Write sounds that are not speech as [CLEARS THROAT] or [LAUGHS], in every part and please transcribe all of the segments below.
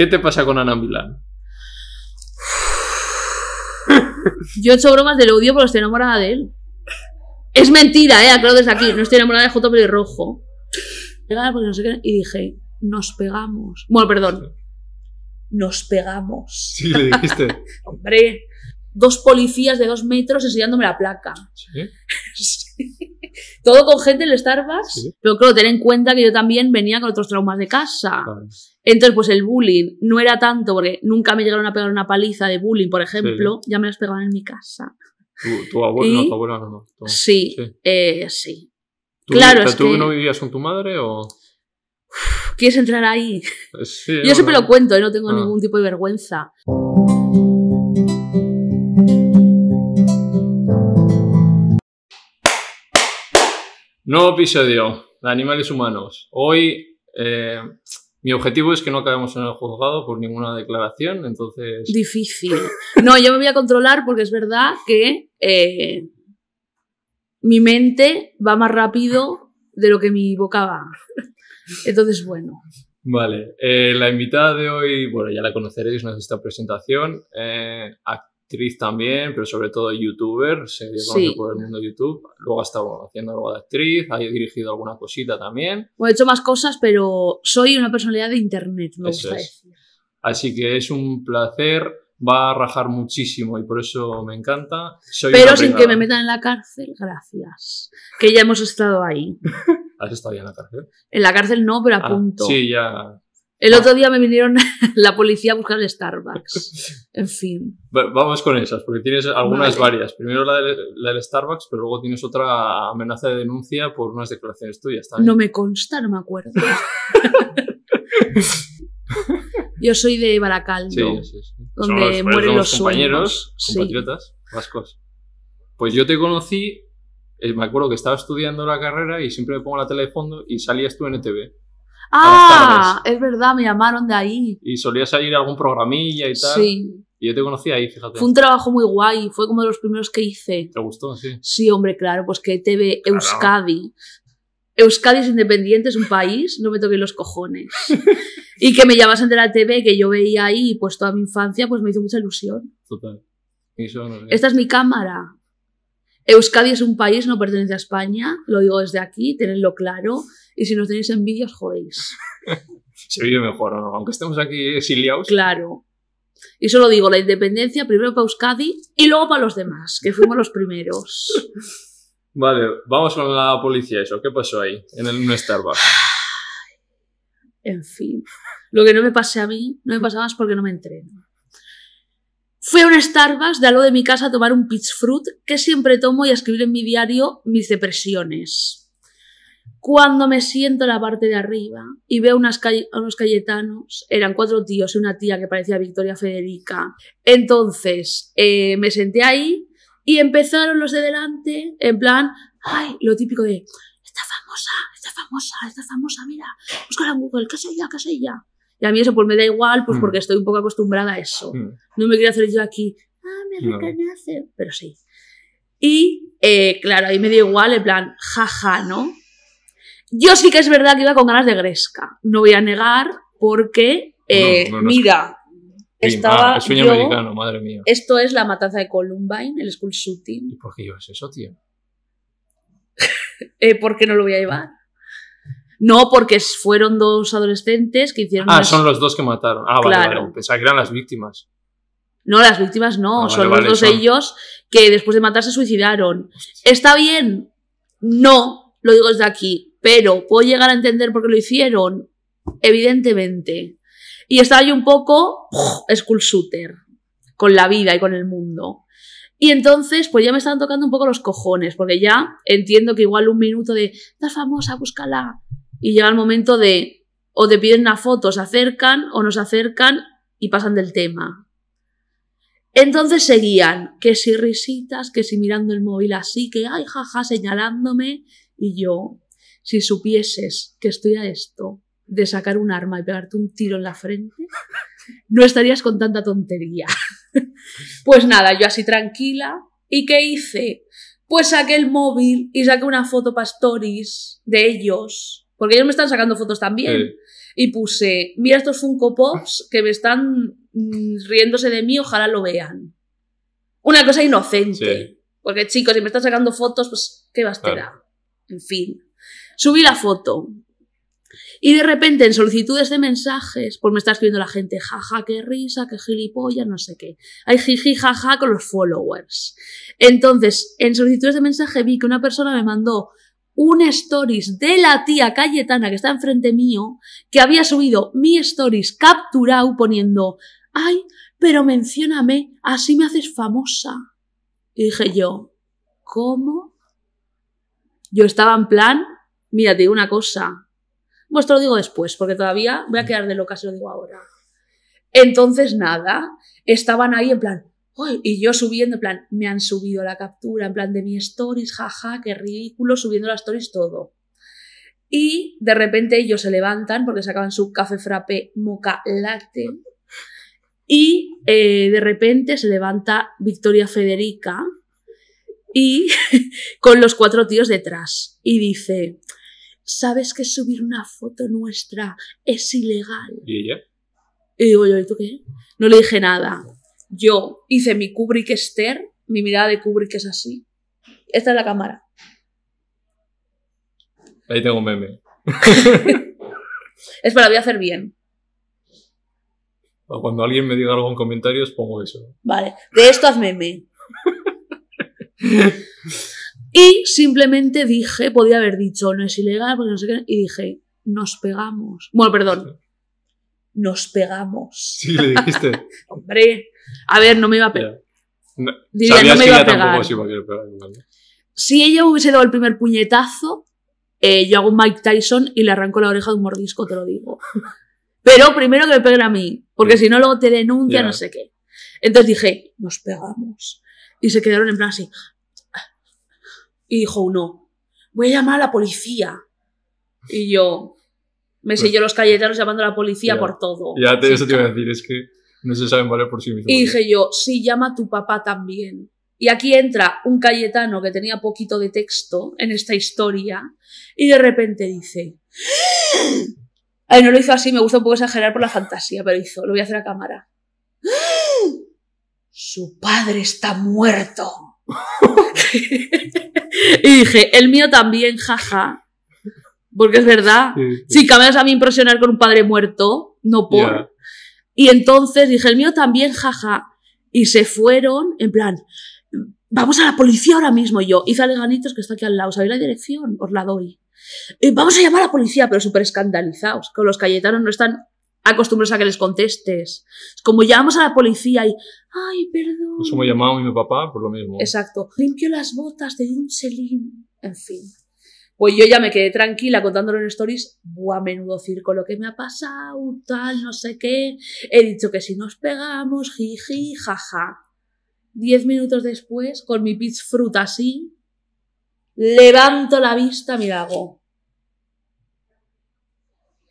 ¿Qué te pasa con Ana Milán? [LAUGHS] Yo he hecho bromas del odio porque estoy enamorada de él. Es mentira, eh, aclaro desde aquí. No estoy enamorada de J. Pelirrojo. Y dije, nos pegamos. Bueno, perdón. Nos pegamos. Sí, le dijiste. [LAUGHS] Hombre, dos policías de dos metros enseñándome la placa. ¿Sí? [LAUGHS] Todo con gente el Starbucks. Pero claro, ten en cuenta que yo también venía con otros traumas de casa. Vale. Entonces, pues el bullying no era tanto, porque nunca me llegaron a pegar una paliza de bullying, por ejemplo, ya me las pegaron en mi casa. Tu, abuelo, tu abuela no. Sí, sí. Eh, claro, es ¿tú no vivías con tu madre o...? ¿Quieres entrar ahí? Yo siempre lo cuento, ¿eh? no tengo ah. ningún tipo de vergüenza. Nuevo episodio de Animales Humanos. Hoy eh, mi objetivo es que no acabemos en el juzgado por ninguna declaración, entonces... Difícil. No, yo me voy a controlar porque es verdad que eh, mi mente va más rápido de lo que mi boca va. Entonces, bueno. Vale, eh, la invitada de hoy, bueno, ya la conoceréis, no esta presentación. Eh, actriz también, pero sobre todo youtuber, se conoce por el mundo de YouTube. Luego ha estado haciendo algo de actriz, ha dirigido alguna cosita también. Bueno, he hecho más cosas, pero soy una personalidad de internet, me gusta Así que es un placer, va a rajar muchísimo y por eso me encanta. pero sin que me metan en la cárcel, gracias. Que ya hemos estado ahí. [LAUGHS] ¿Has estado ya en la cárcel? En la cárcel no, pero a ah, punto. Sí, ya el otro día me vinieron [LAUGHS] la policía a buscar el Starbucks. [LAUGHS] En fin. Vamos con esas, porque tienes algunas varias. Primero la del, Starbucks, pero luego tienes otra amenaza de denuncia por unas declaraciones tuyas. ¿también? No me consta, no me acuerdo. [LAUGHS] Yo soy de Baracaldo, sí, sí, sí. donde mueren los compañeros, sueños. compatriotas vascos. Pues yo te conocí, eh, me acuerdo que estaba estudiando la carrera y siempre me pongo la tele de fondo y salías tú en ETV. Ah, es verdad, me llamaron de ahí. Y solía salir algún programilla y tal. Sí. Y yo te conocí ahí, fíjate. Fue un trabajo muy guay, fue como de los primeros que hice. ¿Te gustó? Sí. Sí, hombre, claro, pues que TV Euskadi. Euskadi es independiente, es un país, no me toqué los cojones. [LAUGHS] y que me llamasen de la TV, que yo veía ahí, pues toda mi infancia, pues me hizo mucha ilusión. Total. Eso no Esta es mi cámara. Euskadi es un país, no pertenece a España, lo digo desde aquí, tenedlo claro, y si nos tenéis envidios, jodéis. [LAUGHS] Se vive mejor, ¿no? aunque estemos aquí exiliados. Claro. Y solo digo, la independencia primero para Euskadi y luego para los demás, que fuimos los primeros. [LAUGHS] Vale, vamos con la policía, eso. ¿Qué pasó ahí, en el, Starbucks? En fin, lo que no me pase a mí, no me pasa más porque no me entreno. Fui a un Starbucks de algo de mi casa a tomar un peach fruit que siempre tomo y a escribir en mi diario mis depresiones. Cuando me siento en la parte de arriba y veo unas unos cayetanos, eran cuatro tíos y una tía que parecía Victoria Federica. Entonces eh, me senté ahí y empezaron los de delante en plan, ay, lo típico de, está famosa, está famosa, está famosa, mira, busca en Google, ¿qué es ella, qué ella? Y a mí eso pues me da igual, pues mm. porque estoy un poco acostumbrada a eso. Mm. No me quiero hacer yo aquí, ah, me no. pero sí. Y eh, claro, ahí me dio igual, en plan, jaja, ¿no? Yo sí que es verdad que iba con ganas de Gresca, no voy a negar, porque, mira, estaba. sueño americano, madre mía. Esto es la matanza de Columbine, el school shooting. ¿Y por qué llevas eso, tío? [LAUGHS] Eh, porque ¿Por qué no lo voy a llevar? No, porque fueron dos adolescentes que hicieron. Ah, son los dos que mataron. Ah, vale, Pensaba que eran las víctimas. No, las víctimas no, ah, son los dos ellos que después de matarse suicidaron. ¿Está bien? No, lo digo desde aquí, pero puedo llegar a entender por qué lo hicieron, evidentemente. Y estaba yo un poco school shooter con la vida y con el mundo. Y entonces, pues ya me estaban tocando un poco los cojones, porque ya entiendo que igual un minuto de, la famosa, búscala, y llega el momento de o te piden una foto, se acercan o nos acercan y pasan del tema. Entonces seguían, que si risitas, que si mirando el móvil así, que ay, jaja, señalándome. Y yo, si supieses que estoy a esto de sacar un arma y pegarte un tiro en la frente, [LAUGHS] no estarías con tanta tontería. [LAUGHS] Pues nada, yo así tranquila. ¿Y qué hice? Pues saqué el móvil y saqué una foto pastoris de ellos. Porque ellos me están sacando fotos también. Y puse, mira estos Funko Pops que me están mm, riéndose de mí, ojalá lo vean. Una cosa inocente. Porque chicos, si me están sacando fotos, pues qué bastera. En fin. Subí la foto. Y de repente en solicitudes de mensajes, pues me está escribiendo la gente, jaja, qué risa, qué gilipollas, no sé qué. Hay jiji, jaja con los followers. Entonces, en solicitudes de mensaje vi que una persona me mandó un stories de la tía Cayetana que está enfrente mío, que había subido mi stories capturado poniendo, ay, pero mencióname, así me haces famosa. Y dije yo, ¿cómo? Yo estaba en plan, mira, te digo una cosa. Pues te lo digo después, porque todavía voy a quedar de loca si lo digo ahora. Entonces, nada, estaban ahí en plan, y yo subiendo, en plan, me han subido la captura, en plan de mi stories, jaja, qué ridículo, subiendo las stories todo. Y de repente ellos se levantan porque sacaban su café frappe moca latte. Y eh, de repente se levanta Victoria Federica y [LAUGHS] con los cuatro tíos detrás. Y dice, ¿sabes que subir una foto nuestra es ilegal? ¿Y ella? Y digo yo, ¿y tú qué? No le dije nada. Yo hice mi Kubrick Esther, mi mirada de Kubrick es así. Esta es la cámara. Ahí tengo meme. [LAUGHS] es para, voy a hacer bien. cuando alguien me diga algo en comentarios, pongo eso. Vale, de esto haz meme. y simplemente dije, podía haber dicho, no es ilegal, porque no sé qué, y dije, nos pegamos. Bueno, perdón, nos pegamos. Sí, le dijiste. [LAUGHS] Hombre, a ver, no me iba a pegar. Si ella hubiese dado el primer puñetazo, eh, yo hago Mike Tyson y le arranco la oreja de un mordisco, te lo digo. Pero primero que me peguen a mí, porque si no luego te denuncia, no sé qué. Entonces dije, nos pegamos. Y se quedaron en plan así. Y dijo uno, voy a llamar a la policía. Y yo, me pues los cayetanos llamando a la policía por todo. Ya, te, eso te iba a decir, es que no se saben valer por sí mismos. Y dije yo, sí, llama a tu papá también. Y aquí entra un cayetano que tenía poquito de texto en esta historia y de repente dice... ¡Ah! Ay, no lo hizo así, me gusta un poco exagerar por la fantasía, pero hizo, lo voy a hacer a cámara. ¡Ah! Su padre está muerto. [LAUGHS] [LAUGHS] y dije, el mío también, jaja porque es verdad. Si acabas a mí impresionar con un padre muerto, no por. Y entonces dije, el mío también, jaja. Y se fueron, en plan, vamos a la policía ahora mismo. yo, hice Ganitos, que está aquí al lado, ¿sabéis la dirección? Os la doy. Eh, vamos a llamar a la policía, pero súper escandalizados, con los cayetanos no están acostumbrados a que les contestes. Como llamamos a la policía y, ay, perdón. me me llamado mi papá, por lo mismo. Exacto. Limpio las botas de un celín. En fin. Pues yo ya me quedé tranquila contándolo en stories, buah, menudo circo, lo que me ha pasado, tal, no sé qué. He dicho que si nos pegamos, jiji, jaja. Diez minutos después, con mi pitch fruta así, levanto la vista, mira, hago.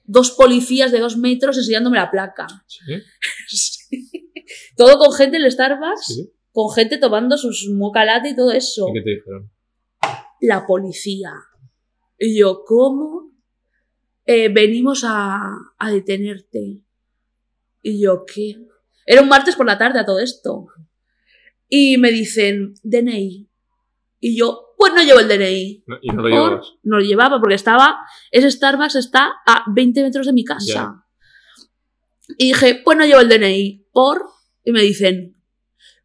Dos policías de dos metros enseñándome la placa. ¿Sí? [LAUGHS] Todo con gente en el Starbucks, con gente tomando sus mocalate y todo eso. ¿Y qué te dijeron? La policía y yo, ¿cómo? Eh, venimos a, detenerte. Y yo, ¿qué? Era un martes por la tarde a todo esto. Y me dicen, DNI. Y yo, pues no llevo el DNI. y no lo llevabas. No lo llevaba porque estaba, ese Starbucks está a 20 metros de mi casa. Y dije, pues no llevo el DNI. Por, y me dicen,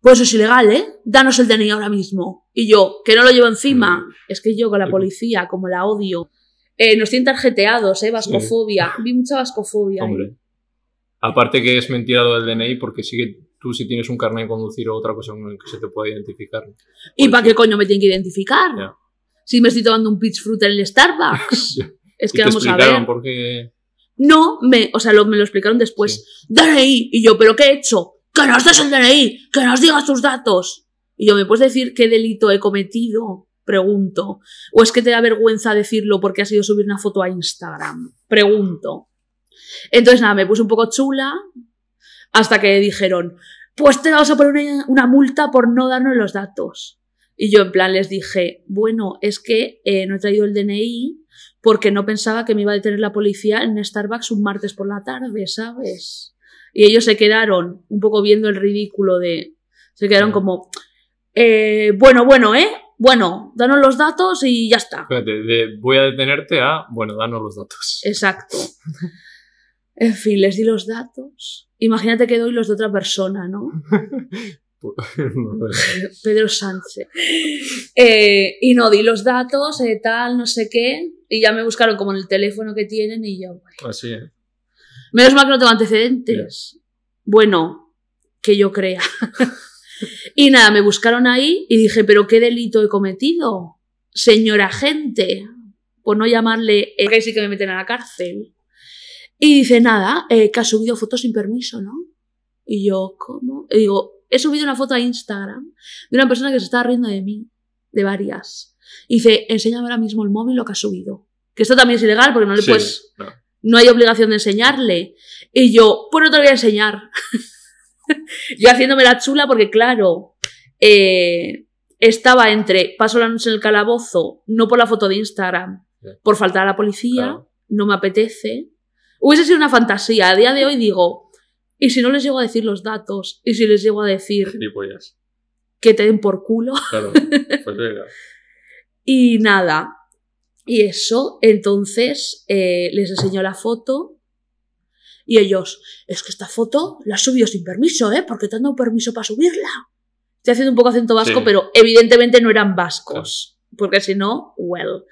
pues eso es ilegal, ¿eh? Danos el DNI ahora mismo. Y yo, que no lo llevo encima. Mm. Es que yo con la policía, como la odio. Eh, nos tienen tarjeteados, ¿eh? Vascofobia. Vi mucha vascofobia. Hombre. Aparte que es mentira el DNI porque sí que tú si tienes un carnet de conducir o otra cosa en la que se te pueda identificar. ¿Y para qué coño me tienen que identificar? Si me estoy tomando un pitch fruit en el Starbucks. [LAUGHS] es que vamos a ver. Por No, me, o sea, me lo explicaron después. DNI. Y yo, ¿pero qué he hecho? ¡Que nos des el DNI! ¡Que nos digas tus datos! Y yo, ¿me puedes decir qué delito he cometido? Pregunto. ¿O es que te da vergüenza decirlo porque has ido a subir una foto a Instagram? Pregunto. Entonces, nada, me puse un poco chula hasta que dijeron, pues te vamos a poner una, multa por no darnos los datos. Y yo en plan les dije, bueno, es que eh, no he traído el DNI porque no pensaba que me iba a detener la policía en Starbucks un martes por la tarde, ¿sabes? Y ellos se quedaron un poco viendo el ridículo de... Se quedaron como... Eh, bueno, bueno, ¿eh? Bueno, danos los datos y ya está. Espérate, voy a detenerte a... Bueno, danos los datos. Exacto. en fin, les di los datos. Imagínate que doy los de otra persona, ¿no? [LAUGHS] Pedro Sánchez. Eh, y no, di los datos, eh, tal, no sé qué. Y ya me buscaron como en el teléfono que tienen y ya voy. Así, es. Menos mal que no tengo antecedentes. Bueno, que yo crea. [LAUGHS] y nada, me buscaron ahí y dije, pero ¿qué delito he cometido? Señora gente, por no llamarle, que sí que me meten a la cárcel. Y dice, nada, eh, que ha subido fotos sin permiso, ¿no? Y yo, ¿cómo? Y digo, he subido una foto a Instagram de una persona que se está riendo de mí, de varias. Y dice, enséñame ahora mismo el móvil lo que has subido. Que esto también es ilegal porque no le puedes no hay obligación de enseñarle. Y yo, pues no te lo voy a enseñar. [LAUGHS] yo haciéndome la chula porque, claro, eh, estaba entre paso la noche en el calabozo, no por la foto de Instagram, por faltar a la policía, no me apetece. Hubiese sido una fantasía. A día de hoy digo, ¿y si no les llego a decir los datos? ¿Y si les llego a decir que te den por culo? Claro, [LAUGHS] pues y nada, y eso, entonces, eh, les enseñó la foto y ellos, es que esta foto la subió sin permiso, ¿eh? Porque te han dado permiso para subirla. Estoy haciendo un poco acento vasco, pero evidentemente no eran vascos, porque si no, well.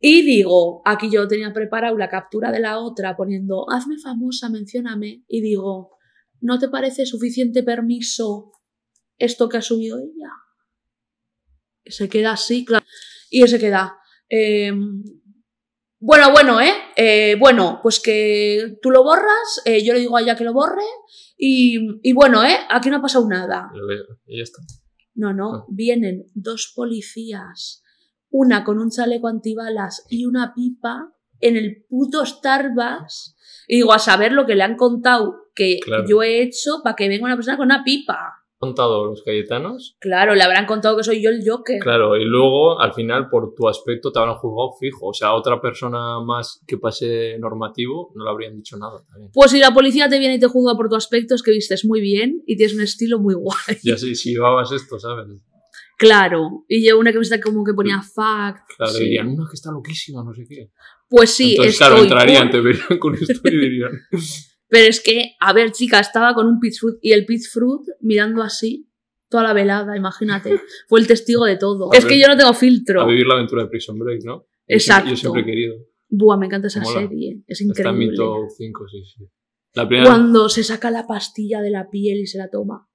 Y digo, aquí yo tenía preparado la captura de la otra poniendo, hazme famosa, mencióname, y digo, ¿no te parece suficiente permiso esto que ha subido ella? Se queda así, claro. Y se queda, Em, bueno, bueno, ¿eh? ¿eh? Bueno, pues que tú lo borras, eh, yo le digo a ella que lo borre y, bueno, ¿eh? Aquí no ha pasado nada. No, no, ah. vienen dos policías, una con un chaleco antibalas y una pipa en el puto Starbucks y digo, a saber lo que le han contado que yo he hecho para que venga una persona con una pipa contado los cayetanos? Claro, le habrán contado que soy yo el Joker. Claro, y luego al final por tu aspecto te habrán juzgado fijo. O sea, otra persona más que pase normativo no le habrían dicho nada. Pues si la policía te viene y te juzga por tu aspecto es que vistes muy bien y tienes un estilo muy guay. Ya sé, si llevabas esto, ¿sabes? Claro, y llevo una está como que ponía fact. Claro, dirían, una que está loquísima, no sé qué. Pues sí, Entonces, claro, entrarían, te verían con esto y dirían... [LAUGHS] Pero es que, a ver, chica, estaba con un fruit y el fruit mirando así toda la velada, imagínate. [LAUGHS] Fue el testigo de todo. es que yo no tengo filtro. A vivir la aventura de Prison Break, ¿no? Exacto. Yo siempre, he querido. Buah, me encanta esa serie. Es increíble. Está 5, sí, sí. Cuando se saca la pastilla de la piel y se la toma.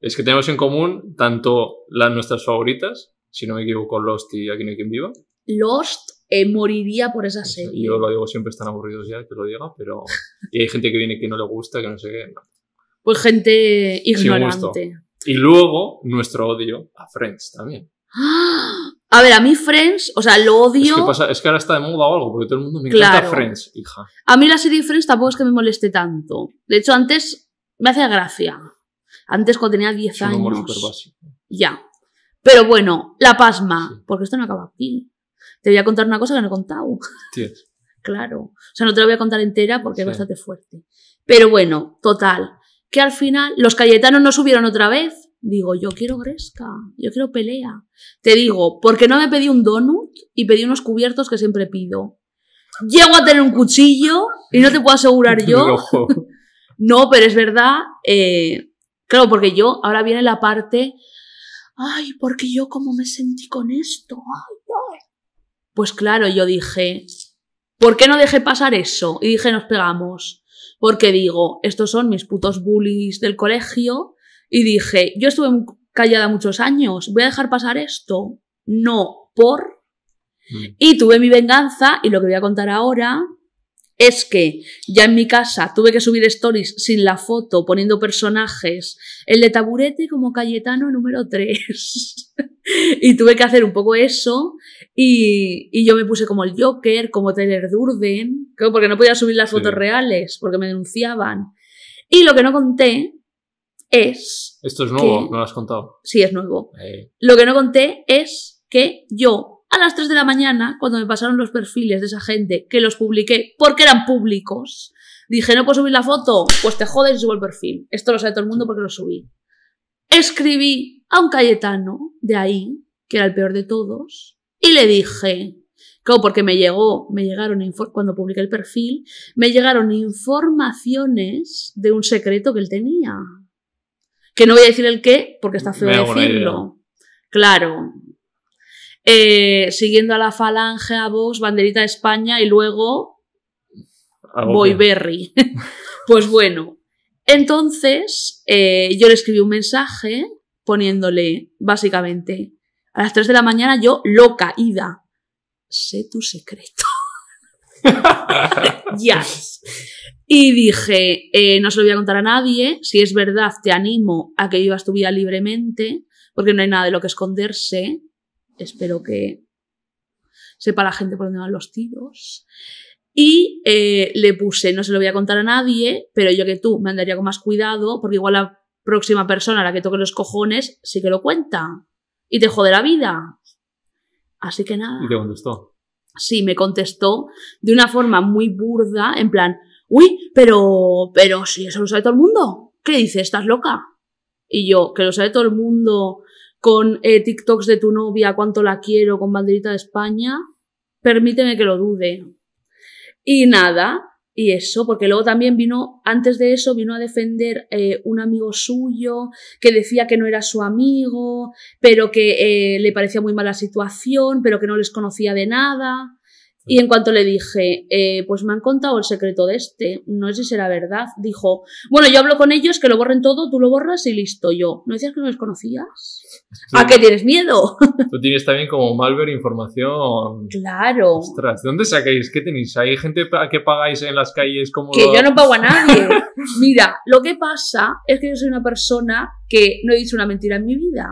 Es que tenemos en común tanto las nuestras favoritas, si no me equivoco, Lost y Aquí no hay quien viva. Lost, eh, moriría por esa serie. Yo lo digo siempre, están aburridos ya que lo diga, pero. Y hay gente que viene que no le gusta, que no sé qué. Pues gente ignorante. Y luego, nuestro odio a Friends también. ¡Ah! A ver, a mí Friends, o sea, lo odio. Es que, ahora está de moda o algo, porque todo el mundo me encanta Friends, hija. A mí la serie Friends tampoco es que me moleste tanto. De hecho, antes me hacía gracia. Antes cuando tenía 10 años. ya. Pero bueno, la pasma, porque esto no acaba aquí te voy a contar una cosa que no he contado. [LAUGHS] Claro. O sea, no te la voy a contar entera porque es bastante fuerte. Pero bueno, total. Que al final los cayetanos no subieron otra vez. Digo, yo quiero gresca, yo quiero pelea. Te digo, porque no me pedí un donut y pedí unos cubiertos que siempre pido. Llego a tener un cuchillo y no te puedo asegurar yo. [LAUGHS] [LAUGHS] no, pero es verdad. Eh, claro, porque yo, ahora viene la parte. Ay, porque yo cómo me sentí con esto. Ay, ay. Pues claro, yo dije, ¿por qué no dejé pasar eso? Y dije, nos pegamos. Porque digo, estos son mis putos bullies del colegio. Y dije, yo estuve callada muchos años, ¿voy a dejar pasar esto? No, por. Mm. Y tuve mi venganza y lo que voy a contar ahora es que ya en mi casa tuve que subir stories sin la foto, poniendo personajes, el de taburete como Cayetano número 3. [LAUGHS] y tuve que hacer un poco eso y, yo me puse como el Joker, como Taylor Durden, porque no podía subir las fotos reales, porque me denunciaban. Y lo que no conté es... Esto es nuevo, no lo has contado. Sí, es nuevo. Eh. Lo que no conté es que yo a las 3 de la mañana, cuando me pasaron los perfiles de esa gente, que los publiqué porque eran públicos, dije, no puedo subir la foto, pues te jodes y subo el perfil. Esto lo sabe todo el mundo porque lo subí. Escribí a un Cayetano de ahí, que era el peor de todos, y le dije, como porque me llegó, me llegaron cuando publiqué el perfil, me llegaron informaciones de un secreto que él tenía. Que no voy a decir el qué, porque está feo decirlo. Claro. Eh, siguiendo a la Falange, a vos Banderita de España y luego Boyberry. [LAUGHS] pues bueno, entonces eh, yo le escribí un mensaje poniéndole básicamente a las 3 de la mañana yo loca, ida, sé tu secreto. [LAUGHS] yes. Y dije, eh, no se lo voy a contar a nadie, si es verdad te animo a que vivas tu vida libremente, porque no hay nada de lo que esconderse, espero que sepa la gente por dónde van los tiros. Y eh, le puse, no se lo voy a contar a nadie, pero yo que tú me andaría con más cuidado, porque igual la próxima persona a la que toque los cojones sí que lo cuenta. Y te jode la vida. Así que nada. ¿Y te contestó? Sí, me contestó de una forma muy burda, en plan, uy, pero, pero si eso lo sabe todo el mundo. ¿Qué dices? ¿Estás loca? Y yo, que lo sabe todo el mundo con eh, TikToks de tu novia, cuánto la quiero, con banderita de España, permíteme que lo dude. Y nada, y eso, porque luego también vino, antes de eso, vino a defender eh, un amigo suyo que decía que no era su amigo, pero que eh, le parecía muy mala situación, pero que no les conocía de nada. Y en cuanto le dije, eh, pues me han contado el secreto de este, no sé si será verdad, dijo, bueno, yo hablo con ellos, que lo borren todo, tú lo borras y listo, yo. ¿No decías que no los conocías? ¿A qué tienes miedo? [LAUGHS] Tú tienes también como malware información. Claro. ¿de dónde sacáis? ¿Qué tenéis? ¿Hay gente que pagáis en las calles como.? Que yo no pago a nadie. [LAUGHS] Mira, lo que pasa es que yo soy una persona que no he dicho una mentira en mi vida.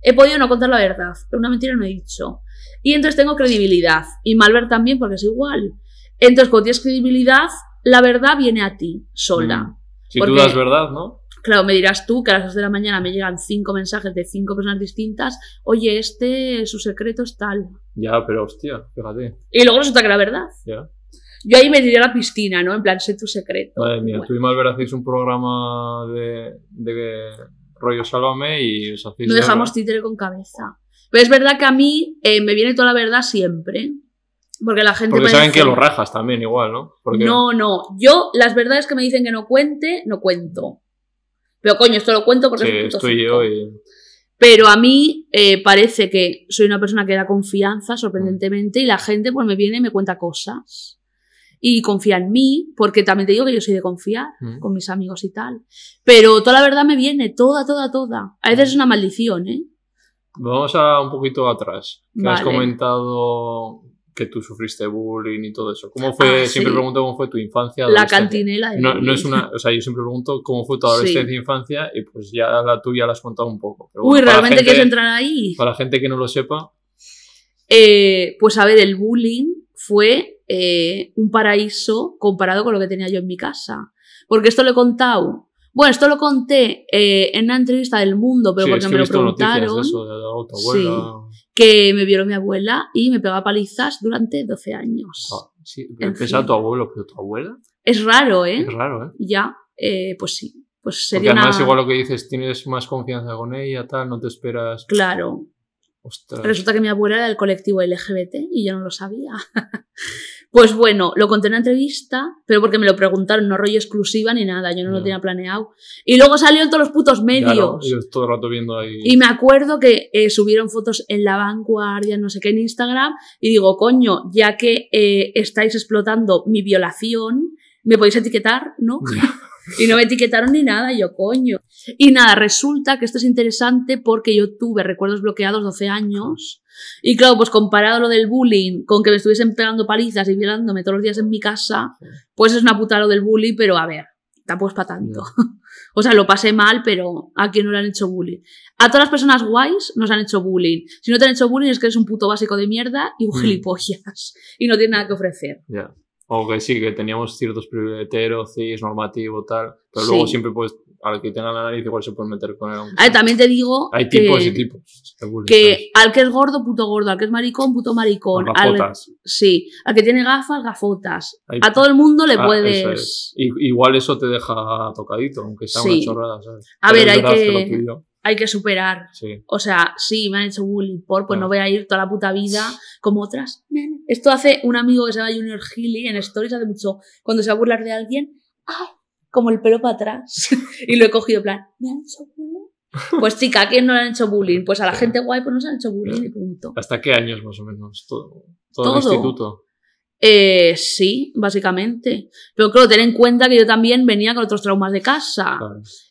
He podido no contar la verdad, pero una mentira no he dicho. Y entonces tengo credibilidad. Y Malver también, porque es igual. Entonces, cuando tienes credibilidad, la verdad viene a ti sola. Mm. Si tú das verdad, ¿no? Claro, me dirás tú que a las 2 de la mañana me llegan cinco mensajes de cinco personas distintas. Oye, este, su secreto es tal. Ya, pero hostia, fíjate. Y luego resulta que la verdad. Yo ahí me diría la piscina, ¿no? En plan, sé tu secreto. Madre mía, tú y Malver hacéis un programa de, rollo Salome y os hacéis. No dejamos títere con cabeza. Pero es verdad que a mí eh, me viene toda la verdad siempre. Porque la gente. Porque saben que lo rajas también, igual, ¿no? No, no. Yo, las verdades que me dicen que no cuente, no cuento. Pero coño, esto lo cuento porque estoy yo Pero a mí eh, parece que soy una persona que da confianza, sorprendentemente, y la gente pues me viene y me cuenta cosas. Y confía en mí, porque también te digo que yo soy de confiar mm. con mis amigos y tal. Pero toda la verdad me viene, toda, toda, toda. A veces mm. es una maldición, ¿eh? Vamos a un poquito atrás. has comentado que tú sufriste bullying y todo eso. ¿Cómo fue? Ah, siempre pregunto cómo fue tu infancia. La cantinela. De no, no, es una, o sea, yo siempre pregunto cómo fue tu adolescencia y e infancia y pues ya la tuya la has contado un poco. Pero Uy, realmente quieres entrar ahí. Para la gente que no lo sepa. Eh, pues a ver, el bullying fue eh, un paraíso comparado con lo que tenía yo en mi casa. Porque esto lo he contado bueno, esto lo conté eh, en una entrevista del mundo, pero porque me lo preguntaron. eso, de sí, que me violó mi abuela y me pegaba palizas durante 12 años. Ah, sí, pensaba tu abuelo, pero tu abuela. Es raro, ¿eh? Es raro, ¿eh? Ya, eh, pues sí. Pues sería porque además, igual lo que dices, tienes más confianza con ella, tal, no te esperas. Claro. Resulta que mi abuela era del colectivo LGBT y yo no lo sabía. [LAUGHS] Pues bueno, lo conté en una entrevista, pero porque me lo preguntaron, no rollo exclusiva ni nada, yo no, lo tenía planeado. Y luego salió en todos los putos medios. todo el rato viendo ahí. Y me acuerdo que eh, subieron fotos en la vanguardia, no sé qué, en Instagram, y digo, coño, ya que eh, estáis explotando mi violación, me podéis etiquetar, ¿no? Y no me etiquetaron ni nada, yo coño. Y nada, resulta que esto es interesante porque yo tuve recuerdos bloqueados 12 años. Y claro, pues comparado lo del bullying con que me estuviesen pegando palizas y violándome todos los días en mi casa, pues es una puta lo del bullying, pero a ver, tampoco es para tanto. [LAUGHS] O sea, lo pasé mal, pero a quien no le han hecho bullying. A todas las personas guays nos han hecho bullying. Si no te han hecho bullying es que eres un puto básico de mierda y un mm. gilipollas. Y no tiene nada que ofrecer o que sí, que teníamos ciertos privilegios, sí, es normativo, tal, pero luego siempre puedes, al que tenga la nariz igual se puede meter con él. Ay, también te digo Hay tipos y tipos. Que al que es gordo, puto gordo, al que es maricón, puto maricón. Al, sí, al que tiene gafas, gafotas. a todo el mundo le ah, puedes... igual eso te deja tocadito, aunque sea una chorrada, ¿sabes? A ver, hay que hay que superar. O sea, sí, me han hecho bullying por, pues no. voy a ir toda la puta vida como otras. Esto hace un amigo que se llama Junior Healy en Stories hace mucho, cuando se va a burlar de alguien, ¡ay! Como el pelo para atrás. [LAUGHS] y lo he cogido, plan, ¿me han hecho bullying? [LAUGHS] Pues chica, ¿a quién no le han hecho bullying? Pues a la gente guay, pues no se han hecho bullying ¿Hasta qué años más o menos? Todo, todo, todo. el instituto. Eh, sí, básicamente. Pero creo ten en cuenta que yo también venía con otros traumas de casa.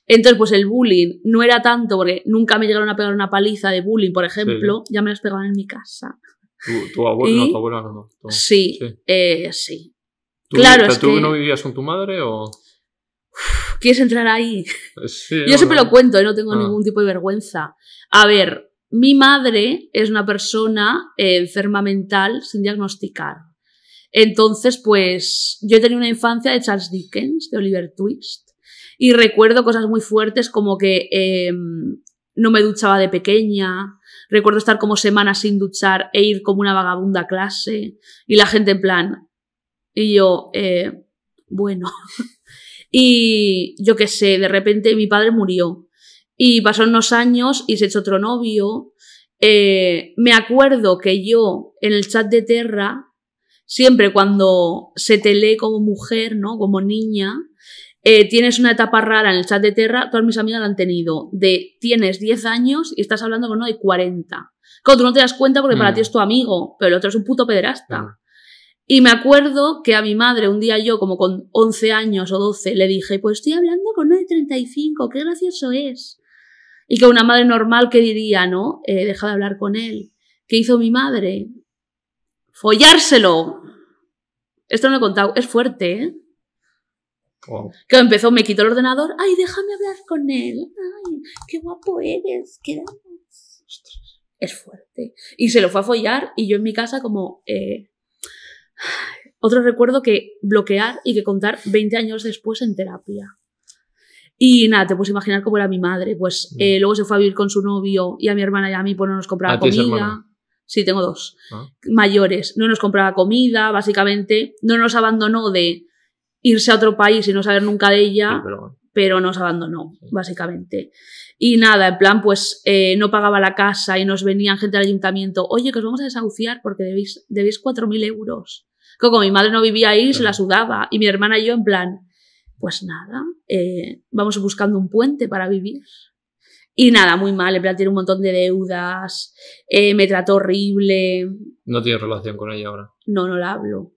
Entonces, pues el bullying no era tanto, porque nunca me llegaron a pegar una paliza de bullying, por ejemplo, ya me las pegaban en mi casa. Tu, tu abuela no. Sí, eh, sí. ¿Tú, claro, ¿tú no vivías con tu madre o...? ¿Quieres entrar ahí? Sí, yo siempre lo cuento, y eh, no tengo ah. ningún tipo de vergüenza. A ver, mi madre es una persona eh, enferma mental sin diagnosticar. Entonces, pues yo he tenido una infancia de Charles Dickens, de Oliver Twist, y recuerdo cosas muy fuertes como que em, no me duchaba de pequeña, recuerdo estar como semanas sin duchar e ir como una vagabunda clase, y la gente en plan, y yo, eh, bueno, [LAUGHS] y yo qué sé, de repente mi padre murió, y pasó unos años y se echó otro novio. Eh, me acuerdo que yo en el chat de Terra siempre cuando se te lee como mujer, ¿no? Como niña, eh, tienes una etapa rara en el chat de Terra, todas mis amigas la han tenido, de tienes 10 años y estás hablando con uno de 40. Cuando tú no te das cuenta porque para mm. ti es tu amigo, pero el otro es un puto pederasta. Y me acuerdo que a mi madre un día yo, como con 11 años o 12, le dije, pues estoy hablando con uno de 35, qué gracioso es. Y que una madre normal que diría, ¿no? he eh, deja de hablar con él. ¿Qué hizo mi madre? Follárselo. Esto no lo he contado, es fuerte, ¿eh? Que empezó, me quitó el ordenador. Ay, déjame hablar con él. Ay, qué guapo eres. Es fuerte. Y se lo fue a follar y yo en mi casa como... Eh, otro recuerdo que bloquear y que contar 20 años después en terapia. Y nada, te puedes imaginar cómo era mi madre. Pues mm. eh, luego se fue a vivir con su novio y a mi hermana y a mí, pues no nos compraba comida. Sí, tengo dos. Ah. Mayores. No nos compraba comida, básicamente. No nos abandonó de irse a otro país y no saber nunca de ella, pero... nos abandonó, básicamente. Y nada, en plan, pues eh, no pagaba la casa y nos venían gente del ayuntamiento, oye, que os vamos a desahuciar porque debéis, debéis 4.000 euros. como mi madre no vivía ahí, se la sudaba. Y mi hermana y yo, en plan, pues nada, eh, vamos buscando un puente para vivir. Y nada, muy mal, en plan tiene un montón de deudas, eh, me trató horrible. No tiene relación con ella ahora. No, no la hablo.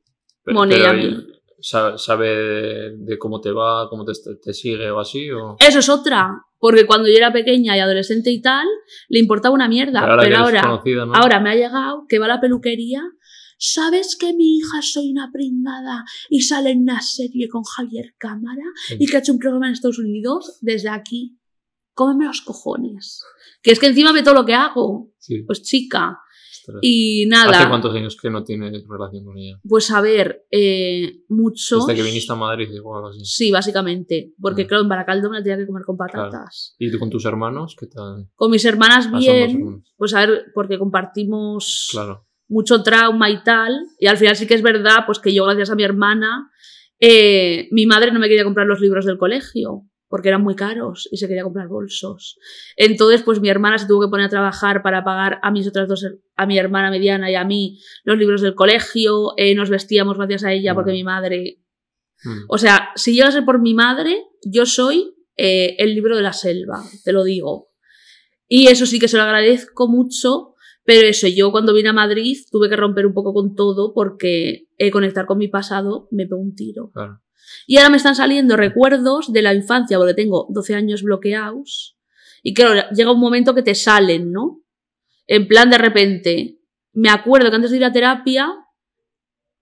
¿Sabe de, cómo te va, cómo te, sigue o así? Eso es otra, porque cuando yo era pequeña y adolescente y tal, le importaba una mierda. Pero ahora, me ha llegado que va a la peluquería ¿Sabes que mi hija soy una pringada y sale en una serie con Javier Cámara y mm. que ha hecho un programa en Estados Unidos? Desde aquí cómeme los cojones. Que es que encima ve todo lo que hago. Pues chica. Y nada. ¿Hace cuántos años que no tiene relación con ella? Pues a ver, eh, mucho. Desde que viniste a Madrid, así. Sí, básicamente. Porque ah. claro, en Baracaldo me la tenía que comer con patatas. ¿Y tú con tus hermanos? ¿Qué tal? Con mis hermanas ah, bien. Pues a ver, porque compartimos mucho trauma y tal. Y al final sí que es verdad, pues que yo, gracias a mi hermana, eh, mi madre no me quería comprar los libros del colegio porque eran muy caros y se quería comprar bolsos. Entonces, pues mi hermana se tuvo que poner a trabajar para pagar a mis otras dos, a mi hermana mediana y a mí, los libros del colegio, eh, nos vestíamos gracias a ella porque mi madre... Mm. O sea, si ser por mi madre, yo soy eh, el libro de la selva, te lo digo. Y eso sí que se lo agradezco mucho, pero eso, yo cuando vine a Madrid tuve que romper un poco con todo porque eh, conectar con mi pasado me pegó un tiro. Claro. Y ahora me están saliendo recuerdos de la infancia, porque tengo 12 años bloqueados. Y claro, llega un momento que te salen, ¿no? En plan, de repente, me acuerdo que antes de ir a terapia,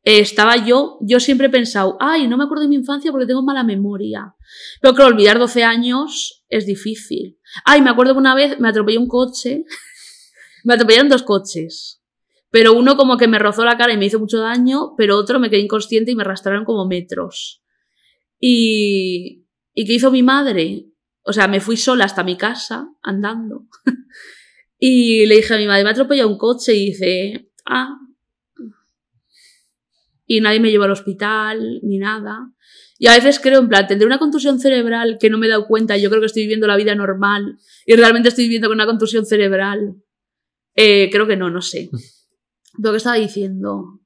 eh, estaba yo, yo siempre he pensado, ay, no me acuerdo de mi infancia porque tengo mala memoria. Pero que olvidar 12 años es difícil. Ay, me acuerdo que una vez me atropelló un coche, [LAUGHS] me atropellaron dos coches. Pero uno como que me rozó la cara y me hizo mucho daño, pero otro me quedé inconsciente y me arrastraron como metros. Y, qué hizo mi madre? O sea, me fui sola hasta mi casa andando. [LAUGHS] y le dije a mi madre, me ha un coche y dice, ah. Y nadie me llevó al hospital ni nada. Y a veces creo, en plan, tendré una contusión cerebral que no me he dado cuenta. Yo creo que estoy viviendo la vida normal y realmente estoy viviendo con una contusión cerebral. Eh, creo que no, no sé. [LAUGHS] Lo que estaba diciendo.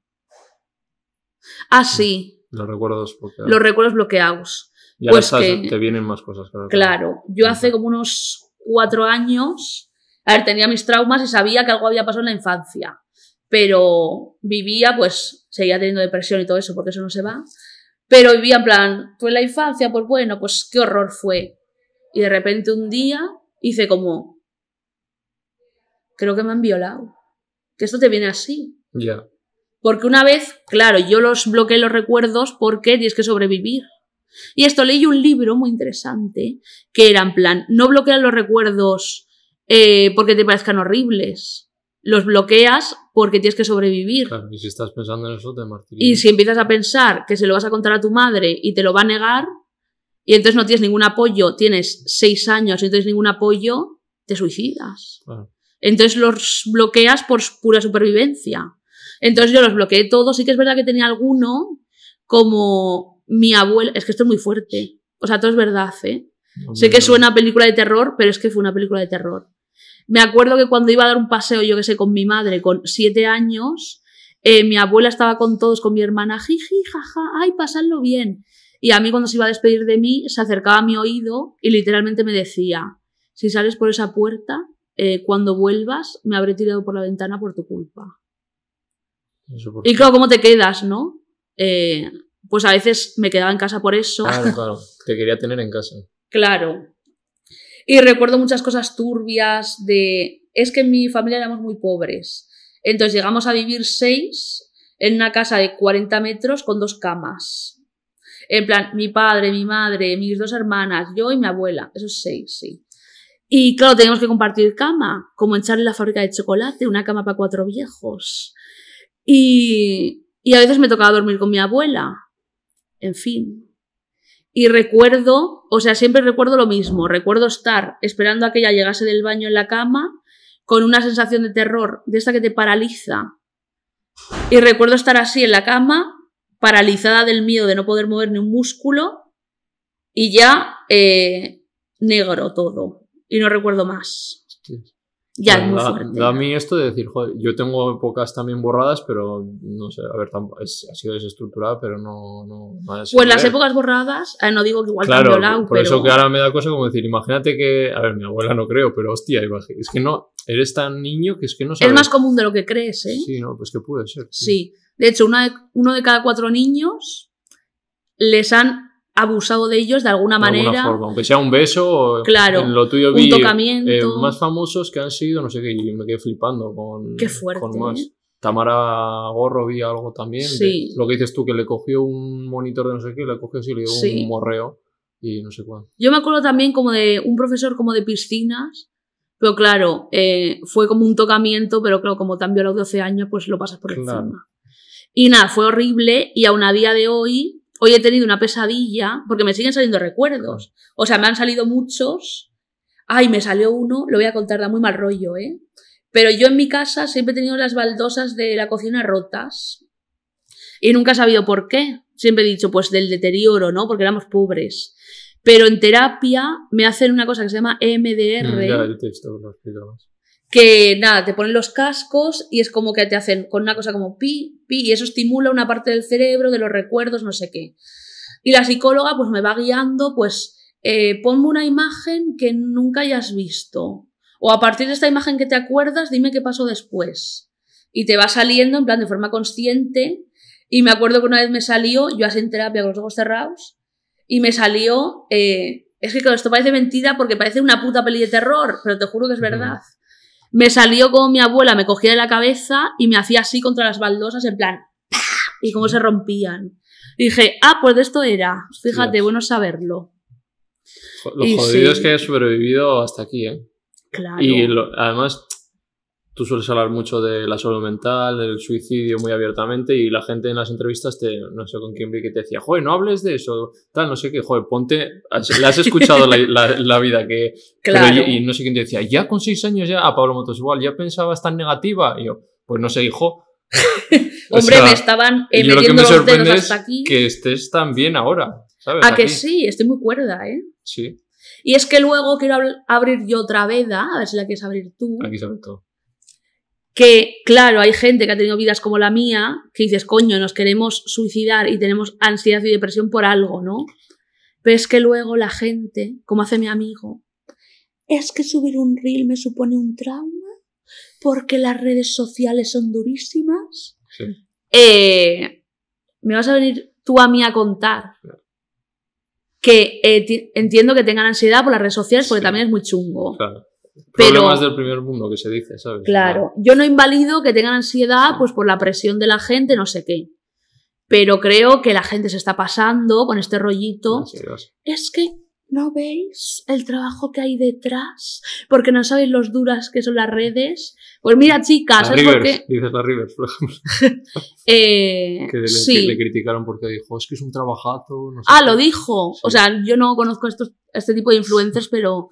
Ah, sí. Los recuerdos bloqueados. Los recuerdos bloqueados. Y pues te vienen más cosas. Claro, claro, yo hace como unos cuatro años, a ver, tenía mis traumas y sabía que algo había pasado en la infancia, pero vivía, pues, seguía teniendo depresión y todo eso, porque eso no se va, pero vivía en plan, fue pues la infancia, pues bueno, pues qué horror fue. Y de repente un día hice como, creo que me han violado, que esto te viene así. Ya. Porque una vez, claro, yo los bloqueé los recuerdos porque tienes que sobrevivir. Y esto leí un libro muy interesante que era en plan, no bloqueas los recuerdos eh, porque te parezcan horribles. Los bloqueas porque tienes que sobrevivir. y si estás pensando en eso, te Y si empiezas a pensar que se lo vas a contar a tu madre y te lo va a negar, y entonces no tienes ningún apoyo, tienes seis años y no tienes ningún apoyo, te suicidas. Entonces los bloqueas por pura supervivencia. Entonces yo los bloqueé todos. Sí que es verdad que tenía alguno, como mi abuela. Es que esto es muy fuerte. O sea, todo es verdad, ¿eh? sé que suena a película de terror, pero es que fue una película de terror. Me acuerdo que cuando iba a dar un paseo, yo que sé, con mi madre, con siete años, eh, mi abuela estaba con todos, con mi hermana, jiji, jaja, ay, pasadlo bien. Y a mí cuando se iba a despedir de mí, se acercaba a mi oído y literalmente me decía, si sales por esa puerta, eh, cuando vuelvas, me habré tirado por la ventana por tu culpa. Y claro, ¿cómo te quedas, no? Eh, pues a veces me quedaba en casa por eso. Claro, [LAUGHS] claro, te quería tener en casa. claro. Y recuerdo muchas cosas turbias de... Es que en mi familia éramos muy pobres. Entonces llegamos a vivir seis en una casa de 40 metros con dos camas. En plan, mi padre, mi madre, mis dos hermanas, yo y mi abuela. Esos seis, sí. Y claro, teníamos que compartir cama, como echarle la fábrica de chocolate, una cama para cuatro viejos. Y, a veces me tocaba dormir con mi abuela. En fin. Y recuerdo, o sea, siempre recuerdo lo mismo. Recuerdo estar esperando a que ella llegase del baño en la cama con una sensación de terror, de esta que te paraliza. Y recuerdo estar así en la cama, paralizada del miedo de no poder mover ni un músculo y ya eh, negro todo. Y no recuerdo más. Ya, Da a mí esto de decir, joder, yo tengo épocas también borradas, pero no sé, a ver, ha sido desestructurada, pero no. no, pues las épocas borradas, eh, no digo que igual claro, violado, Por eso que ahora me da cosa como decir, imagínate que. A ver, mi abuela no creo, pero hostia, es que no. Eres tan niño que es que no sabes. Es más común de lo que crees, ¿eh? Sí, no, pues que puede ser. Sí. De hecho, una uno de cada cuatro niños les han abusado de ellos de alguna de manera. Alguna forma, aunque sea un beso, claro, en lo tuyo un tocamiento. Eh, eh, más famosos que han sido, no sé qué, y me quedé flipando con, qué fuerte, con más. ¿eh? Tamara Gorro vi algo también. Sí. lo que dices tú, que le cogió un monitor de no sé qué, le cogió así, le dio un morreo y no sé cuál. Yo me acuerdo también como de un profesor como de piscinas, pero claro, fue como un tocamiento, pero claro, como también a los 12 años, pues lo pasas por encima. Y nada, fue horrible y aún a día de hoy hoy he tenido una pesadilla, porque me siguen saliendo recuerdos. O sea, me han salido muchos. Ay, me salió uno, lo voy a contar, da muy mal rollo, ¿eh? Pero yo en mi casa siempre he tenido las baldosas de la cocina rotas. Y nunca he sabido por qué. Siempre he dicho, pues del deterioro, ¿no? Porque éramos pobres. Pero en terapia me hacen una cosa que se llama MDR. Mm, te que nada, te ponen los cascos y es como que te hacen con una cosa como pi, pi, y eso estimula una parte del cerebro, de los recuerdos, no sé qué. Y la psicóloga pues me va guiando, pues eh, ponme una imagen que nunca hayas visto. O a partir de esta imagen que te acuerdas, dime qué pasó después. Y te va saliendo en plan de forma consciente. Y me acuerdo que una vez me salió, yo así en terapia con los ojos cerrados, y me salió, eh, es que esto parece mentira porque parece una puta peli de terror, pero te juro que es verdad me salió como mi abuela me cogía de la cabeza y me hacía así contra las baldosas, en plan, y como se rompían. Y dije, ah, pues de esto era. Fíjate, bueno saberlo. Lo jodido es que haya sobrevivido hasta aquí, ¿eh? Claro. Y además tú sueles hablar mucho de la salud mental, del suicidio muy abiertamente y la gente en las entrevistas te, no sé con quién vi que te decía, joder, no hables de eso, tal, no sé qué, joder, ponte, le has escuchado la, vida que... [LAUGHS] y no sé quién te decía, ya con seis años ya, a Pablo Motos igual, ya pensabas tan negativa. Y yo, pues no sé, hijo. [LAUGHS] Hombre, me estaban eh, lo que me sorprende hasta aquí. que estés tan bien ahora, ¿sabes? A que sí, estoy muy cuerda, ¿eh? Sí. Y es que luego quiero abrir yo otra veda, a ver si la quieres abrir tú. Aquí se todo que, claro, hay gente que ha tenido vidas como la mía, que dices, coño, nos queremos suicidar y tenemos ansiedad y depresión por algo, ¿no? Pero es que luego la gente, como hace mi amigo, es que subir un reel me supone un trauma porque las redes sociales son durísimas. Eh, me vas a venir tú a mí a contar que eh, entiendo que tengan ansiedad por las redes sociales porque también es muy chungo. Pero, Problemas del primer mundo que se dice, ¿sabes? Claro, yo no invalido que tengan ansiedad pues por la presión de la gente, no sé qué. Pero creo que la gente se está pasando con este rollito. Es que no veis el trabajo que hay detrás, porque no sabéis los duras que son las redes. Pues mira, chicas, ¿sabes Rivers, Dices la Rivers, por ejemplo. [LAUGHS] Eh, que, le, criticaron porque dijo, es que es un trabajato. ah, lo dijo. O sea, yo no conozco este tipo de influencers, pero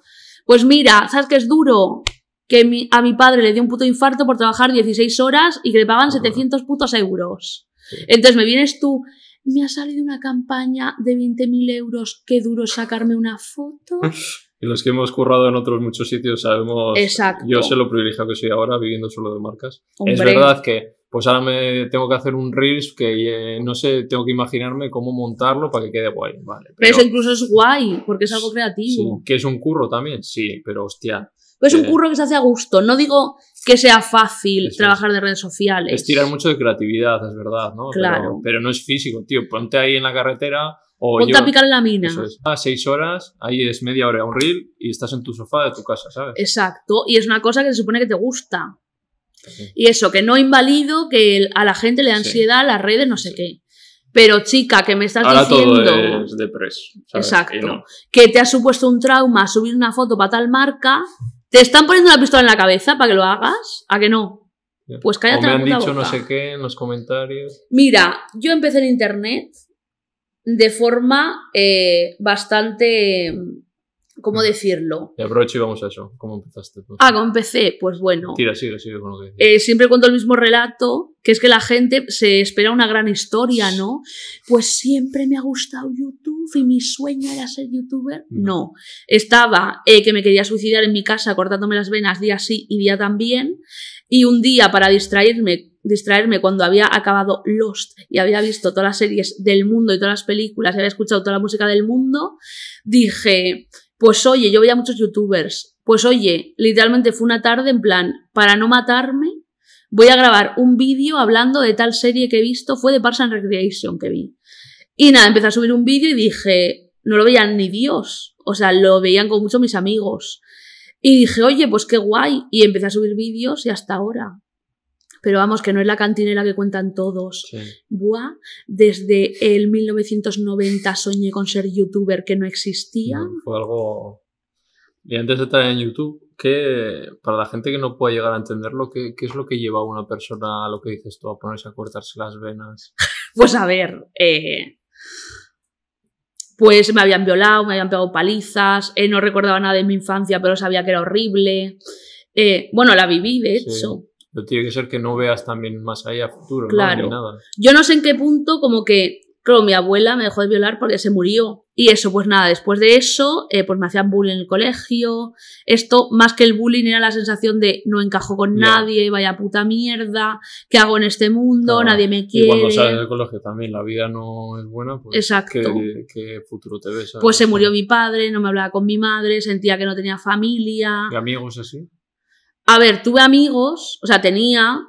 pues mira, ¿sabes qué es duro? Que a mi padre le dio un puto infarto por trabajar 16 horas y que le pagaban 700 putos euros. Entonces me vienes tú, me ha salido una campaña de 20.000 euros, qué duro sacarme una foto. [LAUGHS] Y los que hemos currado en otros muchos sitios sabemos. Exacto. Yo sé lo privilegiado que soy ahora viviendo solo de marcas. Es verdad que pues ahora me tengo que hacer un Reels que eh, no sé, tengo que imaginarme cómo montarlo para que quede guay. Vale, pero, eso incluso es guay, porque es algo creativo. Sí, que es un curro también, sí, pero hostia. Pues es un eh, curro que se hace a gusto, no digo que sea fácil trabajar de redes sociales. Es tirar mucho de creatividad, es verdad, ¿no? Claro. Pero, no es físico, tío. Ponte ahí en la carretera, o Ponte a picar en la mina. Eso es. Ah, seis horas, ahí es media hora un reel y estás en tu sofá de tu casa, ¿sabes? Exacto, y es una cosa que se supone que te gusta. Y eso, que no invalido, que a la gente le da ansiedad, a las redes, no sé qué. Pero chica, que me estás diciendo... de Exacto. Que te ha supuesto un trauma subir una foto para tal marca. Te están poniendo una pistola en la cabeza para que lo hagas. ¿A que no? Pues cállate. me han dicho no sé qué en los comentarios. Mira, yo empecé en internet de forma eh, bastante ¿Cómo mm. decirlo? Y aprovecho vamos a eso. ¿Cómo empezaste? tú? Pues? Ah, ¿cómo empecé? Pues bueno. Tira, sigue, sigue con lo que eh, siempre cuento el mismo relato, que es que la gente se espera una gran historia, ¿no? Pues siempre me ha gustado YouTube y mi sueño era ser youtuber. Mm. No. Estaba eh, que me quería suicidar en mi casa cortándome las venas día sí y día también. Y un día, para distraerme, distraerme cuando había acabado Lost y había visto todas las series del mundo y todas las películas y había escuchado toda la música del mundo, dije pues oye, yo veía muchos youtubers. Pues oye, literalmente fue una tarde en plan, para no matarme, voy a grabar un vídeo hablando de tal serie que he visto, fue de Parks and Recreation que vi. Y nada, empecé a subir un vídeo y dije, no lo veían ni Dios, o sea, lo veían con muchos mis amigos. Y dije, oye, pues qué guay. Y empecé a subir vídeos y hasta ahora pero vamos, que no es la cantinela que cuentan todos. desde el 1990 soñé con ser youtuber que no existía. Mm, fue algo... Y antes de estar en YouTube, que para la gente que no pueda llegar a entenderlo, ¿qué, ¿qué, es lo que lleva a una persona a lo que dices tú, a ponerse a cortarse las venas? [LAUGHS] pues a ver, eh, pues me habían violado, me habían pegado palizas, eh, no recordaba nada de mi infancia, pero sabía que era horrible. Eh, bueno, la viví, de hecho. Pero tiene que ser que no veas también más allá a futuro, claro. nada. Yo no sé en qué punto, como que, mi abuela me dejó de violar porque se murió. Y eso, pues nada, después de eso, eh, pues me hacían bullying en el colegio. Esto, más que el bullying, era la sensación de no encajo con nadie, vaya puta mierda, ¿qué hago en este mundo? Nadie me quiere. Y cuando sales del colegio también, la vida no es buena, pues Exacto. ¿qué, qué futuro te ves? Pues se murió mi padre, no me hablaba con mi madre, sentía que no tenía familia. ¿Y amigos así? A ver, tuve amigos, o sea, tenía,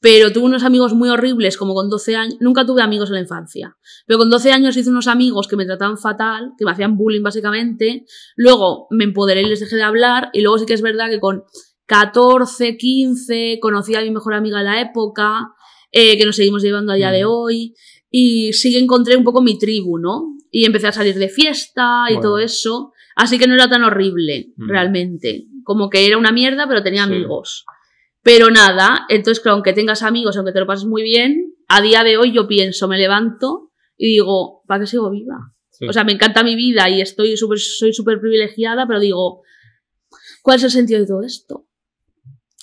pero tuve unos amigos muy horribles, como con 12 años. Nunca tuve amigos en la infancia, pero con 12 años hice unos amigos que me trataban fatal, que me hacían bullying básicamente. Luego me empoderé y les dejé de hablar, y luego sí que es verdad que con 14, 15, conocí a mi mejor amiga de la época, eh, que nos seguimos llevando a día de mm. hoy, y sí que encontré un poco mi tribu, ¿no? Y empecé a salir de fiesta y todo eso. Así que no era tan horrible, mm. realmente como que era una mierda, pero tenía amigos. Pero nada, entonces, claro, aunque tengas amigos, aunque te lo pases muy bien, a día de hoy yo pienso, me levanto y digo, ¿para qué sigo viva? O sea, me encanta mi vida y estoy soy súper privilegiada, pero digo, ¿cuál es el sentido de todo esto?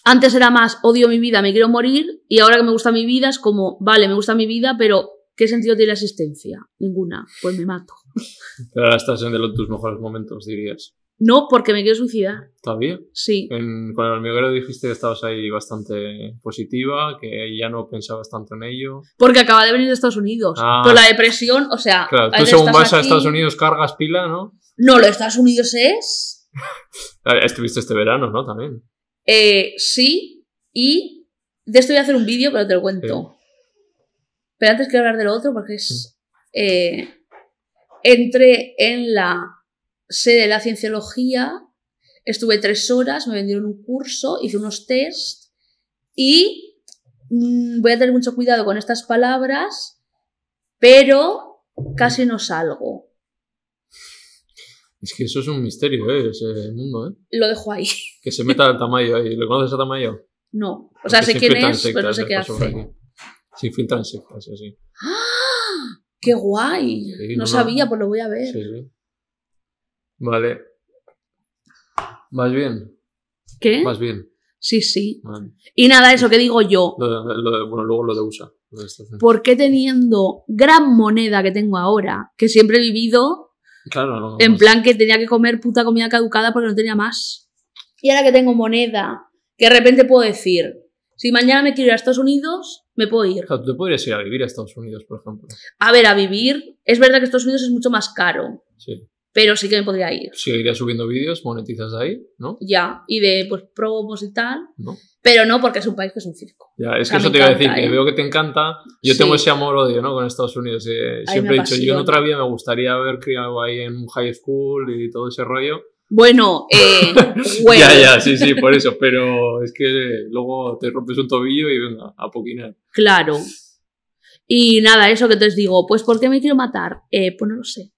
Antes era más, odio mi vida, me quiero morir, y ahora que me gusta mi vida es como, vale, me gusta mi vida, pero ¿qué sentido tiene la existencia? Ninguna, pues me mato. Pero ahora estás en de tus mejores momentos, dirías. No, porque me quiero suicidar. ¿Todavía? Sí. En, con el hormiguero dijiste que estabas ahí bastante positiva, que ya no pensabas tanto en ello. Porque acaba de venir de Estados Unidos. Ah. la depresión, o sea. Claro, tú según vas a Estados Unidos cargas pila, ¿no? No, lo de Estados Unidos es. [LAUGHS] Ah, estuviste este verano, ¿no? También. Eh, sí, y de esto voy a hacer un vídeo, pero te lo cuento. Pero antes quiero hablar del otro porque es. Mm. Eh, entré en la sé de la cienciología, estuve tres horas, me vendieron un curso, hice unos test y mm, voy a tener mucho cuidado con estas palabras, pero casi no salgo. Es que eso es un misterio, ¿eh? ese mundo. ¿eh? Lo dejo ahí. Que se meta el tamaño ahí. ¿le conoces a tamaño? No. O sea, sé quién es, pero no sé ¿eh? qué hace. Sí, infiltran sectas, así. ¡Ah! ¡Qué guay! no, sabía, pues lo voy a ver. Sí, sí. Vale. Más bien. ¿Qué? Más bien. Sí, sí. Y nada, eso que digo yo. bueno, luego lo de USA. ¿Por qué teniendo gran moneda que tengo ahora, que siempre he vivido claro, en plan que tenía que comer puta comida caducada porque no tenía más? Y ahora que tengo moneda, que de repente puedo decir, si mañana me quiero ir a Estados Unidos, me puedo ir. Claro, tú podrías ir a vivir a Estados Unidos, por ejemplo. A ver, a vivir. Es verdad que Estados Unidos es mucho más caro. Sí. Pero sí que me podría ir. Sí, iría subiendo vídeos, monetizas ahí, ¿no? Ya, y de pues promos y tal. ¿No? Pero no porque es un país que es un circo. Ya, es que eso te iba a decir, que ¿eh? veo que te encanta. Yo tengo ese amor-odio, ¿no? Con Estados Unidos. Eh, siempre he dicho, yo en otra vida me gustaría haber criado ahí en high school y todo ese rollo. Bueno, eh, [LAUGHS] bueno. ya, ya, sí, sí, por eso. Pero es que luego te rompes un tobillo y venga, a poquinar. Claro. Y nada, eso que te digo, pues ¿por qué me quiero matar? Eh, pues no lo sé.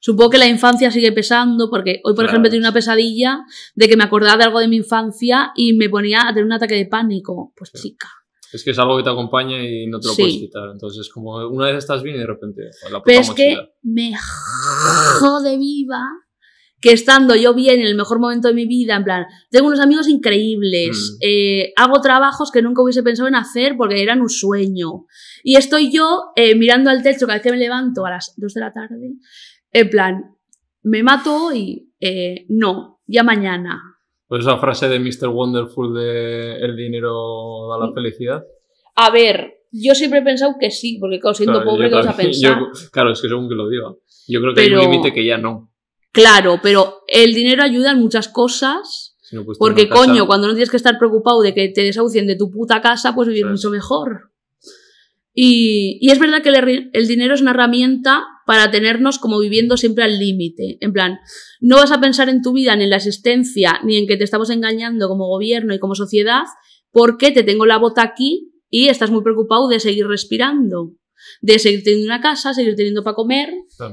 Supongo que la infancia sigue pesando, porque hoy, por ejemplo, tenía una pesadilla de que me acordaba de algo de mi infancia y me ponía a tener un ataque de pánico. Pues chica. Es que es algo que te acompaña y no te lo puedes quitar. Entonces, como una vez estás bien y de repente. La Pero es que me jode viva que estando yo bien en el mejor momento de mi vida, en plan, tengo unos amigos increíbles, mm. eh, hago trabajos que nunca hubiese pensado en hacer porque eran un sueño. Y estoy yo eh, mirando al techo cada vez que me levanto a las 2 de la tarde en plan, me mato y eh, no, ya mañana. Pues esa frase de Mr. Wonderful de el dinero da la felicidad. A ver, yo siempre he pensado que sí, porque claro, siendo pobre, [LAUGHS] claro, es que según que lo diga. Yo creo que hay un límite que ya no. Claro, pero el dinero ayuda en muchas cosas. Pues, porque, coño, cuando no tienes que estar preocupado de que te desahucien de tu puta casa, pues vivir mucho mejor. Y, es verdad que el dinero es una herramienta para tenernos como viviendo siempre al límite. En plan, no vas a pensar en tu vida, ni en la existencia, ni en que te estamos engañando como gobierno y como sociedad, porque te tengo la bota aquí y estás muy preocupado de seguir respirando, de seguir teniendo una casa, seguir teniendo para comer.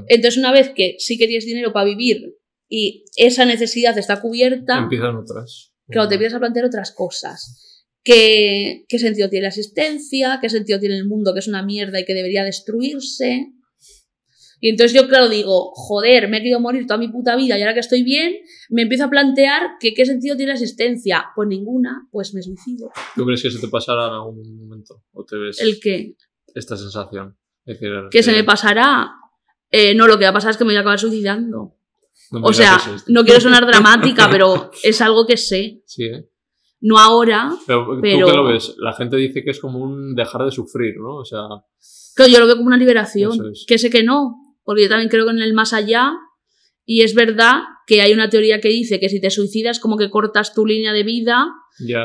Entonces, una vez que sí tienes dinero para vivir y esa necesidad está cubierta. Empiezan otras. Claro, te empiezas a plantear otras cosas. ¿Qué sentido tiene la existencia? ¿Qué sentido tiene el mundo que es una mierda y que debería destruirse? Y entonces yo, claro, digo, joder, me he querido morir toda mi puta vida y ahora que estoy bien, me empiezo a plantear que qué sentido tiene la existencia. Pues ninguna, pues me suicido. ¿Tú crees que se te pasará en algún momento? ¿O te ves? ¿El qué? Esta sensación. que, se me pasará. Eh, no, lo que va a pasar es que me voy a acabar suicidando. o sea, no quiero sonar dramática, [LAUGHS] pero es algo que sé. Sí, ¿eh? No ahora, pero... La gente dice que es como un dejar de sufrir, ¿no? O sea... Claro, yo lo veo como una liberación. Que sé que no, porque yo también creo que en el más allá, y es verdad que hay una teoría que dice que si te suicidas como que cortas tu línea de vida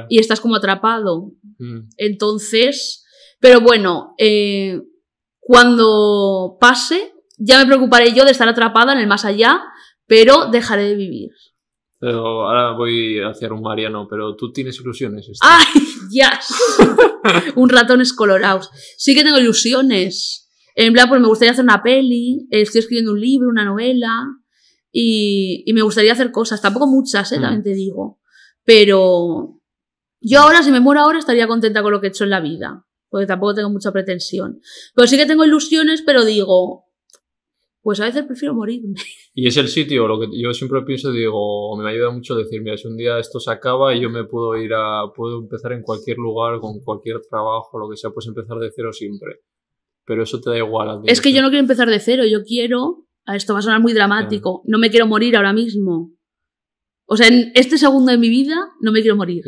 y estás como atrapado. Mm. Entonces, pero bueno, eh, cuando pase, ya me preocuparé yo de estar atrapada en el más allá, pero dejaré de vivir. Pero ahora voy hacia un Mariano, pero tú tienes ilusiones. ¡Ay, ya! [LAUGHS] [LAUGHS] un ratón es colorado. Sí que tengo ilusiones. En plan, pues me gustaría hacer una peli, estoy escribiendo un libro, una novela y, me gustaría hacer cosas. Tampoco muchas, ¿eh? Mm. también te digo. Pero yo ahora, si me muero ahora, estaría contenta con lo que he hecho en la vida. Porque tampoco tengo mucha pretensión. Pero sí que tengo ilusiones, pero digo, pues a veces prefiero morirme. [LAUGHS] Y es el sitio, lo que yo siempre pienso, digo, me ayuda mucho decir, mira, si un día esto se acaba y yo me puedo ir a, puedo empezar en cualquier lugar, con cualquier trabajo, lo que sea, pues empezar de cero siempre pero eso te da igual. Es que yo no quiero empezar de cero, yo quiero, esto va a sonar muy dramático, no me quiero morir ahora mismo. O sea, en este segundo de mi vida no me quiero morir.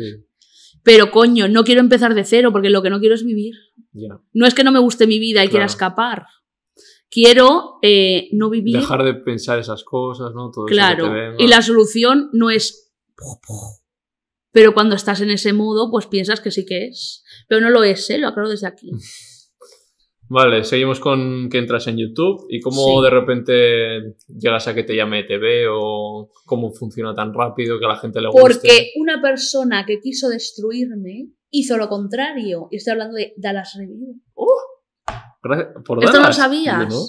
Pero coño, no quiero empezar de cero porque lo que no quiero es vivir. No es que no me guste mi vida y quiera escapar. Quiero eh, no vivir. Dejar de pensar esas cosas, ¿no? Todo claro. Eso que Y la solución no es. Pero cuando estás en ese modo, pues piensas que sí que es. Pero no lo es, ¿eh? Lo aclaro desde aquí. [LAUGHS] Vale, seguimos con que entras en YouTube y cómo de repente llegas a que te llame TV o cómo funciona tan rápido que a la gente le guste. Porque una persona que quiso destruirme hizo lo contrario. Y estoy hablando de Dallas Review. Uh, por Esto no lo sabías. No?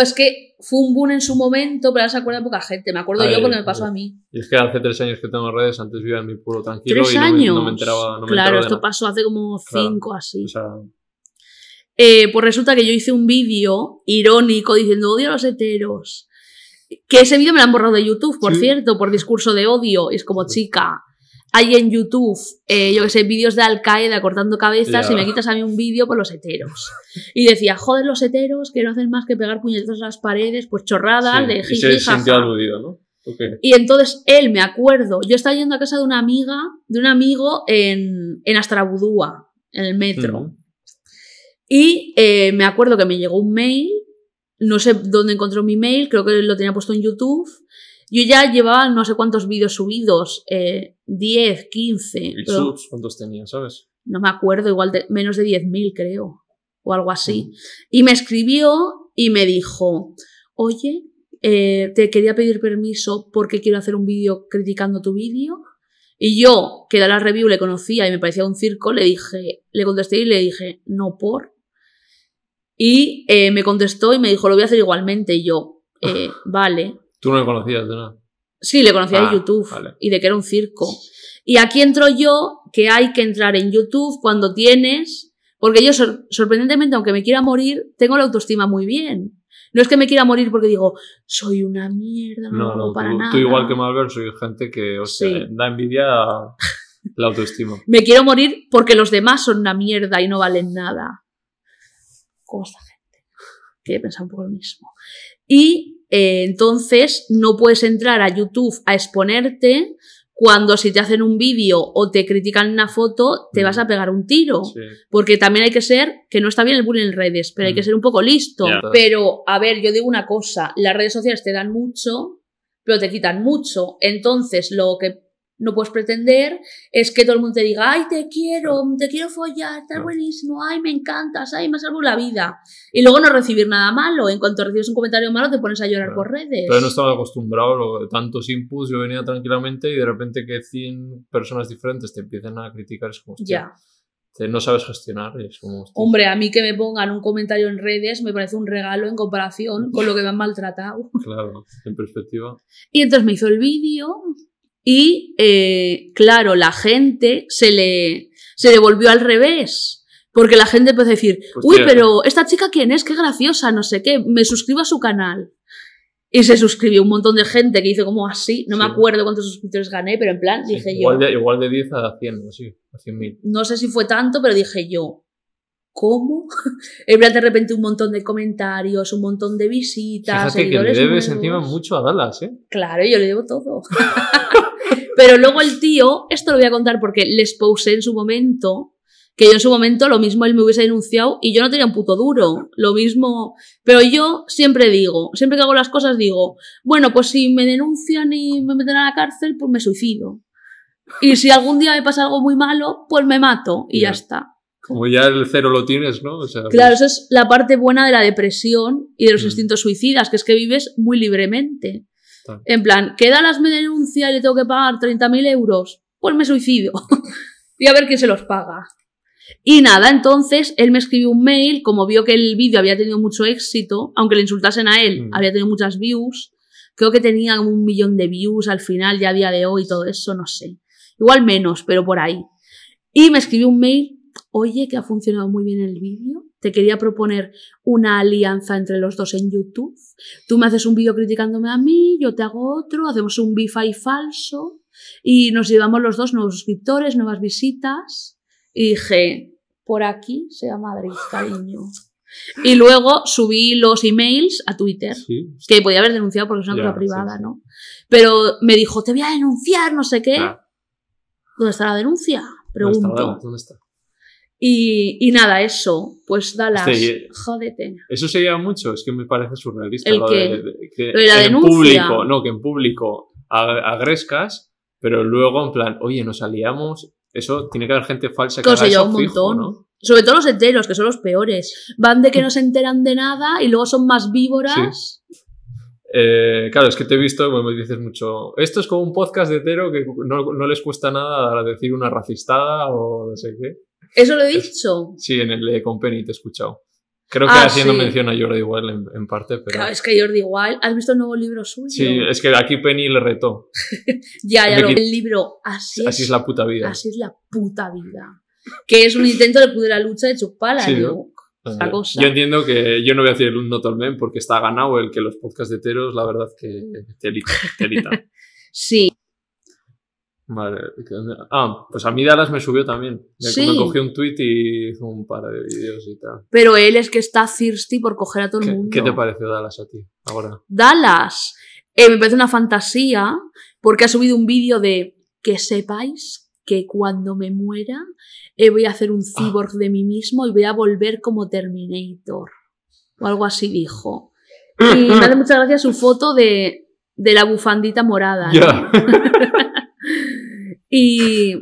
es que fue un boom en su momento, pero ahora se acuerda poca gente. Me acuerdo yo porque me pasó a mí. es que hace tres años que tengo redes, antes vivía en mi pueblo tranquilo ¿Tres y no, años? Me, no, me, enteraba. claro, esto pasó hace como cinco así. O sea, eh, pues resulta que yo hice un vídeo irónico diciendo odio a los heteros. Que ese vídeo me lo han borrado de YouTube, por cierto, por discurso de odio. Es como chica. Hay en YouTube, eh, yo que sé, vídeos de Al Qaeda cortando cabezas y me quitas a mí un vídeo por los heteros. Y decía, joder, los heteros que no hacen más que pegar puñetazos a las paredes, pues chorradas de jiji, se ¿no? Y entonces él, me acuerdo, yo estaba yendo a casa de una amiga, de un amigo en, en Astrabudúa, en el metro. Y eh, me acuerdo que me llegó un mail, no sé dónde encontró mi mail, creo que lo tenía puesto en YouTube. Yo ya llevaba no sé cuántos vídeos subidos, eh, 10, 15. ¿Y subs cuántos tenía, sabes? No me acuerdo, igual de, menos de 10.000 creo, o algo así. Mm. Y me escribió y me dijo, oye, eh, te quería pedir permiso porque quiero hacer un vídeo criticando tu vídeo. Y yo, que de la review le conocía y me parecía un circo, le dije, le contesté y le dije, no por. Y eh, me contestó y me dijo, lo voy a hacer igualmente. yo, eh, [LAUGHS] vale. ¿Tú no le conocías de nada? Sí, le conocía de ah, YouTube vale. y de que era un circo. Y aquí entro yo, que hay que entrar en YouTube cuando tienes, porque yo sorprendentemente, aunque me quiera morir, tengo la autoestima muy bien. No es que me quiera morir porque digo, soy una mierda, no, no, no para tú, nada. Tú igual que Marvel, soy gente que, o sea, da envidia la autoestima. [LAUGHS] me quiero morir porque los demás son una mierda y no valen nada esta gente, que pensar un poco lo mismo. Y eh, entonces no puedes entrar a YouTube a exponerte cuando si te hacen un vídeo o te critican una foto, te vas a mm. pegar un tiro. Porque también hay que ser, que no está bien el bullying en redes, pero hay que mm. ser un poco listo. Pero, a ver, yo digo una cosa, las redes sociales te dan mucho, pero te quitan mucho. Entonces, lo que no puedes pretender es que todo el mundo te diga, ay, te quiero, te quiero follar, estás buenísimo, ay, me encantas, ay, me salvo la vida. Y luego no recibir nada malo. En cuanto recibes un comentario malo, te pones a llorar por redes. Yo no estaba acostumbrado a tantos inputs. Yo venía tranquilamente y de repente que 100 personas diferentes te empiezan a criticar, es como, ya. no sabes gestionar. Es como, Hombre, a mí que me pongan un comentario en redes me parece un regalo en comparación con lo que me han maltratado. claro, en perspectiva. Y entonces me hizo el vídeo y, eh, claro, la gente se le, se le volvió al revés. Porque la gente puede decir, pues uy, pero eh". esta chica quién es, qué graciosa, no sé qué, me suscribo a su canal. Y se suscribió un montón de gente que dice como así, no me acuerdo cuántos suscriptores gané, pero en plan dije yo. igual de 10 a 100, sí a mil No sé si fue tanto, pero dije yo, ¿cómo? [LAUGHS] en plan de repente un montón de comentarios, un montón de visitas. seguidores le debes mucho a Dallas, ¿eh? Claro, yo le debo todo. [LAUGHS] Pero luego el tío, esto lo voy a contar porque les puse en su momento, que yo en su momento lo mismo él me hubiese denunciado y yo no tenía un puto duro, lo mismo, pero yo siempre digo, siempre que hago las cosas digo, bueno, pues si me denuncian y me meten a la cárcel, pues me suicido. Y si algún día me pasa algo muy malo, pues me mato y ya está. Como ya el cero lo tienes, ¿no? Pues claro, esa es la parte buena de la depresión y de los mm. instintos suicidas, que es que vives muy libremente. En plan, ¿qué las me denuncia y le tengo que pagar 30.000 euros? Pues me suicido [LAUGHS] y a ver quién se los paga. Y nada, entonces él me escribió un mail, como vio que el vídeo había tenido mucho éxito, aunque le insultasen a él, mm. había tenido muchas views, creo que tenía como un millón de views al final, ya a día de hoy, todo eso, no sé. Igual menos, pero por ahí. Y me escribió un mail, oye, que ha funcionado muy bien el vídeo, te quería proponer una alianza entre los dos en YouTube. Tú me haces un vídeo criticándome a mí, yo te hago otro, hacemos un bifi falso y nos llevamos los dos nuevos suscriptores, nuevas visitas. Y dije, por aquí sea llama Madrid, cariño. Y luego subí los emails a Twitter, que podía haber denunciado porque es una cosa privada, ¿no? Pero me dijo, te voy a denunciar, no sé qué. ¿Dónde está la denuncia? Pregunto. ¿Dónde está? Y, nada, eso, pues da la este, jódete. Eso se lleva mucho, es que me parece surrealista lo, que, en público, no, que en público agrescas, pero luego en plan, oye, nos aliamos, eso tiene que haber gente falsa que, un montón. Sobre todo los heteros, que son los peores. Van de que no se enteran de nada y luego son más víboras. Eh, claro, es que te he visto, me dices mucho, esto es como un podcast de hetero que no, no les cuesta nada decir una racistada o no sé qué. Eso lo he dicho. Sí, en el de te he escuchado. Creo que ah, haciendo mención a Jordi Wild en, parte, pero... Claro, es que Jordi igual, ¿Has visto el nuevo libro suyo? Sí, es que aquí Penny le retó. [LAUGHS] ya, ya, lo, el libro Así, así es, la puta vida. Así es la puta vida. Que es un intento de poder la lucha de chupala, sí, Yo entiendo que yo no voy a hacer un men, porque está ganado el que los podcasts de teros, la verdad que te, lita. [LAUGHS] Sí. Vale. Ah, pues a mí Dallas me subió también. Me, cogió un tweet y hizo un par de vídeos y tal. Pero él es que está thirsty por coger a todo el mundo. ¿Qué te pareció Dallas a ti ahora? Dallas. Eh, me parece una fantasía porque ha subido un vídeo de que sepáis que cuando me muera eh, voy a hacer un ah. cyborg de mí mismo y voy a volver como Terminator. O algo así dijo. Y me hace muchas gracias su foto de, la bufandita morada. [LAUGHS] Y,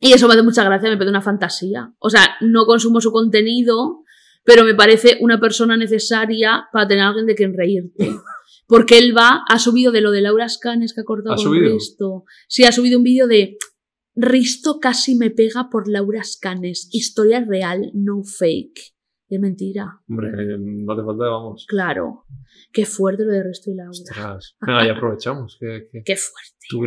eso me hace mucha gracia, me pide una fantasía. O sea, no consumo su contenido, pero me parece una persona necesaria para tener a alguien de quien reírte. Porque él va, ha subido de lo de Laura Scanes que ha cortado con Risto. Sí, ha subido un vídeo de Risto casi me pega por Laura Scanes. Historia real, no fake. ¡Qué mentira. Hombre, no te falta, vamos. Claro. Qué fuerte lo de Risto y Laura. Ostras. Venga, ya aprovechamos. Qué, fuerte. ¿Tú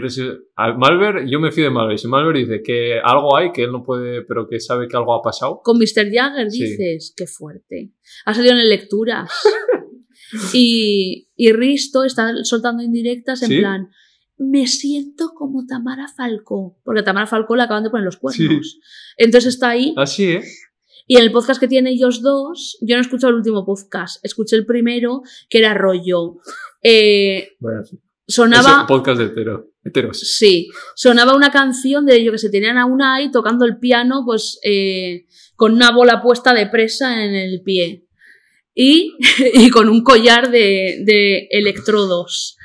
Malver, yo me fío de Malver. Si Malver dice que algo hay, que él no puede, pero que sabe que algo ha pasado. Con Mr. Jagger dices, qué fuerte. Ha salido en lecturas. [LAUGHS] y, y Risto está soltando indirectas en plan me siento como Tamara Falcó, porque Tamara Falcó le acaban de poner los cuernos. Entonces está ahí. Así, ah, ¿eh? Y en el podcast que tienen ellos dos, yo no he escuchado el último podcast, escuché el primero, que era rollo. Eh, sonaba. podcast de heteros. Sí, sonaba una canción de ellos que se tenían a una ahí tocando el piano, pues eh, con una bola puesta de presa en el pie. Y, [LAUGHS] con un collar de, de electrodos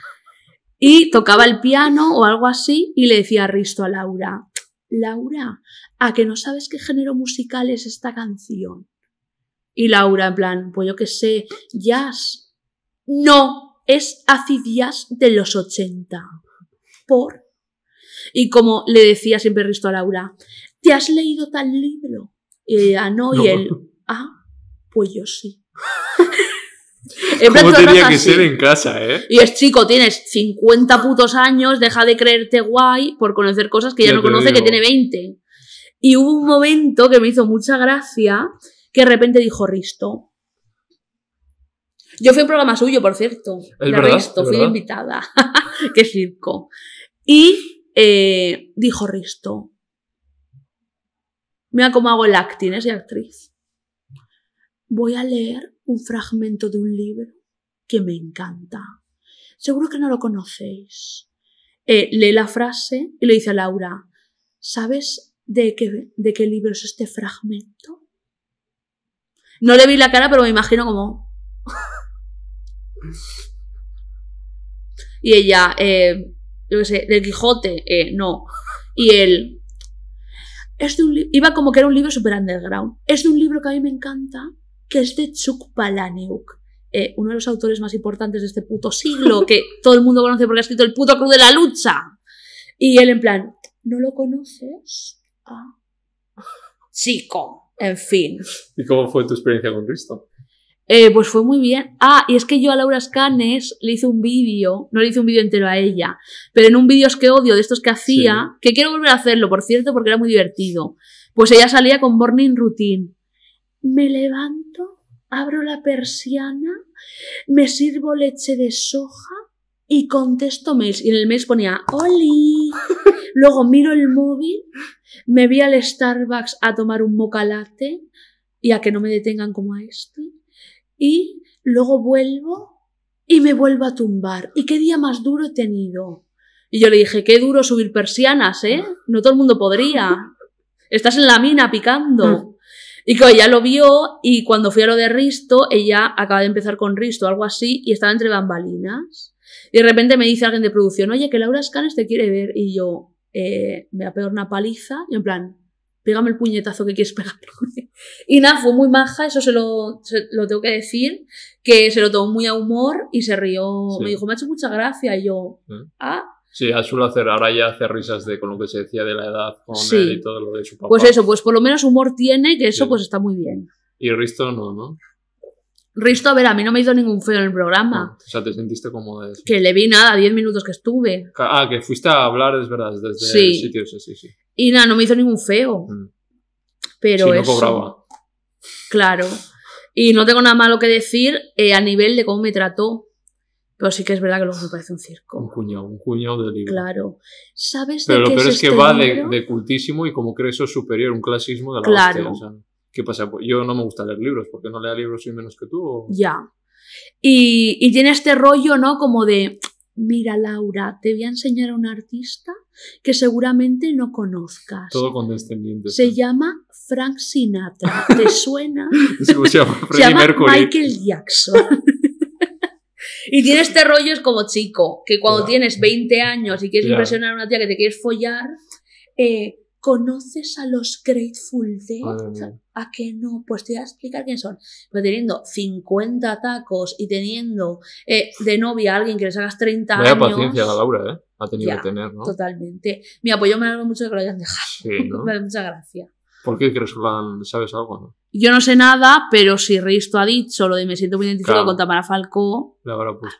y tocaba el piano o algo así y le decía Risto a Laura, Laura, a que no sabes qué género musical es esta canción. Y Laura, en plan, pues yo que sé, jazz. No, es acid jazz de los 80. Por. Y como le decía siempre Risto a Laura, ¿te has leído tal libro? Y ella, no, y él, ah, pues yo sí. [LAUGHS] ¿Cómo tenía que ser en casa, eh? Y es chico, tienes 50 putos años, deja de creerte guay por conocer cosas que ya, no conoce, que tiene 20. Y hubo un momento que me hizo mucha gracia que de repente dijo Risto. Yo fui un programa suyo, por cierto. El Risto, fui invitada. [LAUGHS] Qué circo. Y eh, dijo Risto. Mira cómo hago el acting, ¿eh? actriz. Voy a leer un fragmento de un libro que me encanta. Seguro que no lo conocéis. Eh, lee la frase y le dice a Laura, ¿sabes de qué, libro es este fragmento. No le vi la cara, pero me imagino como... [LAUGHS] y ella, eh, yo qué sé, del Quijote, eh, no. Y él... Es de iba como que era un libro super underground. Es de un libro que a mí me encanta, que es de Chuck Palahniuk. Eh, uno de los autores más importantes de este puto siglo, [LAUGHS] que todo el mundo conoce porque ha escrito el puto cruz de la Lucha. Y él en plan, ¿no lo conoces? Sí, Chico, en fin. ¿Y cómo fue tu experiencia con Cristo? Eh, pues fue muy bien. Ah, y es que yo a Laura Scanes le hice un vídeo, no le hice un vídeo entero a ella, pero en un vídeo es que odio de estos que hacía, que quiero volver a hacerlo, por cierto, porque era muy divertido. Pues ella salía con Morning Routine. Me levanto, abro la persiana, me sirvo leche de soja y contesto mails. Y en el mail ponía, ¡Oli! Luego miro el móvil, me vi al Starbucks a tomar un mocalate y a que no me detengan como a este. Y luego vuelvo y me vuelvo a tumbar. ¿Y qué día más duro he tenido? Y yo le dije, qué duro subir persianas, ¿eh? No todo el mundo podría. Estás en la mina picando. Mm. Y que ella lo vio y cuando fui a lo de Risto, ella acaba de empezar con Risto, o algo así, y estaba entre bambalinas. Y de repente me dice alguien de producción, oye, que Laura Scanes te quiere ver. Y yo, eh, me va a pegar una paliza y en plan, pégame el puñetazo que quieres pegar. [LAUGHS] y nada, fue muy maja, eso se lo, lo tengo que decir, que se lo tomó muy a humor y se rió. Me dijo, me ha hecho mucha gracia. Y yo, ¿Eh? ah. Sí, suelo hacer, ahora ya hace risas de con lo que se decía de la edad con y todo lo de su papá. Pues eso, pues por lo menos humor tiene, que eso pues está muy bien. Y Risto no, ¿no? Risto, a ver, a mí no me hizo ningún feo en el programa. o sea, te sentiste como Que le vi nada, 10 minutos que estuve. Ah, que fuiste a hablar, es verdad, desde sitios sí, sí. Y nada, no me hizo ningún feo. Mm. Pero sí, no cobraba. Claro. Y no tengo nada malo que decir eh, a nivel de cómo me trató. Pero sí que es verdad que luego me parece un circo. Un cuñado, un cuñado de libro. Claro. ¿Sabes Pero lo peor es, que este va de, cultísimo y como crees eso es superior, un clasismo de la claro. ¿Qué pasa? Pues yo no me gusta leer libros, porque no lea libros soy menos que tú. Ya. Y, tiene este rollo, ¿no? Como de, mira Laura, te voy a enseñar a un artista que seguramente no conozcas. Todo con descendientes. Se llama Frank Sinatra. [LAUGHS] ¿Te suena? Se llama, Michael Jackson. [LAUGHS] y tiene este rollo es como chico, que cuando tienes 20 años y quieres impresionar a una tía que te quieres follar, eh, conoces a los Grateful Dead. ¿A que no? Pues te voy a explicar quién son. Pero pues teniendo 50 tacos y teniendo eh, de novia a alguien que le hagas 30 Vaya años. paciencia la Laura, ¿eh? Ha tenido que tener, ¿no? Totalmente. Mi apoyo me alegro mucho de que lo hayan dejado. Sí, ¿no? [LAUGHS] me da mucha gracia. ¿Por qué que sabes algo? No? Yo no sé nada, pero si Risto ha dicho lo de me siento muy identificado con Tamara Falcó. La pues.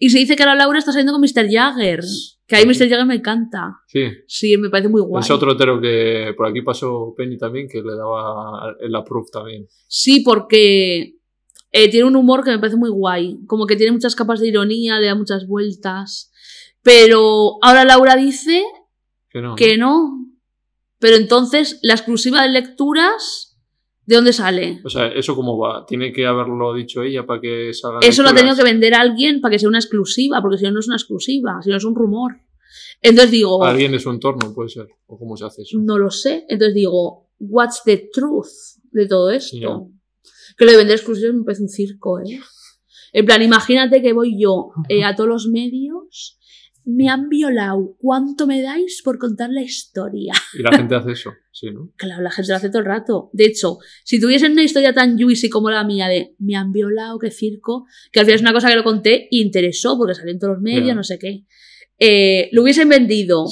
Y se dice que ahora Laura está saliendo con Mr. Jagger. Que a mí Mr. Jagger me encanta. Sí. Sí, me parece muy guay. Es otro hetero que por aquí pasó Penny también, que le daba el approve también. Sí, porque eh, tiene un humor que me parece muy guay. Como que tiene muchas capas de ironía, le da muchas vueltas. Pero ahora Laura dice que no. Que no. Pero entonces la exclusiva de lecturas ¿De dónde sale? O sea, ¿eso cómo va? ¿Tiene que haberlo dicho ella para que salga? Eso lo ha tenido que vender a alguien para que sea una exclusiva, porque si no, no es una exclusiva, si no es un rumor. Entonces digo. Alguien de su entorno puede ser, o cómo se hace eso. No lo sé. Entonces digo, what's the truth de todo esto? Que lo de vender exclusivas me parece un circo, ¿eh? En plan, imagínate que voy yo eh, a todos los medios me han violado, ¿cuánto me dais por contar la historia? [LAUGHS] Y la gente hace eso, sí, ¿no? Claro, la gente lo hace todo el rato. De hecho, si tuviesen una historia tan juicy como la mía de me han violado, qué circo, que al final es una cosa que lo conté, interesó porque salió en todos los medios, no sé qué. Eh, lo hubiesen vendido,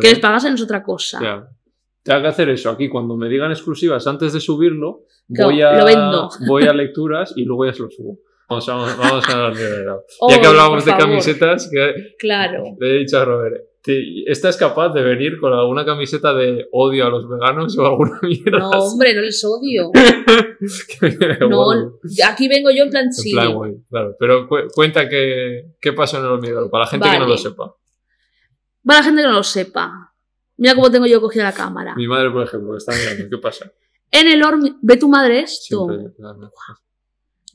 que les pagasen es otra cosa. Yeah. Tengo que hacer eso aquí, cuando me digan exclusivas antes de subirlo, voy, a, voy a [LAUGHS] lecturas y luego ya se lo subo. Vamos, a hablar de [LAUGHS] ya que oh, hablábamos de camisetas, claro. le he dicho a Robert, ¿estás capaz de venir con alguna camiseta de odio a los veganos o alguna [LAUGHS] mierda? No, hombre, no les odio. [LAUGHS] no, aquí vengo yo en plan sí. claro. Pero cuenta qué, qué pasó en el hormiguero, para la gente que no lo sepa. Para la gente que no lo sepa. Mira cómo tengo yo cogida la cámara. Mi madre, por ejemplo, está mirando. ¿Qué pasa? En el hormiguero. Ve tu madre esto. Siempre,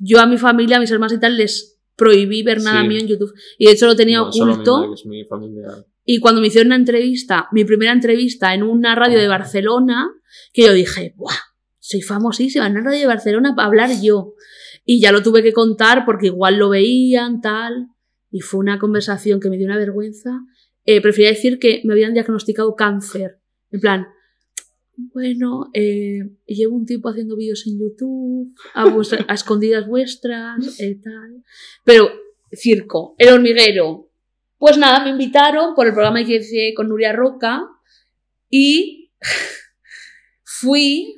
yo a mi familia, a mis hermanas y tal, les prohibí ver nada mío en YouTube. Y de hecho lo tenía oculto. Y cuando me hicieron una entrevista, mi primera entrevista en una radio de ah. Barcelona, que yo dije, ¡buah! Soy famosísima en una radio de Barcelona para hablar yo. Y ya lo tuve que contar porque igual lo veían, tal. Y fue una conversación que me dio una vergüenza. Eh, prefería decir que me habían diagnosticado cáncer. En plan, bueno, eh, llevo un tiempo haciendo vídeos en YouTube, a, escondidas vuestras, eh, tal. Pero, circo, el hormiguero. Pues nada, me invitaron por el programa que hice con Nuria Roca y [LAUGHS] fui.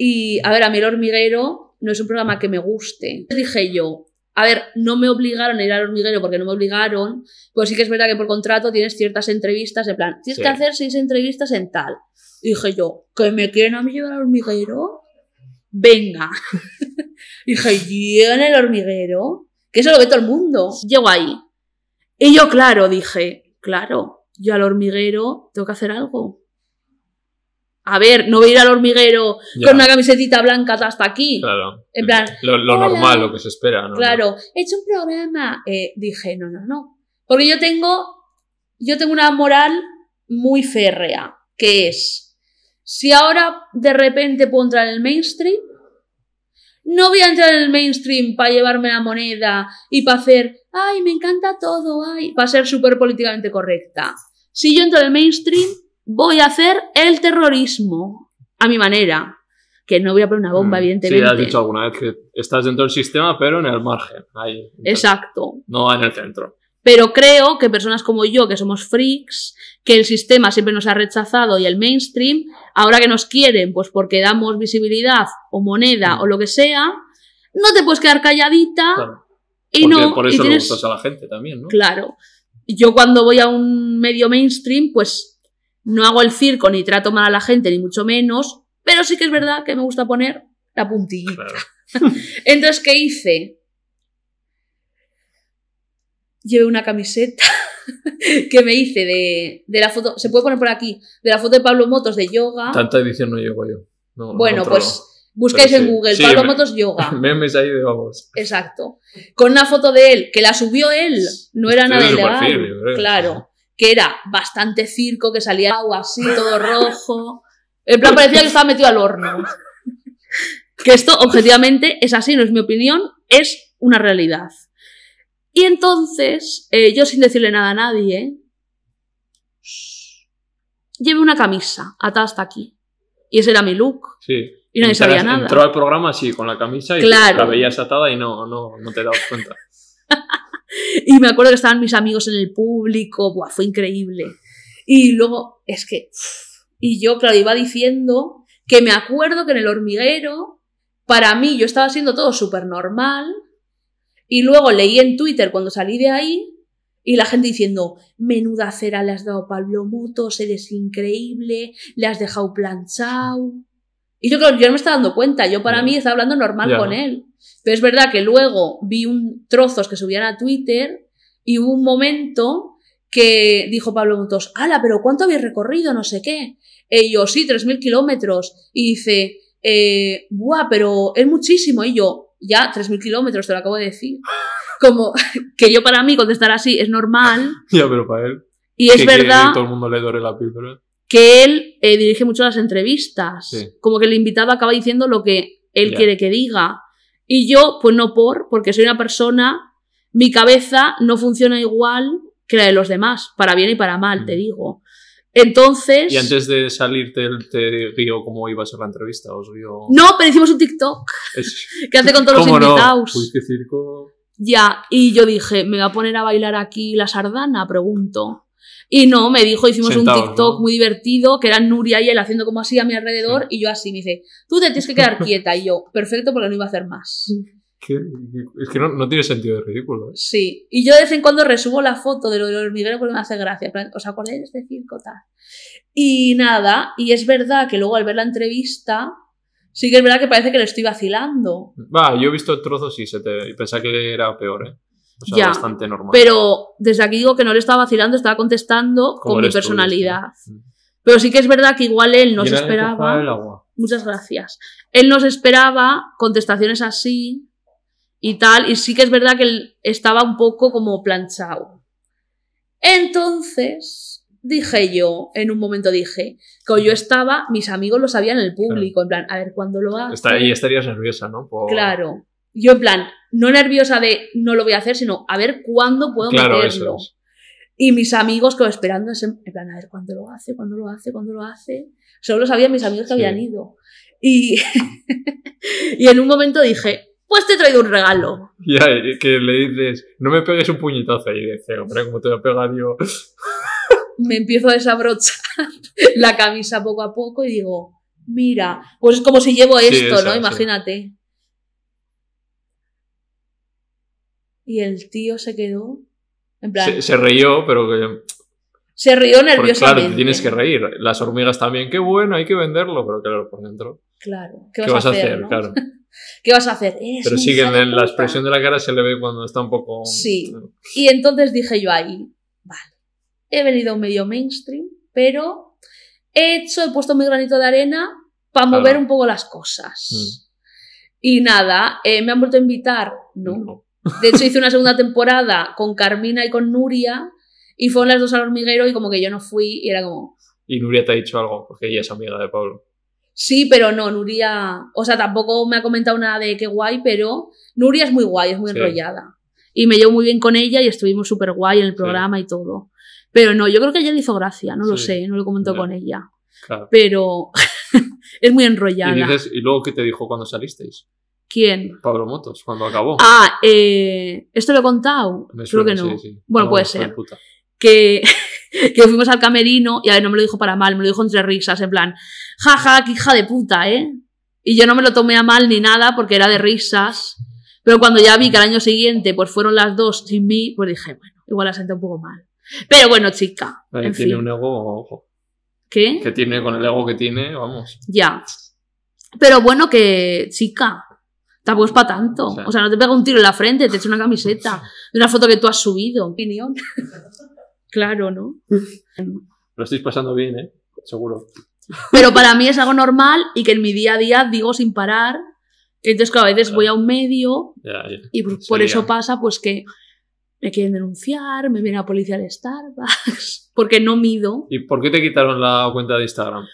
Y, a ver, a mí el hormiguero no es un programa que me guste. Dije yo, a ver, no me obligaron a ir al hormiguero porque no me obligaron, pero sí que es verdad que por contrato tienes ciertas entrevistas, de plan, tienes que hacer seis entrevistas en tal. dije yo, ¿que me quieren a mí llevar al hormiguero? Venga. [LAUGHS] y dije, yo en el hormiguero, que eso lo ve todo el mundo. Llego ahí. Y yo, claro, dije, claro, yo al hormiguero tengo que hacer algo a ver, no voy a ir al hormiguero con una camisetita blanca hasta aquí. Claro. Lo, normal, lo que se espera, ¿no? Claro. He hecho un programa. Eh, dije, no, no, no. Porque yo tengo. Yo tengo una moral muy férrea, que es. Si ahora de repente puedo entrar en el mainstream, no voy a entrar en el mainstream para llevarme la moneda y para hacer, ay, me encanta todo, ay, para ser súper políticamente correcta. Si yo entro en el mainstream, voy a hacer el terrorismo a mi manera. Que no voy a poner una bomba, evidentemente. Mm, sí, has dicho alguna vez que estás dentro del sistema, pero en el margen. Exacto. No en el centro. Pero creo que personas como yo, que somos freaks, que el sistema siempre nos ha rechazado y el mainstream, ahora que nos quieren, pues porque damos visibilidad o moneda mm. o lo que sea, no te puedes quedar calladita. Y no, por eso y gustas a la gente también, ¿no? Claro. Yo cuando voy a un medio mainstream, pues no hago el circo ni trato mal a la gente, ni mucho menos, pero sí que es verdad que me gusta poner la puntillita. [LAUGHS] Entonces, ¿qué hice? Llevé una camiseta [LAUGHS] que me hice de, de, la foto, se puede poner por aquí, de la foto de Pablo Motos de yoga. Tanta edición no llevo yo. bueno, pues buscáis en Google Pablo Motos yoga. [LAUGHS] Memes ahí de Exacto. Con una foto de él, que la subió él, no era nada ilegal. claro que era bastante circo, que salía agua así, todo rojo. En plan, parecía que estaba metido al horno. Que esto, objetivamente, es así, no es mi opinión, es una realidad. Y entonces, eh, yo sin decirle nada a nadie, llevé una camisa atada hasta aquí. Y ese era mi look. Sí. Y nadie sabía nada. Entró al programa así, con la camisa y la veías atada y no, no, no te dabas cuenta. [LAUGHS] [LAUGHS] Y me acuerdo que estaban mis amigos en el público, fue increíble. Y luego, es que... Y yo, claro, iba diciendo que me acuerdo que en el hormiguero, para mí, yo estaba siendo todo súper normal. Y luego leí en Twitter cuando salí de ahí y la gente diciendo, menuda cera le has dado Pablo Mutos, eres increíble, le has dejado planchao Y yo, creo yo no me estaba dando cuenta, yo para mí estaba hablando normal con él. Pero es verdad que luego vi un, trozos que subían a Twitter y hubo un momento que dijo Pablo Muntos, ala, pero ¿cuánto habéis recorrido? No sé qué. Y yo, sí, 3.000 kilómetros. Y dice, eh, buah, pero es muchísimo. Y yo, ya, 3.000 kilómetros, te lo acabo de decir. [LAUGHS] Como que yo para mí contestar así es normal. [LAUGHS] ya, pero para él. Y es verdad. Que todo el mundo le la Que él eh, dirige mucho las entrevistas. Como que el invitado acaba diciendo lo que él quiere que diga. Y yo, pues no por, porque soy una persona, mi cabeza no funciona igual que la de los demás, para bien y para mal, te mm. digo. Entonces. ¿Y antes de salir te, te guió cómo iba a ser la entrevista? ¿Os vio No, pero hicimos un TikTok. [LAUGHS] ¿qué hace con todos los invitados? circo? Ya, y yo dije, ¿me va a poner a bailar aquí la sardana? Pregunto. Y no, me dijo, hicimos un TikTok muy divertido, que era Nuria y él haciendo como así a mi alrededor, y yo así, me dice, tú te tienes que quedar [LAUGHS] quieta, y yo, perfecto, porque no iba a hacer más. Es que no, tiene sentido de ridículo. ¿eh? Sí, y yo de vez en cuando resumo la foto de lo del porque me hace gracia. ¿Os acordáis de este circo tal? Y nada, y es verdad que luego al ver la entrevista, sí que es verdad que parece que lo estoy vacilando. Va, yo he visto trozos y, se te... que era peor, ¿eh? ya, bastante normal. Pero desde aquí digo que no le estaba vacilando, estaba contestando con mi personalidad. Mm. pero sí que es verdad que igual él nos esperaba. Muchas gracias. Él nos esperaba contestaciones así y tal. Y sí que es verdad que él estaba un poco como planchado. Entonces, dije yo, en un momento dije, que yo estaba, mis amigos lo sabían en el público, en plan, a ver cuándo lo hago. y estarías nerviosa, ¿no? Claro. Yo en plan, no nerviosa de no lo voy a hacer, sino a ver cuándo puedo meterlo. Y mis amigos que esperando, en plan, a ver cuándo lo hace, cuándo lo hace, cuándo lo hace. Solo sabían mis amigos que habían ido. Y, [LAUGHS] y en un momento dije, pues te he traído un regalo. [LAUGHS] Y que le dices, no me pegues un puñetazo y dice, hombre, como te a pega yo. [LAUGHS] me empiezo a desabrochar la camisa poco a poco y digo, mira, pues es como si llevo esto, ¿no? Imagínate. Y el tío se quedó. En plan, se, se rió, pero Se rió nerviosamente. claro, tienes que reír. Las hormigas también, qué bueno, hay que venderlo, pero claro, por dentro. Claro, ¿qué vas, a hacer? claro. [LAUGHS] ¿Qué vas a hacer? pero sí que en la, expresión de la cara se le ve cuando está un poco. Sí. Y entonces dije yo ahí, vale, he venido un medio mainstream, pero he hecho, he puesto mi granito de arena para mover un poco las cosas. Mm. Y nada, eh, me han vuelto a invitar, no. De hecho, hice una segunda temporada con Carmina y con Nuria y fueron las dos al hormiguero y como que yo no fui y era como... Y Nuria te ha dicho algo, porque ella es amiga de Pablo. Sí, pero no, Nuria, o sea, tampoco me ha comentado nada de qué guay, pero Nuria es muy guay, es muy enrollada. Y me llevo muy bien con ella y estuvimos súper guay en el programa y todo. Pero no, yo creo que ella le hizo gracia, no lo sé, no lo comentó con ella. Claro. Pero [LAUGHS] es muy enrollada. ¿Y, ¿Y luego qué te dijo cuando salisteis? ¿Quién? Pablo Motos, cuando acabó. Ah, eh, ¿esto lo he contado? Creo que no. Bueno, puede ser. Que, [LAUGHS] que, fuimos al camerino y a ver, no me lo dijo para mal, me lo dijo entre risas, en plan, jaja, ja, hija de puta, ¿eh? Y yo no me lo tomé a mal ni nada porque era de risas. Pero cuando ya vi que al año siguiente pues fueron las dos sin mí, pues dije, bueno, igual la senté un poco mal. Pero bueno, chica. tiene un ego, ojo. ¿Qué? Que tiene con el ego que tiene, vamos. Ya. Pero bueno, que, chica, Tampoco es para tanto. O sea, no te pega un tiro en la frente, te echa una camiseta de una foto que tú has subido. Opinión. [LAUGHS] claro, ¿no? Lo estoy pasando bien, ¿eh? Seguro. Pero para mí es algo normal y que en mi día a día digo sin parar. Entonces, claro, a veces voy a un medio y por, eso pasa pues que me quieren denunciar, me viene a policía de Starbucks, [LAUGHS] porque no mido. ¿Y por qué te quitaron la cuenta de Instagram?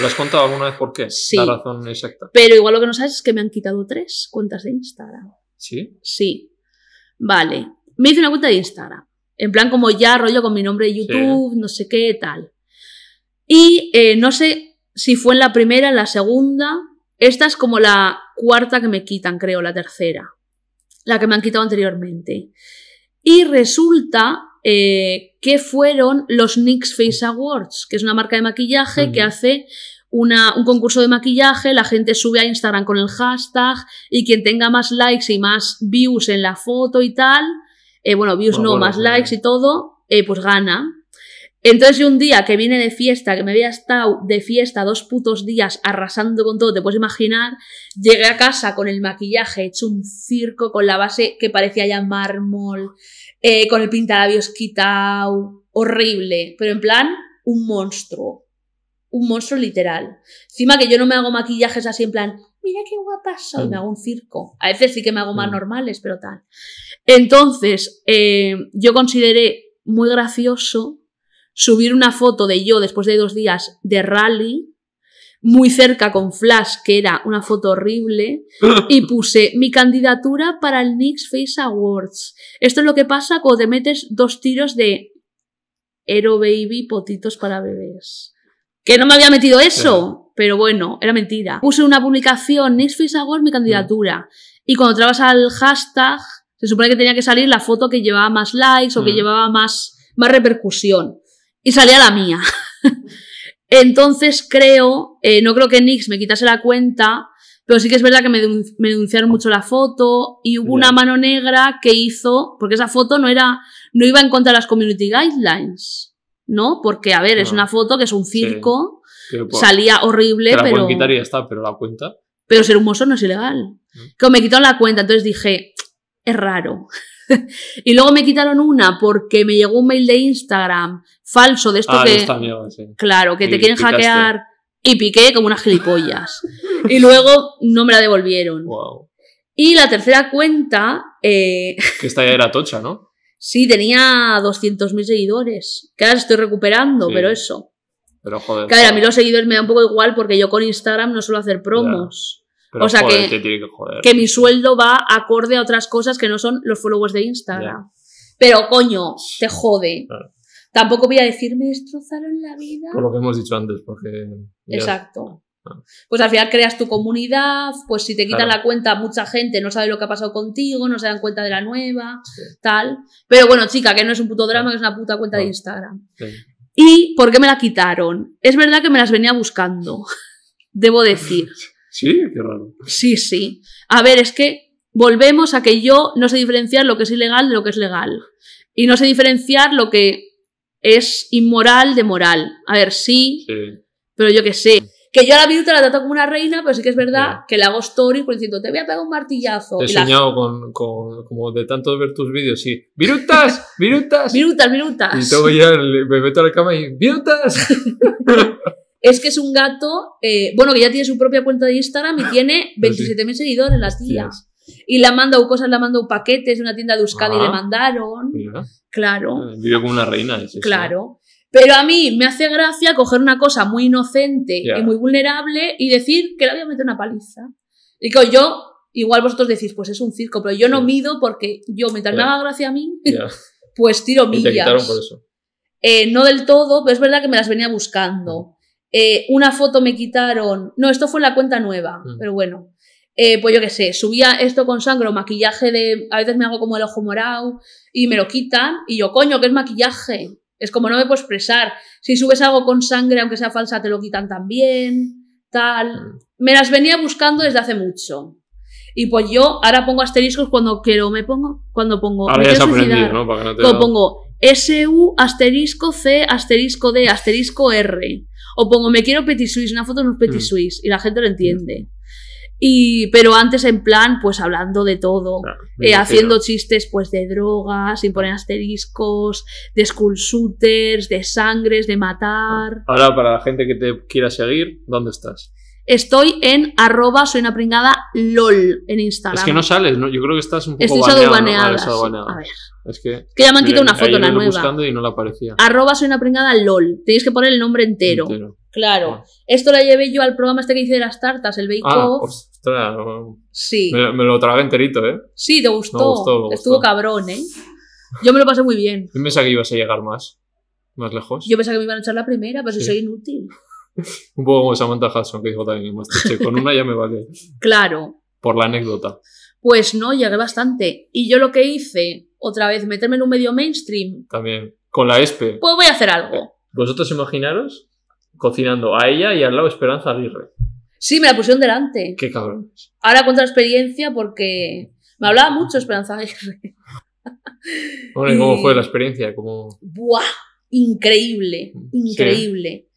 ¿Lo has contado alguna vez por qué? Sí. La razón exacta. Pero igual lo que no sabes es que me han quitado tres cuentas de Instagram. ¿Sí? Sí. Vale. Me hice una cuenta de Instagram. En plan, como ya rollo con mi nombre de YouTube, no sé qué, tal. Y eh, no sé si fue en la primera, en la segunda. Esta es como la cuarta que me quitan, creo, la tercera. La que me han quitado anteriormente. Y resulta eh, que fueron los NYX Face Awards, que es una marca de maquillaje que hace una, un concurso de maquillaje, la gente sube a Instagram con el hashtag y quien tenga más likes y más views en la foto y tal, eh, bueno, views no, más likes y todo, eh, pues gana. Entonces yo un día que vine de fiesta, que me había estado de fiesta dos putos días arrasando con todo, te puedes imaginar, llegué a casa con el maquillaje hecho un circo, con la base que parecía ya mármol, eh, con el pintalabios quitado, horrible, pero en plan un monstruo, un monstruo literal. Encima que yo no me hago maquillajes así en plan, mira qué guapa soy, mm. me hago un circo. A veces sí que me hago más mm. normales, pero tal. Entonces, eh, yo consideré muy gracioso subir una foto de yo después de dos días de rally muy cerca con Flash, que era una foto horrible, [LAUGHS] y puse mi candidatura para el Knicks Face Awards. Esto es lo que pasa cuando te metes dos tiros de Ero Baby potitos para bebés. Que no me había metido eso, pero bueno, era mentira. Puse una publicación, Knicks Face Awards, mi candidatura. Mm. Y cuando trabas al hashtag, se supone que tenía que salir la foto que llevaba más likes o que mm. llevaba más, más repercusión. Y salía la mía. [LAUGHS] Entonces creo, eh, no creo que Nix me quitase la cuenta, pero sí que es verdad que me, denunciaron mucho la foto y hubo una mano negra que hizo, porque esa foto no era, no iba en contra de las community guidelines, ¿no? Porque, a ver, es ah. una foto que es un circo, pues, salía horrible, pero. quitar y ya pero la cuenta. Pero ser humoso no es ilegal. Que mm. me quitaron la cuenta, entonces dije, es raro. [LAUGHS] y luego me quitaron una porque me llegó un mail de Instagram falso de esto ah, que. Claro, que te quieren hackear. Y piqué como unas gilipollas. [LAUGHS] y luego no me la devolvieron. Y la tercera cuenta. Eh, [LAUGHS] que esta ya era tocha, ¿no? sí, tenía 200.000 seguidores. Que ahora estoy recuperando, pero eso. Pero joder. Claro, a mí los seguidores me da un poco igual porque yo con Instagram no suelo hacer promos o sea que, que, mi sueldo va acorde a otras cosas que no son los followers de Instagram. Pero coño, te jode. Tampoco voy a decir me destrozaron la vida. Por lo que hemos dicho antes, porque. Exacto. Ah. Pues al final creas tu comunidad, pues si te quitan la cuenta mucha gente no sabe lo que ha pasado contigo, no se dan cuenta de la nueva, tal. Pero bueno, chica, que no es un puto drama, ah. que es una puta cuenta de ah. Instagram. ¿Y por qué me la quitaron? Es verdad que me las venía buscando, [LAUGHS] debo decir. [LAUGHS] Sí, qué raro. Sí, sí. A ver, es que volvemos a que yo no sé diferenciar lo que es ilegal de lo que es legal. Y no sé diferenciar lo que es inmoral de moral. A ver, sí, pero yo qué sé. Que yo a la viruta la trato como una reina, pero sí que es verdad que le hago stories por diciendo, te voy a pegar un martillazo. he soñado con, como de tanto ver tus vídeos, sí. ¡Virutas! ¡Virutas! [LAUGHS] ¡Virutas, virutas! Y luego ya me meto a la cama y ¡Virutas! [LAUGHS] es que es un gato, eh, bueno, que ya tiene su propia cuenta de Instagram y [LAUGHS] tiene 27.000 seguidores en las tía. Y la manda mandado cosas, le mandó mandado paquetes de una tienda de Euskadi, y le ah, mandaron. Claro. Ah, vive con una reina. Es Claro. Pero a mí me hace gracia coger una cosa muy inocente y muy vulnerable y decir que la había a una paliza. Y que yo, igual vosotros decís, pues es un circo, pero yo no mido porque yo, mientras me haga gracia a mí, [LAUGHS] pues tiro millas. Y te por eso. Eh, no del todo, pero es verdad que me las venía buscando. Eh, una foto me quitaron, no, esto fue en la cuenta nueva, mm. pero bueno, eh, pues yo qué sé, subía esto con sangre o maquillaje de, a veces me hago como el ojo morado y me lo quitan y yo, coño, ¿qué es maquillaje? Es como no me puedo expresar. Si subes algo con sangre, aunque sea falsa, te lo quitan también, tal. Mm. Me las venía buscando desde hace mucho. Y pues yo ahora pongo asteriscos cuando quiero, me pongo, cuando pongo. Ahora me ¿no? Para que no te lo pongo SU asterisco C asterisco D asterisco R. O pongo, me quiero petit suisse, una foto en un petit mm. suisse, y la gente lo entiende. Y, pero antes en plan, pues hablando de todo, ah, eh, haciendo chistes pues de drogas, sin poner ah. asteriscos, de school shooters, de sangres, de matar. Ahora, para la gente que te quiera seguir, ¿dónde estás? Estoy en arroba soy lol en Instagram. Es que no sales, Yo creo que estás un poco Estoy baneado, A ver. Es que, que ya me han quitado una foto, la nueva. Buscando y no la aparecía. Arroba soy lol. Tenéis que poner el nombre entero. Claro. Ah. Esto lo llevé yo al programa este que hice de las tartas, el Bake ah, Ostras, ah, sí. Me, lo traba enterito, ¿eh? Sí, te gustó. Me gustó, me gustó. Estuvo cabrón, ¿eh? Yo me lo pasé muy bien. ¿Quién pensaba que ibas a llegar más. Más lejos. Yo pensaba que me iban a echar la primera, pero soy inútil. Un poco como Samantha Hudson, que dijo también Con una ya me vale. Claro. Por la anécdota. Pues no, llegué bastante. Y yo lo que hice, otra vez, meterme en un medio mainstream. También. Con la ESPE. Pues voy a hacer algo. Vosotros imaginaros cocinando a ella y al lado Esperanza Aguirre. Sí, me la pusieron delante. Qué cabrones. Ahora cuento la experiencia porque me hablaba mucho Esperanza Aguirre. cómo fue la experiencia? ¡Buah! Increíble, increíble.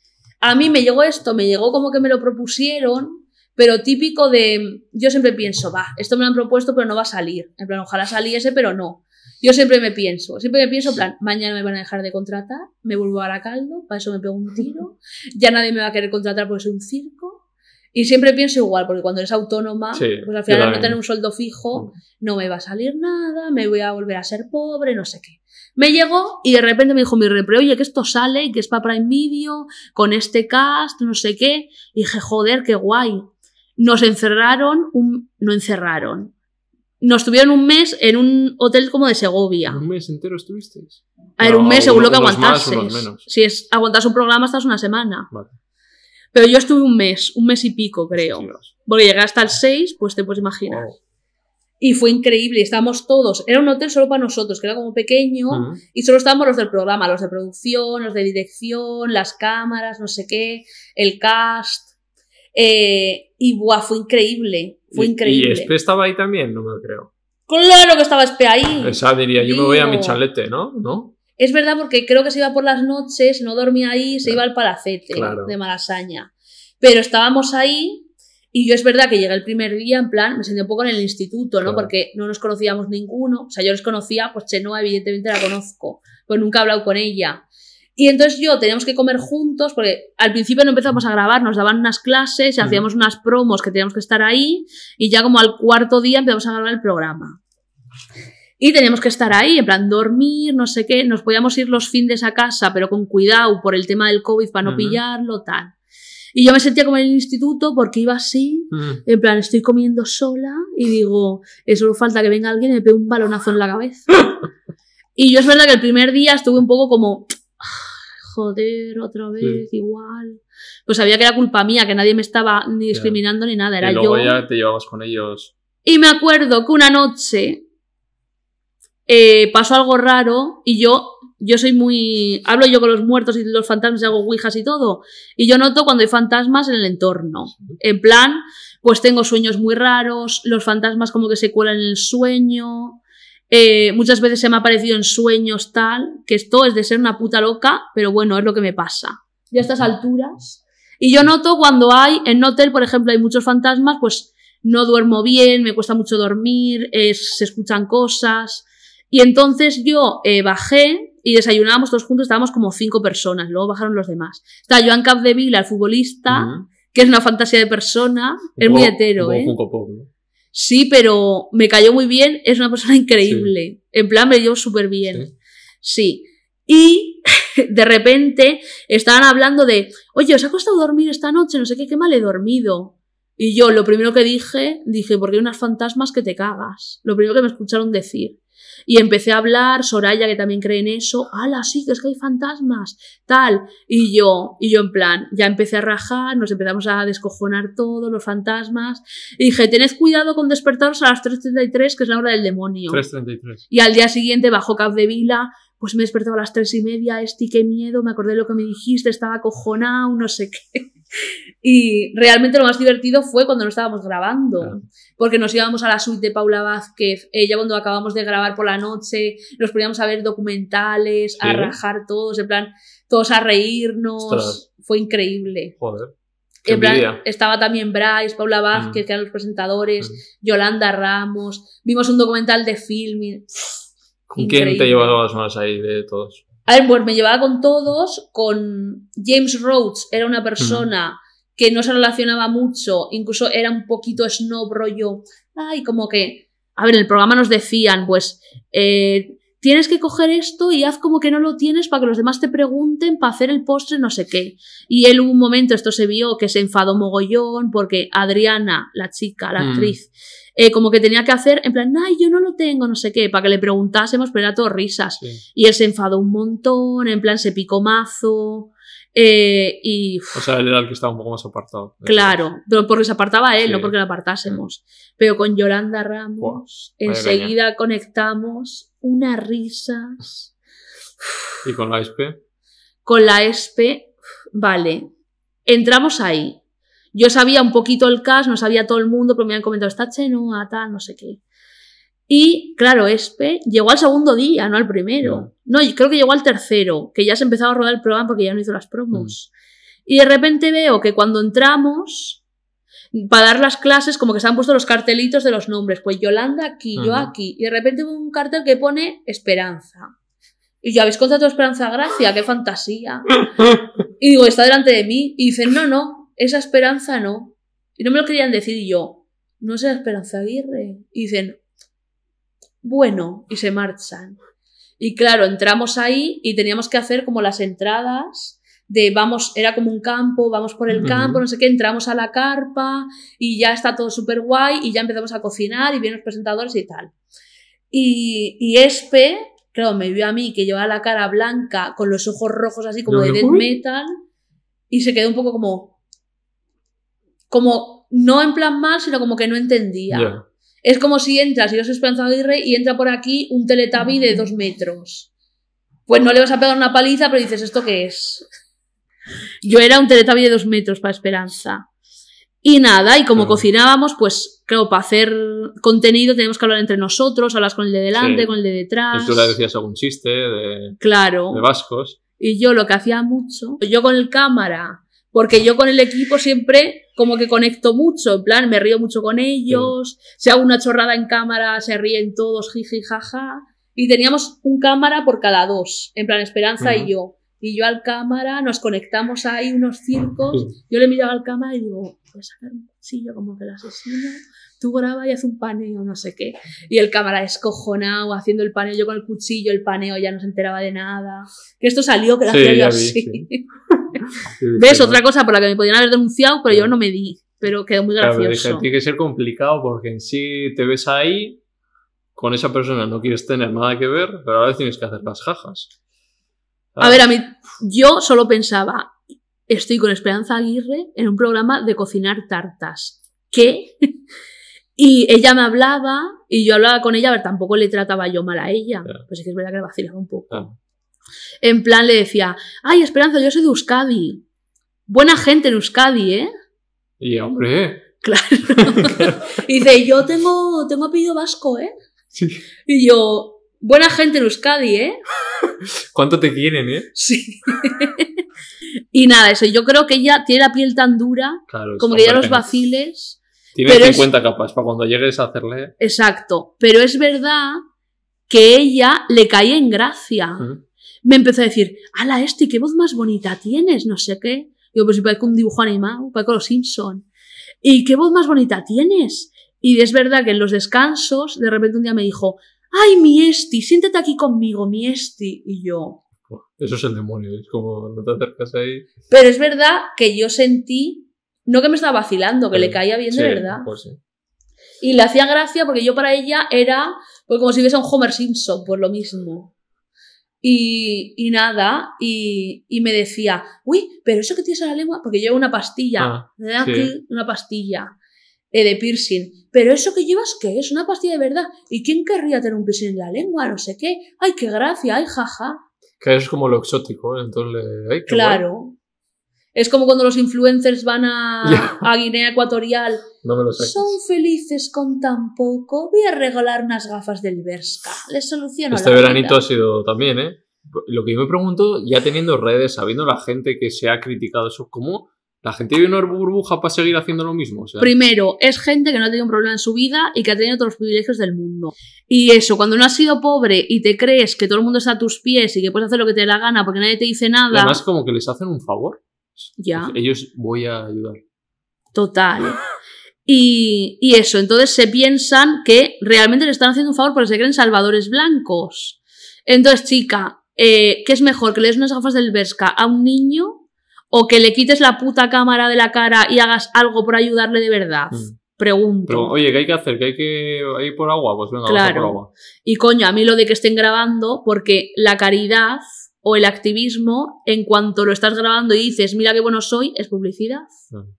A mí me llegó esto, me llegó como que me lo propusieron, pero típico de, yo siempre pienso, va, esto me lo han propuesto, pero no va a salir. En plan, ojalá saliese, pero no. Yo siempre me pienso, siempre me pienso, plan, mañana me van a dejar de contratar, me vuelvo a la caldo, para eso me pego un tiro, ya nadie me va a querer contratar porque soy un circo. Y siempre pienso igual, porque cuando eres autónoma, pues al final no tener un sueldo fijo, mm. no me va a salir nada, me voy a volver a ser pobre, no sé qué. Me llegó y de repente me dijo mi pero oye, que esto sale y que es para Prime Video, con este cast, no sé qué. Y dije, joder, qué guay. Nos encerraron, un... no encerraron. Nos tuvieron un mes en un hotel como de Segovia. ¿Un mes entero estuvisteis? Ah, A ver, un mes según que aguantases. Si aguantas un programa, estás una semana. Pero yo estuve un mes, un mes y pico, creo. Porque llegué hasta el 6, pues te puedes imaginar. Y fue increíble, estábamos todos. Era un hotel solo para nosotros, que era como pequeño, y solo estábamos los del programa, los de producción, los de dirección, las cámaras, no sé qué, el cast. Eh, y buah, fue increíble, fue increíble. ¿Y Espe estaba ahí también? No me lo creo. Claro que estaba Espe ahí. Esa diría, yo me voy a mi chalete, ¿no? ¿No? Es verdad porque creo que se iba por las noches, no dormía ahí, se iba al palacete de Malasaña. Pero estábamos ahí y yo es verdad que llegué el primer día, en plan, me sentí un poco en el instituto, ¿no? Porque no nos conocíamos ninguno. O sea, yo les conocía, pues Chenoa evidentemente la conozco, pues nunca he hablado con ella. Y entonces yo teníamos que comer juntos, porque al principio no empezamos a grabar, nos daban unas clases, y hacíamos unas promos que teníamos que estar ahí, y ya como al cuarto día empezamos a grabar el programa. Y teníamos que estar ahí, en plan dormir, no sé qué, nos podíamos ir los fines a casa, pero con cuidado por el tema del COVID para no pillarlo, tal. Y yo me sentía como en el instituto porque iba así, mm. en plan, estoy comiendo sola y digo, solo falta que venga alguien y me pegue un balonazo en la cabeza. [LAUGHS] y yo es verdad que el primer día estuve un poco como, ah, joder, otra vez, igual. Pues sabía que era culpa mía, que nadie me estaba discriminando ni nada, era yo. y luego ya te llevabas con ellos. Y me acuerdo que una noche eh, pasó algo raro y yo yo soy muy. Hablo yo con los muertos y los fantasmas y hago ouijas y todo. Y yo noto cuando hay fantasmas en el entorno. En plan, pues tengo sueños muy raros, los fantasmas como que se cuelan en el sueño. Eh, muchas veces se me ha aparecido en sueños tal, que esto es de ser una puta loca, pero bueno, es lo que me pasa. Ya a estas alturas. Y yo noto cuando hay, en hotel, por ejemplo, hay muchos fantasmas, pues no duermo bien, me cuesta mucho dormir, se escuchan cosas. Y entonces yo eh, bajé y desayunábamos todos juntos, estábamos como cinco personas, luego bajaron los demás. Está Joan Capdevila, el futbolista, que es una fantasía de persona, es muy hetero, ¿eh? sí, pero me cayó muy bien, es una persona increíble. En plan, me llevo súper bien. Sí. Y [LAUGHS] de repente estaban hablando de, oye, ¿os ha costado dormir esta noche? No sé qué, qué mal he dormido. Y yo lo primero que dije, dije, porque hay unas fantasmas que te cagas. Lo primero que me escucharon decir. Y empecé a hablar, Soraya, que también cree en eso, Hala sí, que es que hay fantasmas, tal. Y yo, y yo en plan, ya empecé a rajar, nos empezamos a descojonar todos los fantasmas. Y dije, tened cuidado con despertaros a las 3.33, que es la hora del demonio. 3.33. Y al día siguiente bajo Cap de Vila, pues me despertaba a las tres y media, este, miedo, me acordé de lo que me dijiste, estaba acojonado, no sé qué. Y realmente lo más divertido fue cuando no estábamos grabando, porque nos íbamos a la suite de Paula Vázquez, ella cuando acabamos de grabar por la noche, nos poníamos a ver documentales, a rajar todos, en plan, todos a reírnos, fue increíble. Joder. estaba también Bryce, Paula mm. Vázquez, que eran los presentadores, mm. Yolanda Ramos, vimos un documental de filming. ¿Con quién te llevabas más ahí de todos? A ver, pues me llevaba con todos, con James Rhodes era una persona que no se relacionaba mucho, incluso era un poquito snob rollo, ay, como que, a ver, en el programa nos decían, pues, eh, tienes que coger esto y haz como que no lo tienes para que los demás te pregunten para hacer el postre no sé qué. Y él hubo un momento, esto se vio, que se enfadó mogollón porque Adriana, la chica, la mm. actriz, eh, como que tenía que hacer, en plan, ay, yo no lo tengo, no sé qué, para que le preguntásemos, pero era todo risas. Y él se enfadó un montón, en plan, se picó mazo. Eh, y, o sea, él era el que estaba un poco más apartado. Claro, pero porque se apartaba él, no porque lo apartásemos. Mm. Pero con Yolanda Ramos, enseguida conectamos unas risas. ¿Y con la e SP? Con la e SP, vale. Entramos ahí. Yo sabía un poquito el caso... no sabía todo el mundo, pero me habían comentado, está chenua, tal, no sé qué. Y claro, ESPE llegó al segundo día, no al primero. No. creo que llegó al tercero, que ya se empezaba a rodar el programa porque ya no hizo las promos. Mm. Y de repente veo que cuando entramos, para dar las clases, como que se han puesto los cartelitos de los nombres, pues Yolanda aquí, yo aquí, y de repente hubo un cartel que pone Esperanza. Y yo, ¿habéis contado Esperanza Gracia? ¡Qué fantasía! [LAUGHS] Y digo, está delante de mí. Y dicen, no, no, esa Esperanza no. Y no me lo querían decir yo, no es Esperanza Aguirre. Y dicen, bueno, y se marchan. Y claro, entramos ahí y teníamos que hacer como las entradas de vamos, era como un campo, vamos por el campo, no sé qué, entramos a la carpa y ya está todo súper guay y ya empezamos a cocinar y vienen los presentadores y tal. Y, y Espe, claro, me vio a mí que llevaba la cara blanca con los ojos rojos así como de death metal y se quedó un poco como, como, no en plan mal, sino como que no entendía. Es como si entras, y los soy Esperanza Aguirre, y entra por aquí un teletabi de dos metros. Pues no le vas a pegar una paliza, pero dices, ¿esto qué es? Yo era un teletabí de dos metros para Esperanza. Y nada, y como cocinábamos, pues creo, para hacer contenido tenemos que hablar entre nosotros, hablas con el de delante, con el de detrás. Y pues tú le decías algún chiste de, claro. de vascos. Y yo lo que hacía mucho, yo con el cámara, porque yo con el equipo siempre como que conecto mucho, en plan, me río mucho con ellos, se si hago una chorrada en cámara, se ríen todos, jiji, jaja. Y teníamos un cámara por cada dos, en plan Esperanza y yo y yo al cámara, nos conectamos ahí unos circos, yo le miraba al cámara y digo, voy a sacar un cuchillo como que el asesino, tú graba y haz un paneo, no sé qué. Y el cámara cojonado haciendo el paneo yo con el cuchillo, el paneo ya no se enteraba de nada. Que esto salió gracias a [LAUGHS] ¿Ves? Otra cosa por la que me podían haber denunciado, pero yo no me di. Pero quedó muy gracioso. tiene que ser complicado porque en sí te ves ahí, con esa persona no quieres tener nada que ver, pero a veces tienes que hacer las jajas. A ver, a mí, yo solo pensaba, estoy con Esperanza Aguirre en un programa de cocinar tartas. ¿Qué? [LAUGHS] Y ella me hablaba y yo hablaba con ella, a ver, tampoco le trataba yo mal a ella. Pues es que es verdad que le vacilaba un poco. Ah. En plan le decía, ay, Esperanza, yo soy de Euskadi. Buena gente en Euskadi, ¿eh? Y hombre. [LAUGHS] Claro. claro. y dice, yo tengo, tengo apellido vasco, ¿eh? Sí. Y yo, Buena gente en Euskadi, ¿eh? [LAUGHS] ¿Cuánto te quieren, eh? Sí. y nada, eso. Yo creo que ella tiene la piel tan dura, como que ya los vaciles. Tiene 50 capas para cuando llegues a hacerle. Exacto. Pero es verdad que ella le caía en gracia. Me empezó a decir, ¡Hala, este, qué voz más bonita tienes, no sé qué. Yo pues si con un dibujo animado, con los Simpson. ¿Y qué voz más bonita tienes? Y es verdad que en los descansos, de repente un día me dijo, ¡Ay, mi Esti! Siéntate aquí conmigo, mi Esti. Y yo. Eso es el demonio, es como no te acercas ahí. Pero es verdad que yo sentí, no que me estaba vacilando, que le caía bien de verdad. Pues y le hacía gracia porque yo para ella era pues como si hubiese un Homer Simpson, por lo mismo. Y, nada, y, me decía, uy, pero eso que tienes en la lengua, porque yo una pastilla, ah, una pastilla. Eh, de piercing. Pero eso que llevas, ¿qué es? Una pastilla de verdad. ¿Y quién querría tener un piercing en la lengua? No sé qué. Ay, qué gracia, ay, jaja. Que es como lo exótico, ¿eh? claro. Es como cuando los influencers van [LAUGHS] a, Guinea Ecuatorial. No me lo sé. Son felices con tan poco. Voy a regalar unas gafas del Berska. Les soluciona Este veranito ha sido también, ¿eh? Lo que yo me pregunto, ya teniendo redes, sabiendo la gente que se ha criticado eso, ¿cómo la gente vive en una burbuja para seguir haciendo lo mismo. Primero, es gente que no ha tenido un problema en su vida y que ha tenido todos los privilegios del mundo. Y eso, cuando no has sido pobre y te crees que todo el mundo está a tus pies y que puedes hacer lo que te dé la gana porque nadie te dice nada. además, como que les hacen un favor. Ya. Pues ellos voy a ayudar. Total. Y, eso, entonces se piensan que realmente le están haciendo un favor porque se creen salvadores blancos. Entonces, chica, eh, ¿qué es mejor? ¿Que le des unas gafas del Vesca a un niño o que le quites la puta cámara de la cara y hagas algo por ayudarle de verdad. Mm. Pregunto. oye, ¿qué hay que hacer? ¿Que hay que ir por agua? Pues venga, vamos a por Y coño, a mí lo de que estén grabando, porque la caridad o el activismo, en cuanto lo estás grabando y dices, mira qué bueno soy, es publicidad. Mm.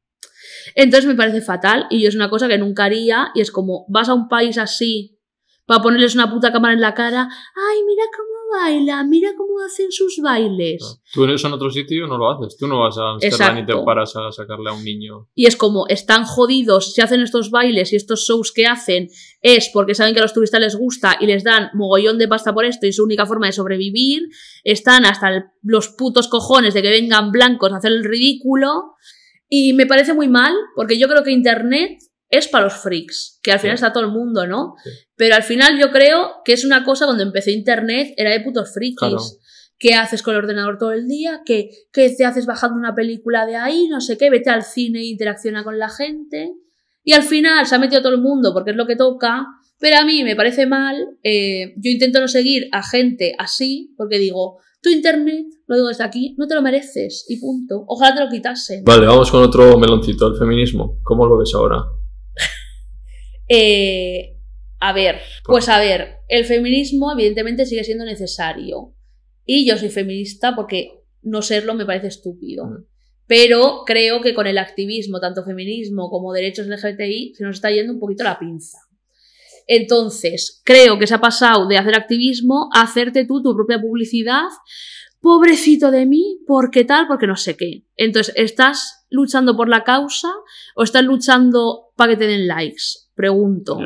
Entonces me parece fatal y yo es una cosa que nunca haría y es como vas a un país así para ponerles una puta cámara en la cara, ay, mira cómo baila, mira cómo hacen sus bailes. Ah, tú en otro sitio no lo haces, tú no vas a y te paras a sacarle a un niño. Y es como, están jodidos, si hacen estos bailes y estos shows que hacen es porque saben que a los turistas les gusta y les dan mogollón de pasta por esto y su única forma de sobrevivir, están hasta los putos cojones de que vengan blancos a hacer el ridículo. Y me parece muy mal, porque yo creo que Internet es para los freaks, que al final está todo el mundo, ¿no? Pero al final yo creo que es una cosa cuando empecé internet era de putos frikis. Que ¿Qué haces con el ordenador todo el día? Que te haces bajando una película de ahí? No sé qué, vete al cine e interacciona con la gente. Y al final se ha metido todo el mundo porque es lo que toca. Pero a mí me parece mal. Eh, yo intento no seguir a gente así porque digo, tu internet, lo digo desde aquí, no te lo mereces y punto. Ojalá te lo quitase. Vale, vamos con otro meloncito, el feminismo. ¿Cómo lo ves ahora? Eh, a ver, pues a ver, el feminismo evidentemente sigue siendo necesario. Y yo soy feminista porque no serlo me parece estúpido. Mm. Pero creo que con el activismo, tanto feminismo como derechos LGBTI, se nos está yendo un poquito la pinza. Entonces, creo que se ha pasado de hacer activismo a hacerte tú tu propia publicidad. Pobrecito de mí, porque tal, porque no sé qué. Entonces, estás luchando por la causa o estás luchando para que te den likes pregunto.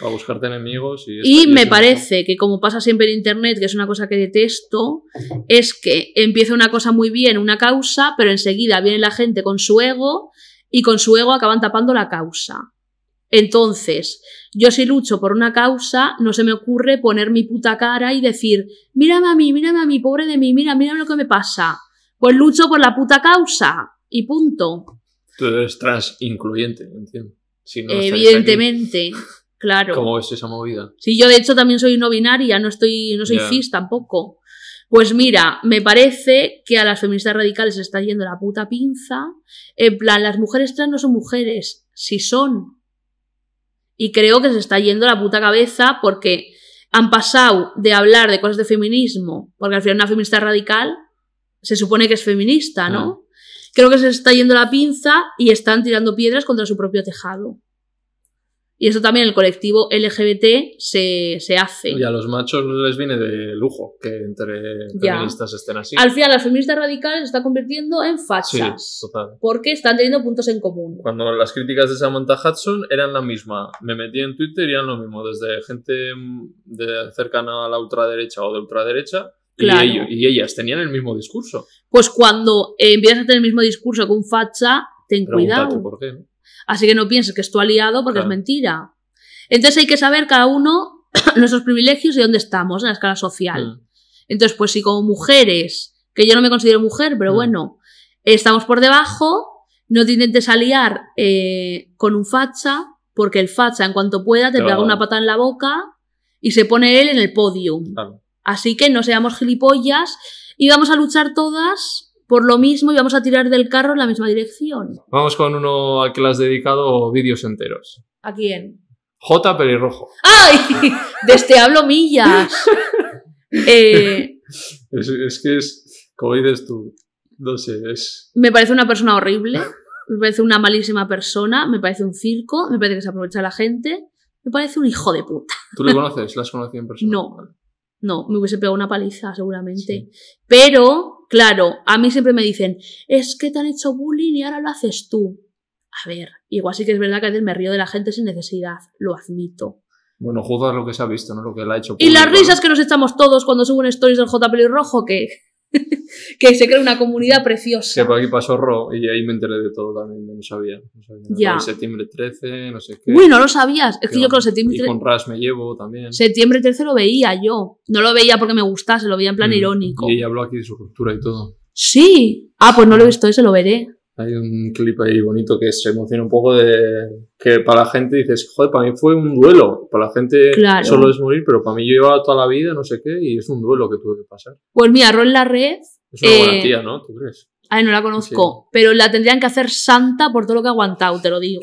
Para buscarte enemigos. Y, me parece que como pasa siempre en Internet, que es una cosa que detesto, es que empieza una cosa muy bien, una causa, pero enseguida viene la gente con su ego y con su ego acaban tapando la causa. Entonces, yo si lucho por una causa, no se me ocurre poner mi puta cara y decir, mírame a mí, mírame a mí, pobre de mí, mira, mira lo que me pasa. Pues lucho por la puta causa y punto. Tú eres trans incluyente, entiendo. Evidentemente, claro. ¿Cómo es esa movida? Sí, yo de hecho también soy no binaria, no, estoy, no soy cis tampoco. Pues mira, me parece que a las feministas radicales se está yendo la puta pinza. En plan, las mujeres trans no son mujeres, si son. Y creo que se está yendo la puta cabeza porque han pasado de hablar de cosas de feminismo, porque al final una feminista radical se supone que es feminista, ¿no? Creo que se está yendo la pinza y están tirando piedras contra su propio tejado. Y eso también el colectivo LGBT se, hace. Y a los machos les viene de lujo que entre feministas estén así. Al final, las feministas radicales se están convirtiendo en fachas. Sí, total. Porque están teniendo puntos en común. Cuando las críticas de Samantha Hudson eran la misma. Me metí en Twitter y eran lo mismo. Desde gente mm, de cercana a la ultraderecha o de ultraderecha y, ellas tenían el mismo discurso. Pues cuando eh, empiezas a tener el mismo discurso con un facha, ten cuidado. Así que no pienses que es tu aliado porque es mentira. Entonces hay que saber cada uno [CLEARS THROAT] nuestros privilegios y dónde estamos en la escala social. Mm. Entonces, pues si como mujeres, que yo no me considero mujer, pero mm. bueno, estamos por debajo, no te intentes aliar eh, con un facha, porque el facha en cuanto pueda te pega una pata en la boca y se pone él en el podio Así que no seamos gilipollas y vamos a luchar todas por lo mismo y vamos a tirar del carro en la misma dirección. Vamos con uno al que le has dedicado vídeos enteros. ¿A quién? J pelirrojo. ¡Ay! Desde [LAUGHS] este hablo millas. Eh, es, que es, como dices tú, no sé, es... Me parece una persona horrible, me parece una malísima persona, me parece un circo, me parece que se aprovecha la gente, me parece un hijo de puta. ¿Tú le conoces? ¿La has conocido en persona? No. No, me hubiese pegado una paliza seguramente. Pero, claro, a mí siempre me dicen, es que te han hecho bullying y ahora lo haces tú. A ver, igual sí que es verdad que a veces me río de la gente sin necesidad, lo admito. Bueno, juzgas lo que se ha visto, no lo que le ha hecho. y las risas que nos echamos todos cuando suben stories del JPL rojo, que [LAUGHS] que se crea una comunidad preciosa. Que por aquí pasó Ro y ahí me enteré de todo también, no sabía. No sabía ya. Septiembre 13, no sé qué. Uy, no lo sabías. Es que, yo con septiembre 13... Y con Ras me llevo también. Septiembre 13 lo veía yo. No lo veía porque me gustase, lo veía en plan mm. irónico. Y ella habló aquí de su cultura y todo. Sí. Ah, pues no lo he visto, ese lo veré. Hay un clip ahí bonito que se emociona un poco de que para la gente dices, joder, para mí fue un duelo. Para la gente solo es morir, pero para mí yo llevaba toda la vida, no sé qué, y es un duelo que tuve que pasar. Pues mira, Ron la red. Es una buena eh, tía, ¿no? ¿Tú crees? Ay, no la conozco, pero la tendrían que hacer santa por todo lo que ha aguantado, te lo digo.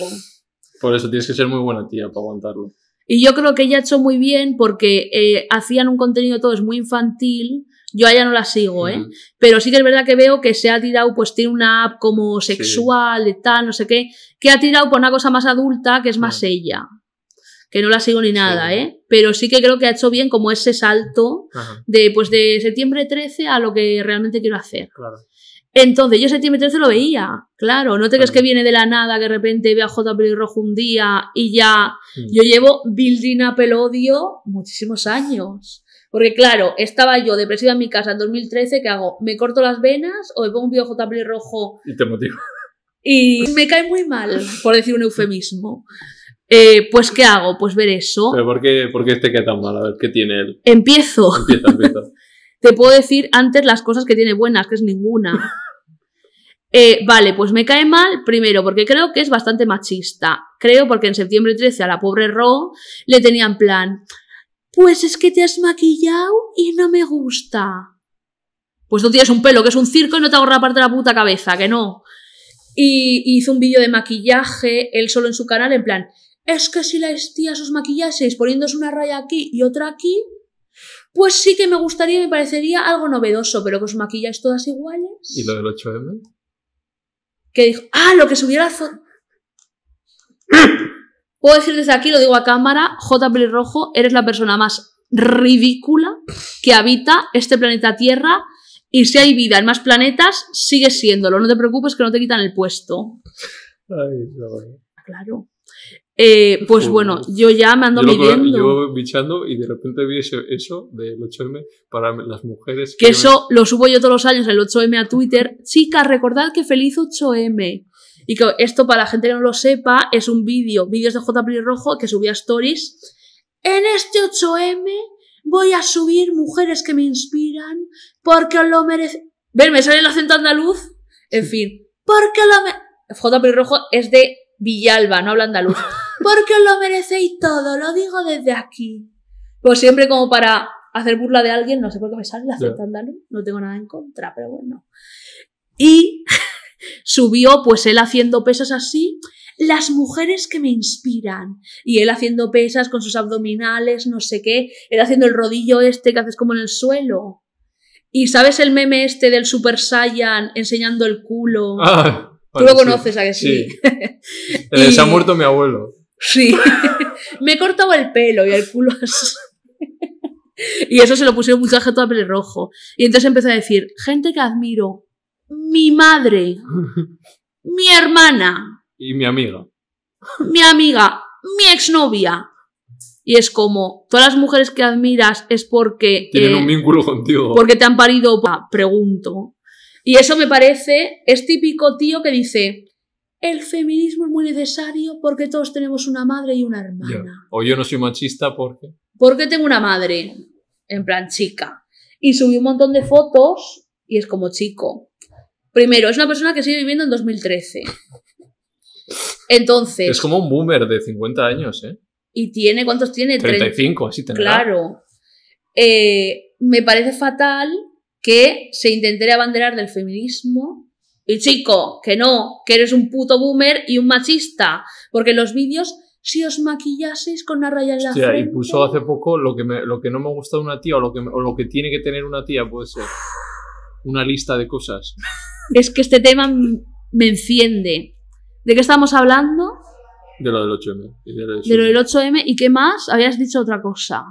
Por eso tienes que ser muy buena tía para aguantarlo. Y yo creo que ella ha hecho muy bien porque eh, hacían un contenido todo es muy infantil yo ella no la sigo, ¿eh? Pero sí que es verdad que veo que se ha tirado, pues tiene una app como sexual, de tal, no sé qué, que ha tirado por una cosa más adulta, que es más mm. ella. Que no la sigo ni nada, ¿eh? Pero sí que creo que ha hecho bien como ese salto pues, de, septiembre 13 a lo que realmente quiero hacer. Entonces, yo septiembre 13 lo veía, claro. No te crees que viene de la nada, que de repente a J. Rojo un día y ya. Mm. Yo llevo building up el odio muchísimos años. Porque claro, estaba yo depresiva en mi casa en 2013, ¿qué hago? ¿Me corto las venas o me pongo un tablero rojo? Y te motivo. Y me cae muy mal, por decir un eufemismo. Eh, pues, ¿qué hago? Pues ver eso. ¿Pero por qué, este queda tan mal? A ver, ¿qué tiene él? Empiezo. [LAUGHS] te puedo decir antes las cosas que tiene buenas, que es ninguna. [LAUGHS] Eh, vale, pues me cae mal, primero, porque creo que es bastante machista. Creo porque en septiembre 13 a la pobre Ro le tenían plan, pues es que te has maquillado y no me gusta. Pues tú tienes un pelo que es un circo y no te parte de la puta cabeza, que no. Y hizo un vídeo de maquillaje, él solo en su canal, en plan, es que si las tías os maquillaseis poniéndose una raya aquí y otra aquí, pues sí que me gustaría y me parecería algo novedoso, pero que os maquilláis todas iguales. ¿Y lo del 8M? Que dijo, ah, lo que subiera la zona! Puedo decir desde aquí, lo digo a cámara, J. Rojo, eres la persona más ridícula que habita este planeta Tierra. Y si hay vida en más planetas, sigue siéndolo. No te preocupes que no te quitan el puesto. Ay, ah, Claro. Eh, pues bueno, yo ya me ando yo midiendo. Yo bichando y de repente vi eso, del 8M para las mujeres. Que, eso lo subo yo todos los años, el 8M a Twitter. Chicas, recordad que feliz 8M. Y que esto, para la gente que no lo sepa, es un vídeo, vídeos de J. Rojo que subía stories. En este 8M voy a subir mujeres que me inspiran porque os lo merecen. Ver, me sale el acento andaluz. En fin, porque lo Rojo es de Villalba, no habla andaluz. [LAUGHS] porque lo merecéis todo, lo digo desde aquí. Pues siempre como para hacer burla de alguien, no sé por qué me sale el acento andaluz, no tengo nada en contra, pero bueno. Y [LAUGHS] Subió pues él haciendo pesas así, las mujeres que me inspiran. Y él haciendo pesas con sus abdominales, no sé qué, él haciendo el rodillo este que haces como en el suelo. Y sabes el meme este del Super Saiyan enseñando el culo. Ah, Tú lo conoces, a que sí. [LAUGHS] Eh, se ha muerto mi abuelo. Sí. [LAUGHS] me he cortado el pelo y el culo así. [LAUGHS] y eso se lo pusieron un a todo a pelirrojo. Y entonces empecé a decir, gente que admiro, mi madre, [LAUGHS] mi hermana. Y mi amiga. Mi amiga, mi exnovia. Y es como, todas las mujeres que admiras es porque... Tienen eh, un vínculo contigo. Porque te han parido, pregunto. Y eso me parece, es típico tío que dice, el feminismo es muy necesario porque todos tenemos una madre y una hermana. o yo no soy machista porque... Porque tengo una madre, en plan chica. Y subí un montón de fotos y es como chico. Primero, es una persona que sigue viviendo en 2013. Entonces. Es como un boomer de 50 años, ¿eh? Y tiene, ¿cuántos tiene? 35, así tendrá. Claro. Eh, me parece fatal que se intente abanderar del feminismo. Y chico, que no, que eres un puto boomer y un machista. Porque los vídeos, si os maquillaseis con una raya en la frente... Y puso hace poco lo que, lo que no me gusta de una tía o lo, que, o lo que tiene que tener una tía, puede ser. Una lista de cosas. Es que este tema me enciende. ¿De qué estamos hablando? De lo del 8M. De lo del 8M. ¿Y qué más? Habías dicho otra cosa.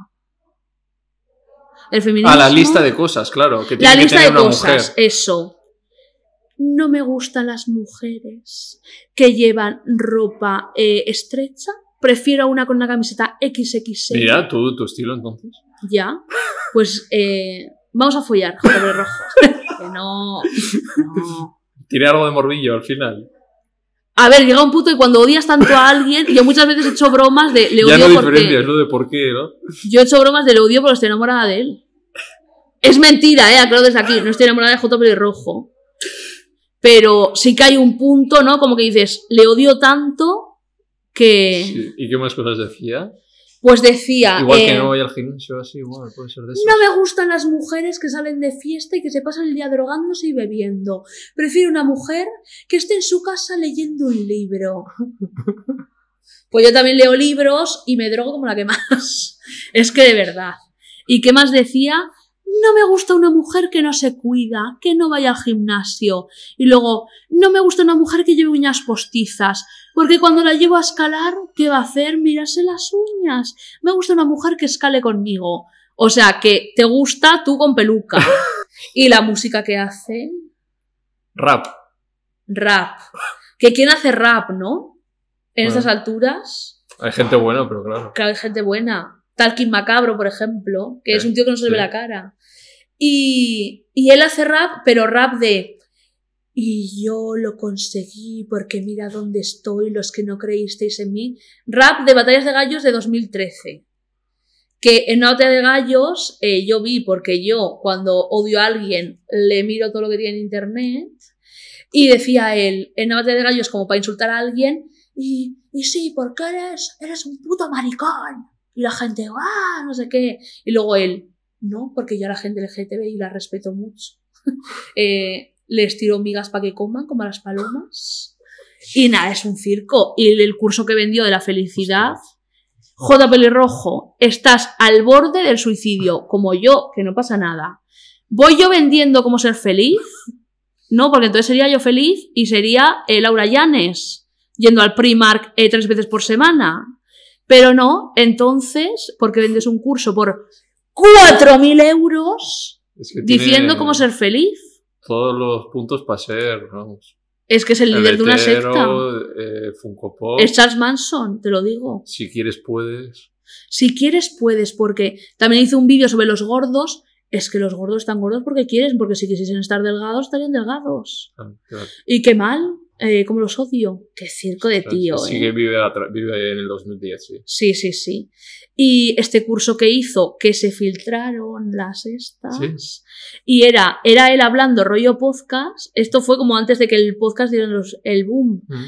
El feminismo. A ah, la lista de cosas, claro. la lista de cosas, eso. No me gustan las mujeres que llevan ropa eh, estrecha. Prefiero una con una camiseta XXL. Mira, tú, tu estilo entonces. Ya. Pues eh, vamos a follar, joder rojo. [LAUGHS] no, Tiene algo de morbillo al final. A ver, llega un punto y cuando odias tanto a alguien, yo muchas veces he hecho bromas de le odio ya no ¿no? De por qué, ¿no? Yo he hecho bromas de le odio porque estoy enamorada de él. Es mentira, ¿eh? claro desde aquí. No estoy enamorada de J. Rojo. Pero sí que hay un punto, ¿no? Como que dices, le odio tanto que. ¿Y qué más cosas decía? Pues decía. Igual que eh, no al gimnasio, así, No me gustan las mujeres que salen de fiesta y que se pasan el día drogándose y bebiendo. Prefiero una mujer que esté en su casa leyendo un libro. [LAUGHS] pues yo también leo libros y me drogo como la que más. es que de verdad. ¿Y qué más decía? no me gusta una mujer que no se cuida, que no vaya al gimnasio. Y luego, no me gusta una mujer que lleve uñas postizas. Porque cuando la llevo a escalar, ¿qué va a hacer? Mirarse las uñas. Me gusta una mujer que escale conmigo. O sea, que te gusta tú con peluca. [LAUGHS] ¿Y la música que hace? Rap. Rap. Que quién hace rap, ¿no? En estas alturas. Hay gente buena, pero claro. Claro, hay gente buena. Kim Macabro, por ejemplo, que es un tío que no se ve la cara. Y, y él hace rap, pero rap de y yo lo conseguí porque mira dónde estoy, los que no creísteis en mí. Rap de Batallas de Gallos de 2013. Que en una de gallos eh, yo vi, porque yo cuando odio a alguien le miro todo lo que tiene en internet, y decía él, en una de gallos como para insultar a alguien, y, y sí, porque eres, eres un puto maricón. Y la gente, ¡ah! No sé qué. Y luego él, no, porque yo a la gente LGTBI la respeto mucho. [LAUGHS] Eh, les tiro migas para que coman, como a las palomas. Y nada, es un circo. Y el curso que vendió de la felicidad. J. Pelirrojo, estás al borde del suicidio, como yo, que no pasa nada. ¿Voy yo vendiendo cómo ser feliz? No, porque entonces sería yo feliz y sería eh, Laura Llanes, yendo al Primark eh, tres veces por semana. Pero no, entonces, porque vendes un curso por 4.000 euros diciendo cómo ser feliz todos los puntos para ser, vamos. Es que es el líder de una secta. Eh, es Charles Manson, te lo digo. Si quieres, puedes. Si quieres, puedes, porque también hice un vídeo sobre los gordos. Es que los gordos están gordos porque quieren, porque si quisiesen estar delgados, estarían delgados. Ah, y qué mal, eh, como los odio. Qué circo de tío. Sí, eh. vive, en el 2010, sí. Sí, sí, Y este curso que hizo, que se filtraron las estas. Y era, era él hablando rollo podcast. Esto fue como antes de que el podcast diera el boom. Mm.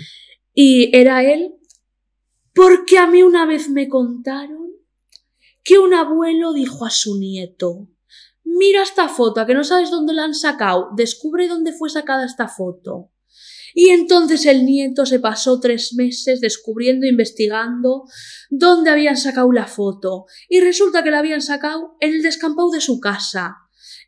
Y era él. Porque a mí una vez me contaron que un abuelo dijo a su nieto. Mira esta foto, que no sabes dónde la han sacado. Descubre dónde fue sacada esta foto. Y entonces el nieto se pasó tres meses descubriendo, investigando dónde habían sacado la foto. Y resulta que la habían sacado en el descampado de su casa.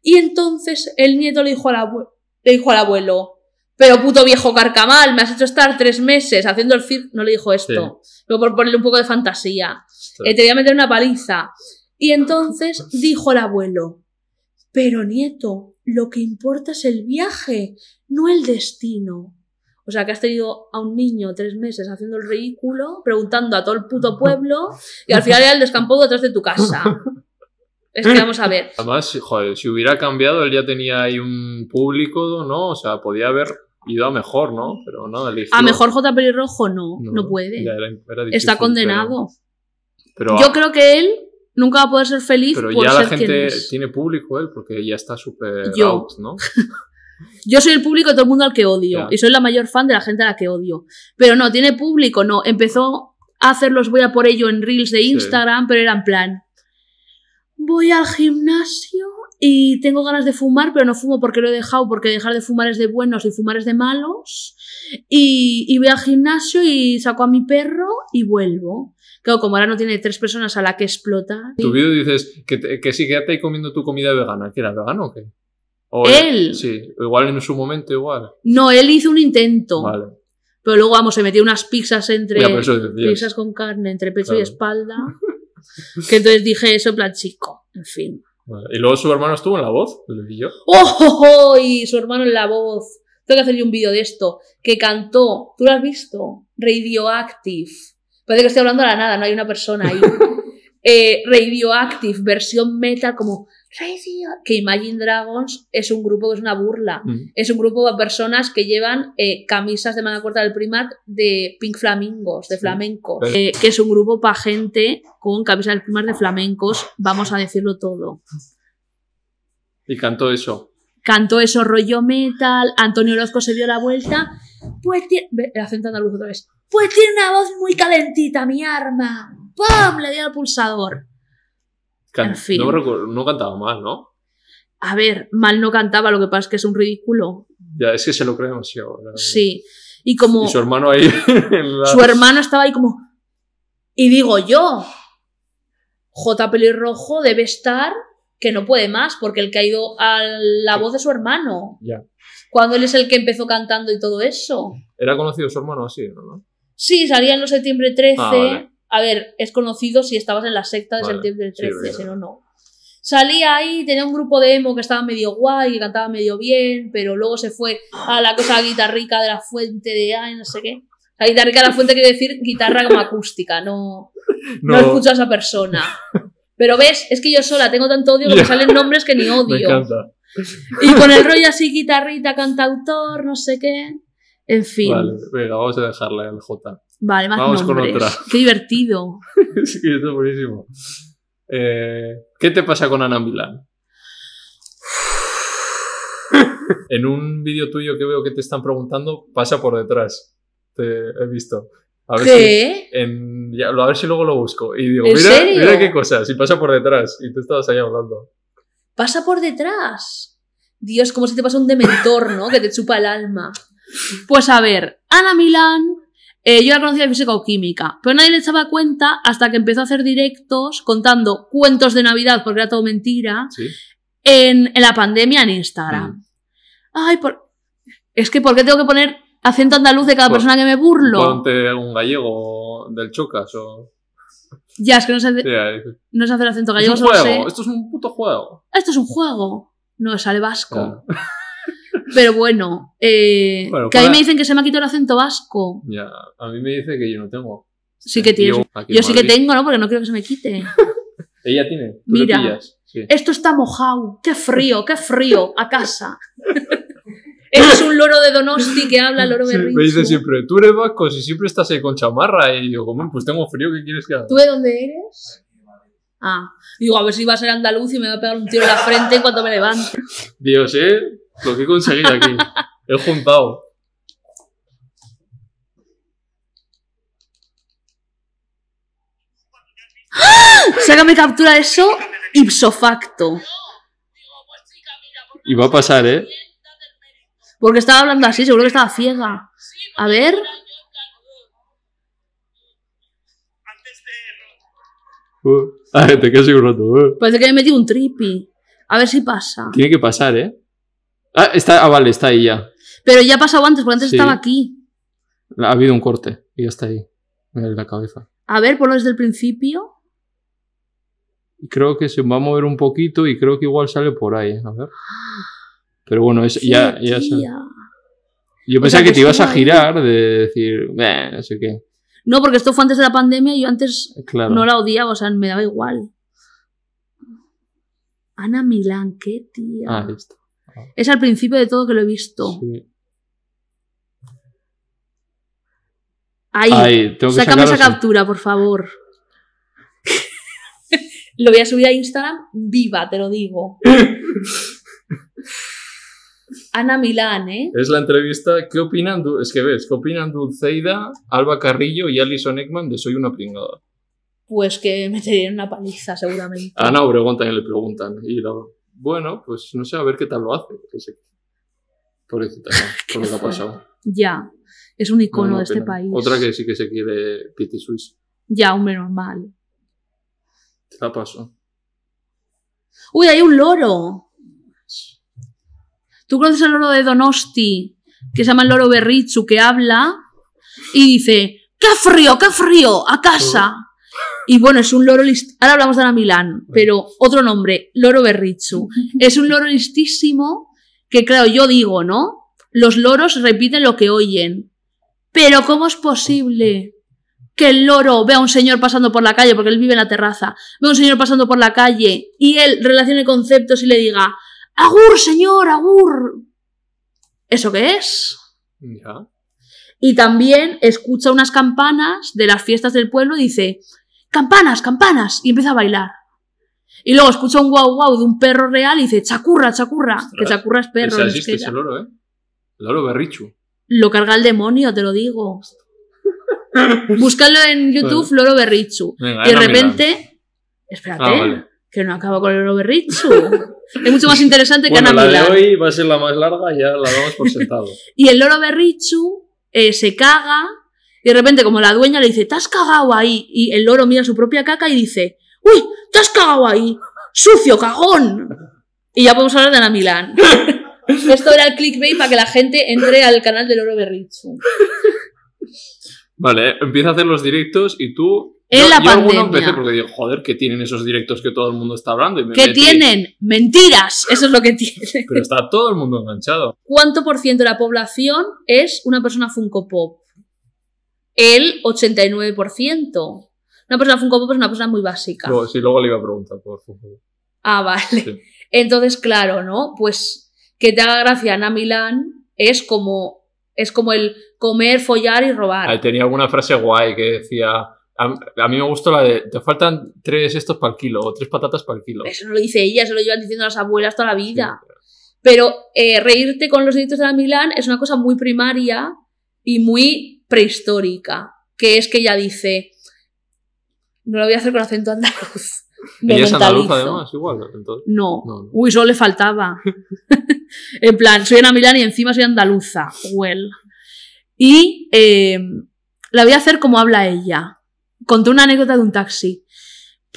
Y entonces el nieto le dijo, al abuelo, le dijo al abuelo, pero puto viejo carcamal, me has hecho estar tres meses haciendo el film. No le dijo esto, pero por ponerle un poco de fantasía. Eh, te voy a meter una paliza. Y entonces [LAUGHS] dijo el abuelo, pero nieto, lo que importa es el viaje, no el destino. O sea, que has tenido a un niño tres meses haciendo el ridículo, preguntando a todo el puto pueblo, y al final ya el descampó detrás de tu casa. [LAUGHS] Es que vamos a ver. Además, si hubiera cambiado, él ya tenía ahí un público, ¿no? O sea, podía haber ido a mejor, ¿no? Pero no, A mejor J. Pelirrojo no, no, puede. Está condenado. Yo creo que él nunca va a poder ser feliz. Pero por ya la gente tiene público él, porque ya está súper out, ¿no? [LAUGHS] Yo soy el público de todo el mundo al que odio y soy la mayor fan de la gente a la que odio. Pero no, tiene público, no. Empezó a hacerlos, voy a por ello en reels de Instagram, pero era en plan, voy al gimnasio y tengo ganas de fumar, pero no fumo porque lo he dejado, porque dejar de fumar es de buenos y fumar es de malos. Y, voy al gimnasio y saco a mi perro y vuelvo. Claro, como ahora no tiene tres personas a la que explotar. Tu video dices que, que sí, quédate ahí comiendo tu comida vegana. ¿Que era vegano o qué? él. sí, igual en su momento igual. No, él hizo un intento. Vale. Pero luego, vamos, se metió unas pizzas entre. pizzas con carne, entre pecho y espalda. [LAUGHS] que entonces dije eso en plan chico, en fin. Y luego su hermano estuvo en la voz, lo vi yo. ¡Oh, y su hermano en la voz. Tengo que hacerle un vídeo de esto. Que cantó. ¿Tú lo has visto? Radioactive. Parece que estoy hablando a la nada, no hay una persona ahí. [LAUGHS] Eh, Radioactive, versión metal, como que Imagine Dragons es un grupo que es una burla. Mm. Es un grupo de personas que llevan eh, camisas de manga corta del Primat de Pink Flamingos, de flamenco eh, que es un grupo para gente con camisas del Primat de flamencos, vamos a decirlo todo. Y cantó eso. Cantó eso, rollo metal. Antonio Orozco se dio la vuelta. Pues El otra vez. Pues tiene una voz muy calentita, mi arma. ¡pam! Le dio al pulsador. en fin. No, cantaba mal, ¿no? A ver, mal no cantaba, lo que pasa es que es un ridículo. Ya, es que se lo cree demasiado. Sí. Y como. su hermano ahí. [LAUGHS] Su hermano estaba ahí como. Y digo yo, J. Pelirrojo debe estar que no puede más, porque el que ha ido a la voz de su hermano. Ya. Cuando él es el que empezó cantando y todo eso. ¿Era conocido su hermano así, no? Sí, salía en los septiembre 13. A ver, es conocido si estabas en la secta de vale, septiembre del 13, no, no. Salía ahí, tenía un grupo de emo que estaba medio guay, que cantaba medio bien, pero luego se fue a la cosa guitarrica de la fuente de ay, no sé qué. La guitarrica de la fuente quiere decir guitarra como acústica, no, no. escucho a esa persona. Pero ves, es que yo sola tengo tanto odio que me salen nombres que ni [LAUGHS] odio. Me Y con el rollo así, guitarrita, cantautor, no sé qué. En fin. Vale, venga, vamos a dejarle el J. Vale, más Vamos nombres. [LAUGHS] Qué divertido. [LAUGHS] sí, esto es buenísimo. Eh, ¿Qué te pasa con Ana Milán? [LAUGHS] en un vídeo tuyo que veo que te están preguntando, pasa por detrás. Te he visto. A ver ¿Qué? Si a ver si luego lo busco. Y digo, mira, qué cosa, si pasa por detrás. Y tú estabas ahí hablando. ¿Pasa por detrás? Dios, como si te pasa un dementor, ¿no? que te chupa el alma. Pues a ver, Ana Milán eh, yo la conocía de física o química, pero nadie le echaba cuenta hasta que empezó a hacer directos contando cuentos de Navidad, porque era todo mentira, en, la pandemia en Instagram. Mm. Ay, por... es que ¿por qué tengo que poner acento andaluz de cada persona que me burlo? Ponte un gallego del Chocas o... Ya, es que no se hace, no hace acento gallego. Es un juego, esto es un puto juego. Esto es un juego. No, sale vasco. Ah. Pero eh, bueno, que a mí me dicen que se me ha quitado el acento vasco. Ya, a mí me dice que yo no tengo. Sí que tienes. Yo, sí que tengo, ¿no? Porque no quiero que se me quite. [LAUGHS] Ella tiene. Mira, esto está mojado. Qué frío, qué frío. A casa. [LAUGHS] Eres un loro de Donosti que habla loro de Me dice siempre, tú eres vasco si siempre estás ahí con chamarra. Y yo, como, pues tengo frío, ¿qué quieres que haga? ¿Tú de dónde eres? Ah, digo, a ver si va a ser andaluz y me va a pegar un tiro en la frente en cuanto me levante. Dios, ¿eh? Lo que he conseguido aquí. he juntado. Sácame [GASPS] captura eso ipso facto. Y va a pasar, ¿eh? Porque estaba hablando así, seguro que estaba ciega. A ver. Uh, a [LAUGHS] ver, te quedas un rato. Uh. Parece que me he metido un tripi. A ver si pasa. Tiene que pasar, ¿eh? Ah, está, ah, vale, está ahí ya. Pero ya ha pasado antes, porque antes estaba aquí. Ha habido un corte y ya está ahí. En la cabeza. A ver, ponlo desde el principio. Creo que se va a mover un poquito y creo que igual sale por ahí. A ver. Pero bueno, es, ya, ya Yo pensaba que, te ibas a girar de decir, no No, porque esto fue antes de la pandemia y yo antes eh, no la odiaba, o sea, me daba igual. Ana Milán, qué tía. Ah, listo. Es al principio de todo que lo he visto. Ahí, esa captura, por favor. [LAUGHS] lo voy a subir a Instagram viva, te lo digo. [LAUGHS] Ana Milán, ¿eh? Es la entrevista. ¿Qué opinan? Es que ves, ¿qué opinan Dulceida, Alba Carrillo y Alison Ekman de Soy una pringada? Pues que me dieron una paliza, seguramente. Ana preguntan también le preguntan. Y luego bueno, pues no sé, a ver qué tal lo hace. Pobrecita, [LAUGHS] por lo que ha pasado. Ya, es un icono de este país. Otra que sí que se quiere Piti Swiss. Ya, hombre, normal. Te la paso. ¡Uy, hay un loro! ¿Tú conoces el loro de Donosti? Que se llama el loro Berritsu, que habla y dice: ¡Qué frío, qué frío! ¡A casa! Y bueno, es un loro listísimo. Ahora hablamos de Ana Milán, pero otro nombre, loro berrichu. [LAUGHS] Es un loro listísimo que, claro, yo digo, ¿no? Los loros repiten lo que oyen. Pero ¿cómo es posible que el loro vea a un señor pasando por la calle, porque él vive en la terraza, ve a un señor pasando por la calle y él relacione conceptos y le diga, agur, señor, agur. ¿Eso qué es? Ya. Y también escucha unas campanas de las fiestas del pueblo y dice, ¡Campanas, campanas! Y empieza a bailar. Y luego escucha un guau guau de un perro real y dice, chacurra, chacurra, que chacurra es perro. ¿eh? loro berrichu. Lo carga el demonio, te lo digo. Búscalo en YouTube, loro berrichu. y de repente... Espérate, ah, que no acaba con el loro berrichu. es mucho más [LAUGHS] interesante que Ana la de hoy va a ser la más larga, ya la damos por sentado. [LAUGHS] y el loro berrichu eh, se caga y de repente, como la dueña le dice, te has cagado ahí. Y el loro mira su propia caca y dice, uy, te has cagado ahí. Sucio, cajón! Y ya podemos hablar de Ana Milán. [LAUGHS] Esto era el clickbait para que la gente entre al canal del loro berrichu. Vale, empieza a hacer los directos y tú... En yo, la yo empecé porque digo, joder, ¿qué tienen esos directos que todo el mundo está hablando. ¿Qué tienen? Mentiras. Eso es lo que tienen. Pero está todo el mundo enganchado. ¿Cuánto por ciento de la población es una persona Funko Pop? El 89%. Una persona Funko Pop es una persona muy básica. No, sí, luego le iba a preguntar por Funko Ah, vale. Entonces, claro, ¿no? Pues que te haga gracia Ana Milán es como, es como el comer, follar y robar. tenía alguna frase guay que decía... A, mí me gustó la de te faltan tres estos para el kilo o tres patatas para el kilo. Eso no lo dice ella, se lo llevan diciendo las abuelas toda la vida. Pero eh, reírte con los deditos de la Milán es una cosa muy primaria y muy prehistórica, que es que ella dice, no lo voy a hacer con acento andaluz. [LAUGHS] ella es andaluza además, igual. no. uy, solo le faltaba. [LAUGHS] en plan, soy Ana Milán y encima soy andaluza. Well. Y eh, la voy a hacer como habla ella. contó una anécdota de un taxi.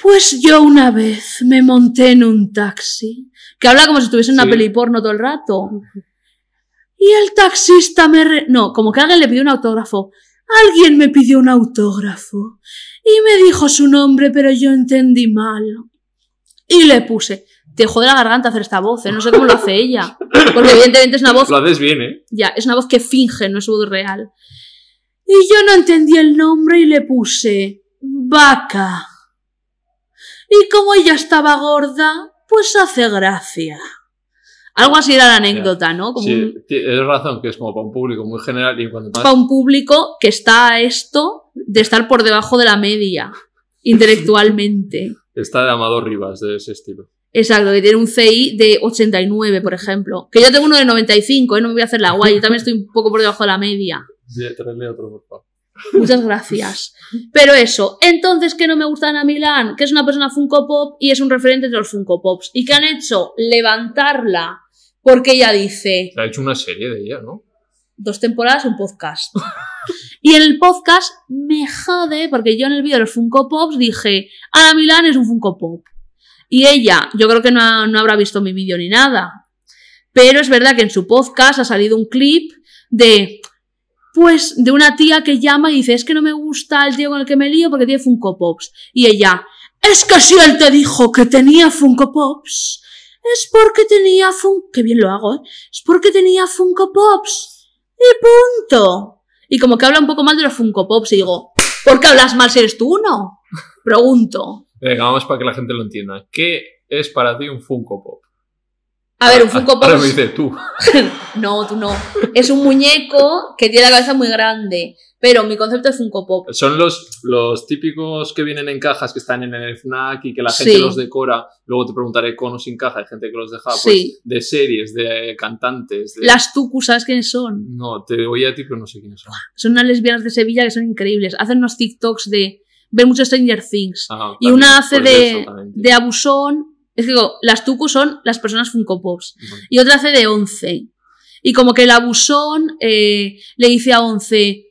Pues yo una vez me monté en un taxi. Que habla como si estuviese en una peli porno todo el rato. [LAUGHS] Y el taxista me... Re... No, como que alguien le pidió un autógrafo. Alguien me pidió un autógrafo. Y me dijo su nombre, pero yo entendí mal. Y le puse. Te jode la garganta hacer esta voz, ¿eh? No sé cómo lo hace ella. Porque evidentemente es una voz... Lo haces bien, ¿eh? Ya, es una voz que finge, no es voz real. Y yo no entendí el nombre y le puse... Vaca. Y como ella estaba gorda, pues hace gracia. Algo así era la anécdota, ¿no? sí, tienes razón, que es como para un público muy general y cuando Para un público que está a esto de estar por debajo de la media, intelectualmente. [LAUGHS] Está de Amado Rivas, de ese estilo. Exacto, que tiene un CI de 89, por ejemplo. Que yo tengo uno de 95, ¿eh? no me voy a hacer la guay, yo también estoy un poco por debajo de la media. [LAUGHS] Sí, otro, por favor. Muchas gracias. Pero eso, entonces ¿qué no me gusta Ana Milán, que es una persona Funko Pop y es un referente de los Funko Pops. ¿Y que han hecho? Levantarla porque ella dice... ha hecho una serie de ella, ¿no? Dos temporadas, un podcast. [LAUGHS] y en el podcast me jode, porque yo en el vídeo de los Funko Pops dije, Ana Milán es un Funko Pop. Y ella, yo creo que no, no habrá visto mi vídeo ni nada. Pero es verdad que en su podcast ha salido un clip de pues de una tía que llama y dice, es que no me gusta el tío con el que me lío porque tiene Funko Pops. Y ella, es que si él te dijo que tenía Funko Pops, es porque tenía Funko... Qué bien lo hago, ¿eh? Es porque tenía Funko Pops. Y punto. Y como que habla un poco mal de los Funko Pops y digo, ¿por qué hablas mal si eres tú uno? [LAUGHS] Pregunto. Venga, vamos para que la gente lo entienda. ¿Qué es para ti un Funko Pop? A ver, un Funko Pop. Ahora me tú. [LAUGHS] no, tú no. Es un muñeco que tiene la cabeza muy grande. Pero mi concepto es Funko Pop. Son los, típicos que vienen en cajas que están en el FNAC y que la gente los decora. Luego te preguntaré con o sin caja. Hay gente que los deja pues, de series, de cantantes. Las tucus, ¿sabes quiénes son? No, te voy a ti, pero no sé quiénes son. Son unas lesbianas de Sevilla que son increíbles. Hacen unos TikToks de ver mucho Stranger Things. Ah, y una hace pues, de, abusón. Es que digo, las Tucus son las personas Funko Pops. Y otra hace de Once. Y como que el abusón eh, le dice a Once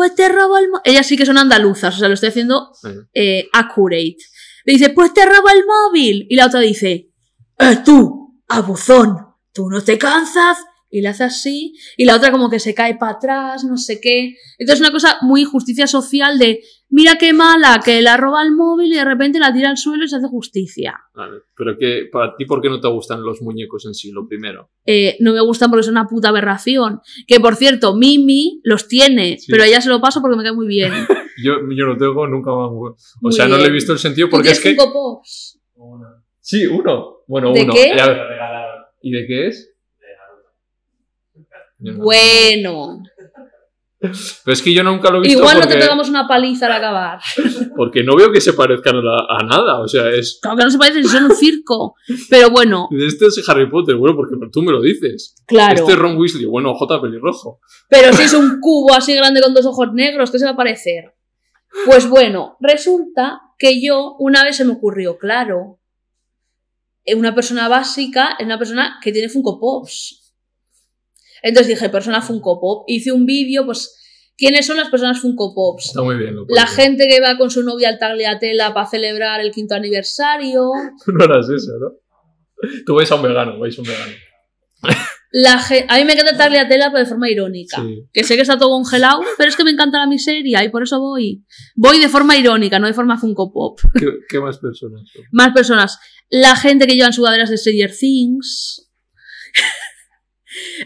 pues te robo el móvil. Ellas sí que son andaluzas, o sea, lo estoy haciendo eh, accurate. Le dice, pues te robo el móvil. Y la otra dice, eh, tú, abuzón, tú no te cansas. Y le hace así. Y la otra como que se cae para atrás, no sé qué. Entonces es una cosa muy justicia social de mira qué mala, que la roba el móvil y de repente la tira al suelo y se hace justicia. Vale, pero que, para ti, ¿por qué no te gustan los muñecos en sí, lo primero? Eh, no me gustan porque es una puta aberración. Que por cierto, Mimi los tiene, pero ella se lo paso porque me cae muy bien. [LAUGHS] yo, no tengo nunca más. O sea, no le he visto el sentido porque es que. Pops? Uno. Sí, uno. Bueno, ¿De uno. Qué? Eh, ¿Y de qué es? Bueno. Pero es que yo nunca lo he visto. Igual no te pegamos una paliza al acabar. [LAUGHS] Porque no veo que se parezcan a, nada. O sea, es. Claro que no se parecen, son un circo. Pero bueno. [LAUGHS] Este es Harry Potter, bueno, porque tú me lo dices. Claro. Este es Ron Weasley, bueno, J pelirrojo. Pero si es [LAUGHS] un cubo así grande con dos ojos negros, ¿qué se va a parecer? Pues bueno, resulta que yo una vez se me ocurrió, claro. Eh, una persona básica es una persona que tiene Funko Pops. Entonces dije, persona Funko Pop. Hice un vídeo, pues, ¿quiénes son las personas Funko Pops? Está muy bien. la gente que va con su novia al Tagliatella para celebrar el quinto aniversario. Tú [LAUGHS] no eras eso, ¿no? Tú vais a un vegano, vais a un vegano. La a mí me encanta Tagliatella, pero de forma irónica. Que sé que está todo congelado, pero es que me encanta la miseria y por eso voy. Voy de forma irónica, no de forma Funko Pop. ¿Qué, más personas? Más personas. La gente que lleva en sudaderas de Stranger Things.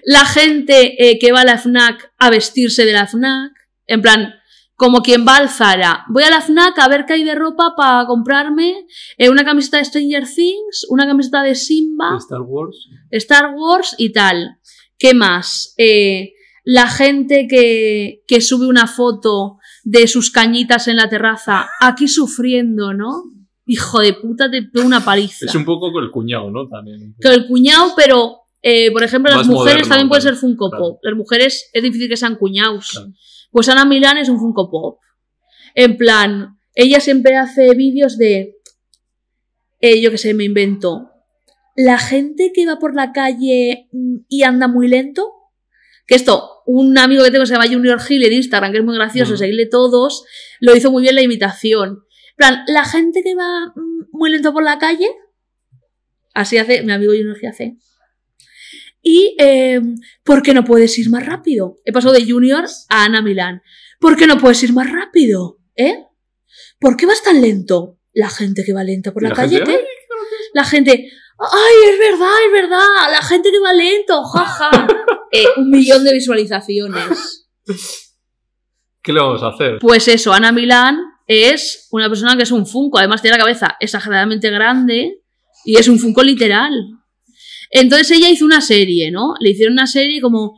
La gente eh, que va a la FNAC a vestirse de la FNAC, en plan, como quien va al Zara. Voy a la FNAC a ver qué hay de ropa para comprarme eh, una camiseta de Stranger Things, una camiseta de Simba. Star Wars. Star Wars y tal. ¿Qué más? Eh, la gente que, sube una foto de sus cañitas en la terraza, aquí sufriendo, ¿no? Hijo de puta, te pego una paliza. Es un poco con el cuñado, ¿no? También. Con el cuñado, pero eh, por ejemplo, las mujeres también pueden ser Funko Pop. Las mujeres es difícil que sean cuñados. Pues Ana Milán es un Funko Pop. En plan, ella siempre hace vídeos de. Eh, yo qué sé, me invento. La gente que va por la calle mm, y anda muy lento. Que esto, un amigo que tengo se llama Junior Hill en Instagram, que es muy gracioso, seguirle todos, lo hizo muy bien la imitación. En plan, la gente que va mm, muy lento por la calle. Así hace, mi amigo Junior Hill hace. ¿Y eh, por qué no puedes ir más rápido? He pasado de junior a Ana Milán. ¿Por qué no puedes ir más rápido? ¿Eh? ¿Por qué vas tan lento? La gente que va lenta por la, calle, La gente, ¡ay, es verdad, es verdad! La gente que va lento, jaja. [LAUGHS] Eh, un millón de visualizaciones. ¿Qué le vamos a hacer? Pues eso, Ana Milán es una persona que es un Funko. Además, tiene la cabeza exageradamente grande y es un Funko literal. Entonces ella hizo una serie, ¿no? Le hicieron una serie como,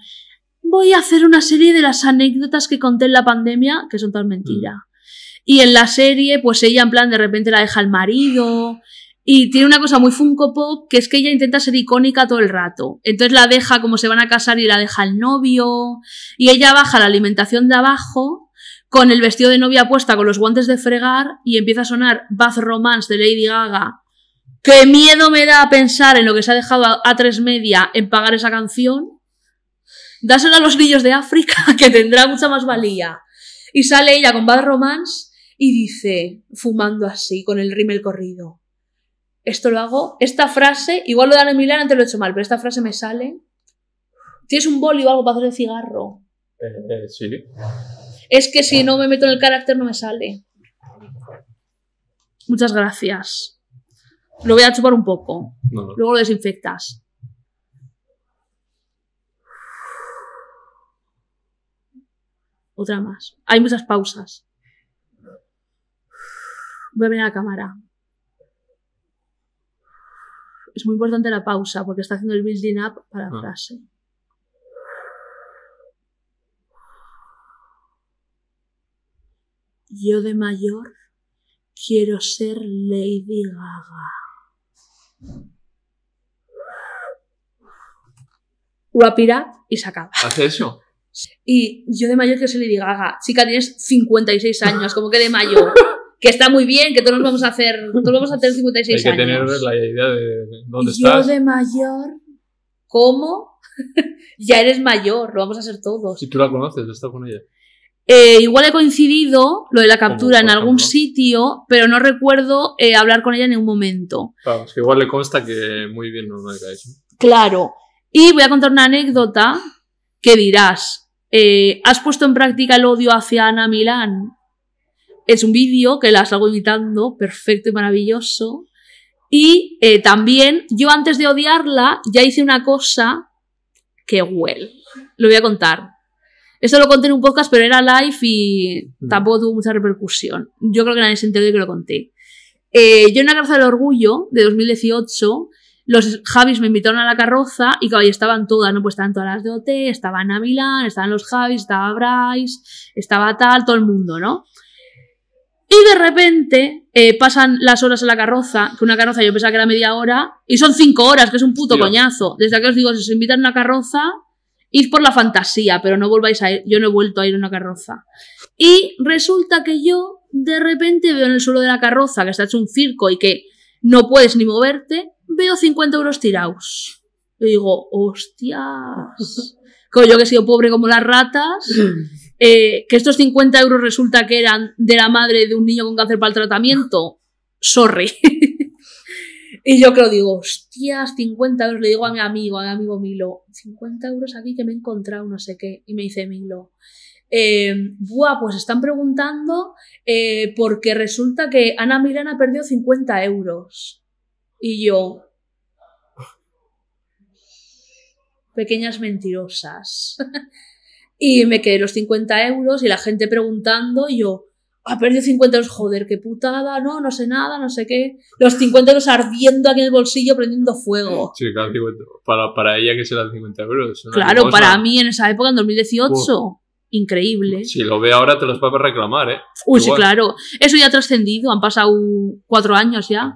voy a hacer una serie de las anécdotas que conté en la pandemia, que son todas mentira. Mm. Y en la serie, pues ella en plan de repente la deja al marido. Y tiene una cosa muy Funko Pop, que es que ella intenta ser icónica todo el rato. Entonces la deja como se van a casar y la deja el novio. Y ella baja la alimentación de abajo con el vestido de novia puesta, con los guantes de fregar y empieza a sonar Bath Romance de Lady Gaga Qué miedo me da pensar en lo que se ha dejado a, tres media en pagar esa canción. Dásela a los niños de África, [LAUGHS] que tendrá mucha más valía. Y sale ella con Bad Romance y dice, fumando así, con el rímel corrido. Esto lo hago, esta frase, igual lo dan en Milán, antes lo he hecho mal, pero esta frase me sale. ¿Tienes un boli o algo para hacer el cigarro? Eh, eh, sí. Es que si no me meto en el carácter no me sale. Muchas gracias. Lo voy a chupar un poco. Luego lo desinfectas. Otra más. Hay muchas pausas. Voy a mirar la cámara. Es muy importante la pausa porque está haciendo el building up para la ah. frase. Yo de mayor quiero ser Lady Gaga. Wrap y se ¿Hace eso? [LAUGHS] Y yo de mayor que se le diga, chica, tienes 56 años, como que de mayor. [LAUGHS] que está muy bien, que todos vamos a hacer, vamos a tener 56 años. Hay que tener la idea de dónde estás. Yo de mayor, ¿cómo? [LAUGHS] ya eres mayor, lo vamos a hacer todos. Si tú la conoces, está con ella. Eh, igual he coincidido lo de la captura en algún sitio, pero no recuerdo eh, hablar con ella en ningún momento. Claro, que igual le consta que muy bien no lo ha hecho. Claro. Y voy a contar una anécdota que dirás. Eh, ¿Has puesto en práctica el odio hacia Ana Milán? Es un vídeo que la salgo imitando, perfecto y maravilloso. Y también yo antes de odiarla ya hice una cosa que huele. lo voy a contar. Esto lo conté en un podcast, pero era live y mm. tampoco tuvo mucha repercusión. Yo creo que nadie se enteró de que lo conté. Eh, yo en la carroza del orgullo de 2018, los Javis me invitaron a la carroza y claro, ahí estaban todas, ¿no? Pues estaban todas las de OT, estaban a Milán, estaban los Javis, estaba Bryce, estaba tal, todo el mundo, ¿no? Y de repente eh, pasan las horas en la carroza, que una carroza yo pensaba que era media hora, y son cinco horas, que es un puto coñazo. Desde que os digo, si os invitan a una carroza, Id por la fantasía, pero no volváis a ir. Yo no he vuelto a ir en una carroza. Y resulta que yo de repente veo en el suelo de la carroza que está hecho un circo y que no puedes ni moverte, veo 50 euros tirados. Y digo, hostias. Como yo que he sido pobre como las ratas, eh, que estos 50 euros resulta que eran de la madre de un niño con cáncer para el tratamiento. Sorry. [LAUGHS] Y yo creo, digo, hostias, 50 euros. Le digo a mi amigo, a mi amigo Milo, 50 euros aquí que me he encontrado, no sé qué. Y me dice Milo, em, buah, pues están preguntando eh, porque resulta que Ana Milana perdió 50 euros. Y yo, pequeñas mentirosas. [LAUGHS] y me quedé los 50 euros y la gente preguntando y yo, ha perdido 50 euros, joder, qué putada, no, no sé nada, no sé qué. Los 50 euros ardiendo aquí en el bolsillo, prendiendo fuego. Sí, claro, para, para ella que se dan 50 euros. Claro, para mí en esa época, en 2018. Increíble. Si lo ve ahora, te los va a reclamar, ¿eh? Uy, sí, claro. Eso ya ha trascendido, han pasado cuatro años ya.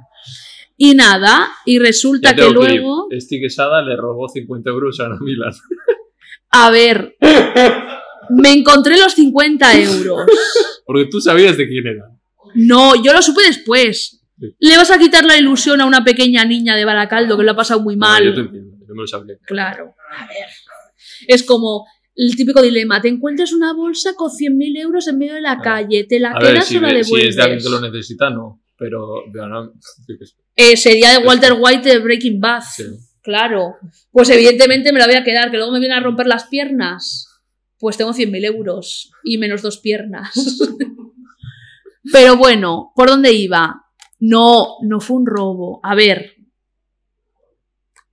Y nada, y resulta que luego. estiguesada le robó 50 euros a la Milan. A ver. [LAUGHS] Me encontré los 50 euros. [LAUGHS] Porque tú sabías de quién era. No, yo lo supe después. Le vas a quitar la ilusión a una pequeña niña de Baracaldo que lo ha pasado muy mal. yo te entiendo, yo me lo sabré Claro. A ver. Es como el típico dilema: te encuentras una bolsa con 100.000 euros en medio de la ah. calle, ¿te la quedas o la devuelves? Si es de alguien que lo necesita, no. Pero. Eh, sería de Walter White de Breaking Bad. Claro. Pues evidentemente me la voy a quedar, que luego me vienen a romper las piernas pues tengo 100.000 euros y menos dos piernas. [LAUGHS] Pero bueno, ¿por dónde iba? No, no fue un robo. A ver.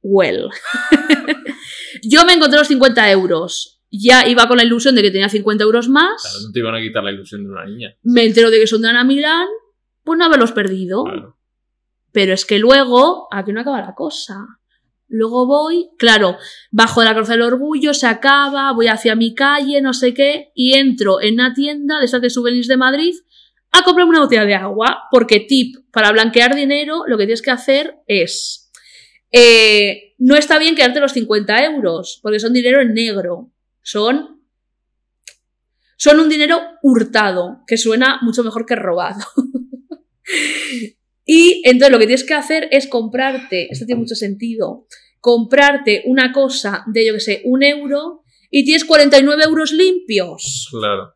Well. [LAUGHS] Yo me encontré los 50 euros. Ya iba con la ilusión de que tenía 50 euros más. no te iban a quitar la ilusión de una niña. Me entero de que son de Ana Milán. Pues no haberlos perdido. Pero es que luego, aquí no acaba la cosa. Luego voy, claro, bajo la cruz del orgullo, se acaba, voy hacia mi calle, no sé qué, y entro en una tienda de estas de de Madrid a comprarme una botella de agua, porque tip, para blanquear dinero lo que tienes que hacer es, eh, no está bien quedarte los 50 euros, porque son dinero en negro, son, son un dinero hurtado, que suena mucho mejor que robado. [LAUGHS] Y entonces lo que tienes que hacer es comprarte, esto tiene mucho sentido, comprarte una cosa de, yo que sé, un euro y tienes 49 euros limpios. Claro.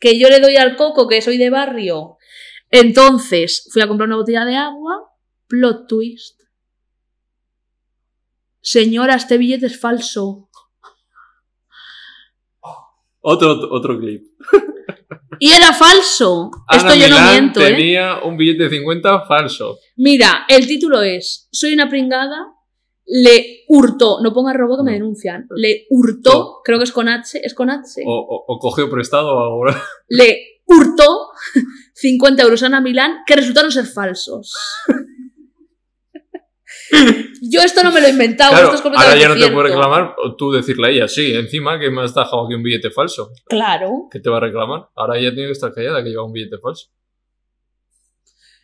Que yo le doy al coco, que soy de barrio. Entonces, fui a comprar una botella de agua, plot twist. Señora, este billete es falso. Otro, otro clip. [LAUGHS] Y era falso. Esto yo no miento. ¿eh? Tenía un billete de 50 falso. Mira, el título es Soy una pringada, le hurtó, no ponga robo que me denuncian, le hurtó, oh. creo que es con H, es con H. O, o, cogió prestado ahora. Le hurtó 50 [LAUGHS] euros a Ana Milán que resultaron ser falsos. [LAUGHS] Yo esto no me lo he inventado. ahora ya no te puedo reclamar tú decirle a ella, sí, encima que me has dejado aquí un billete falso. Claro. ¿Qué te va a reclamar? Ahora ya tiene que estar callada que lleva un billete falso.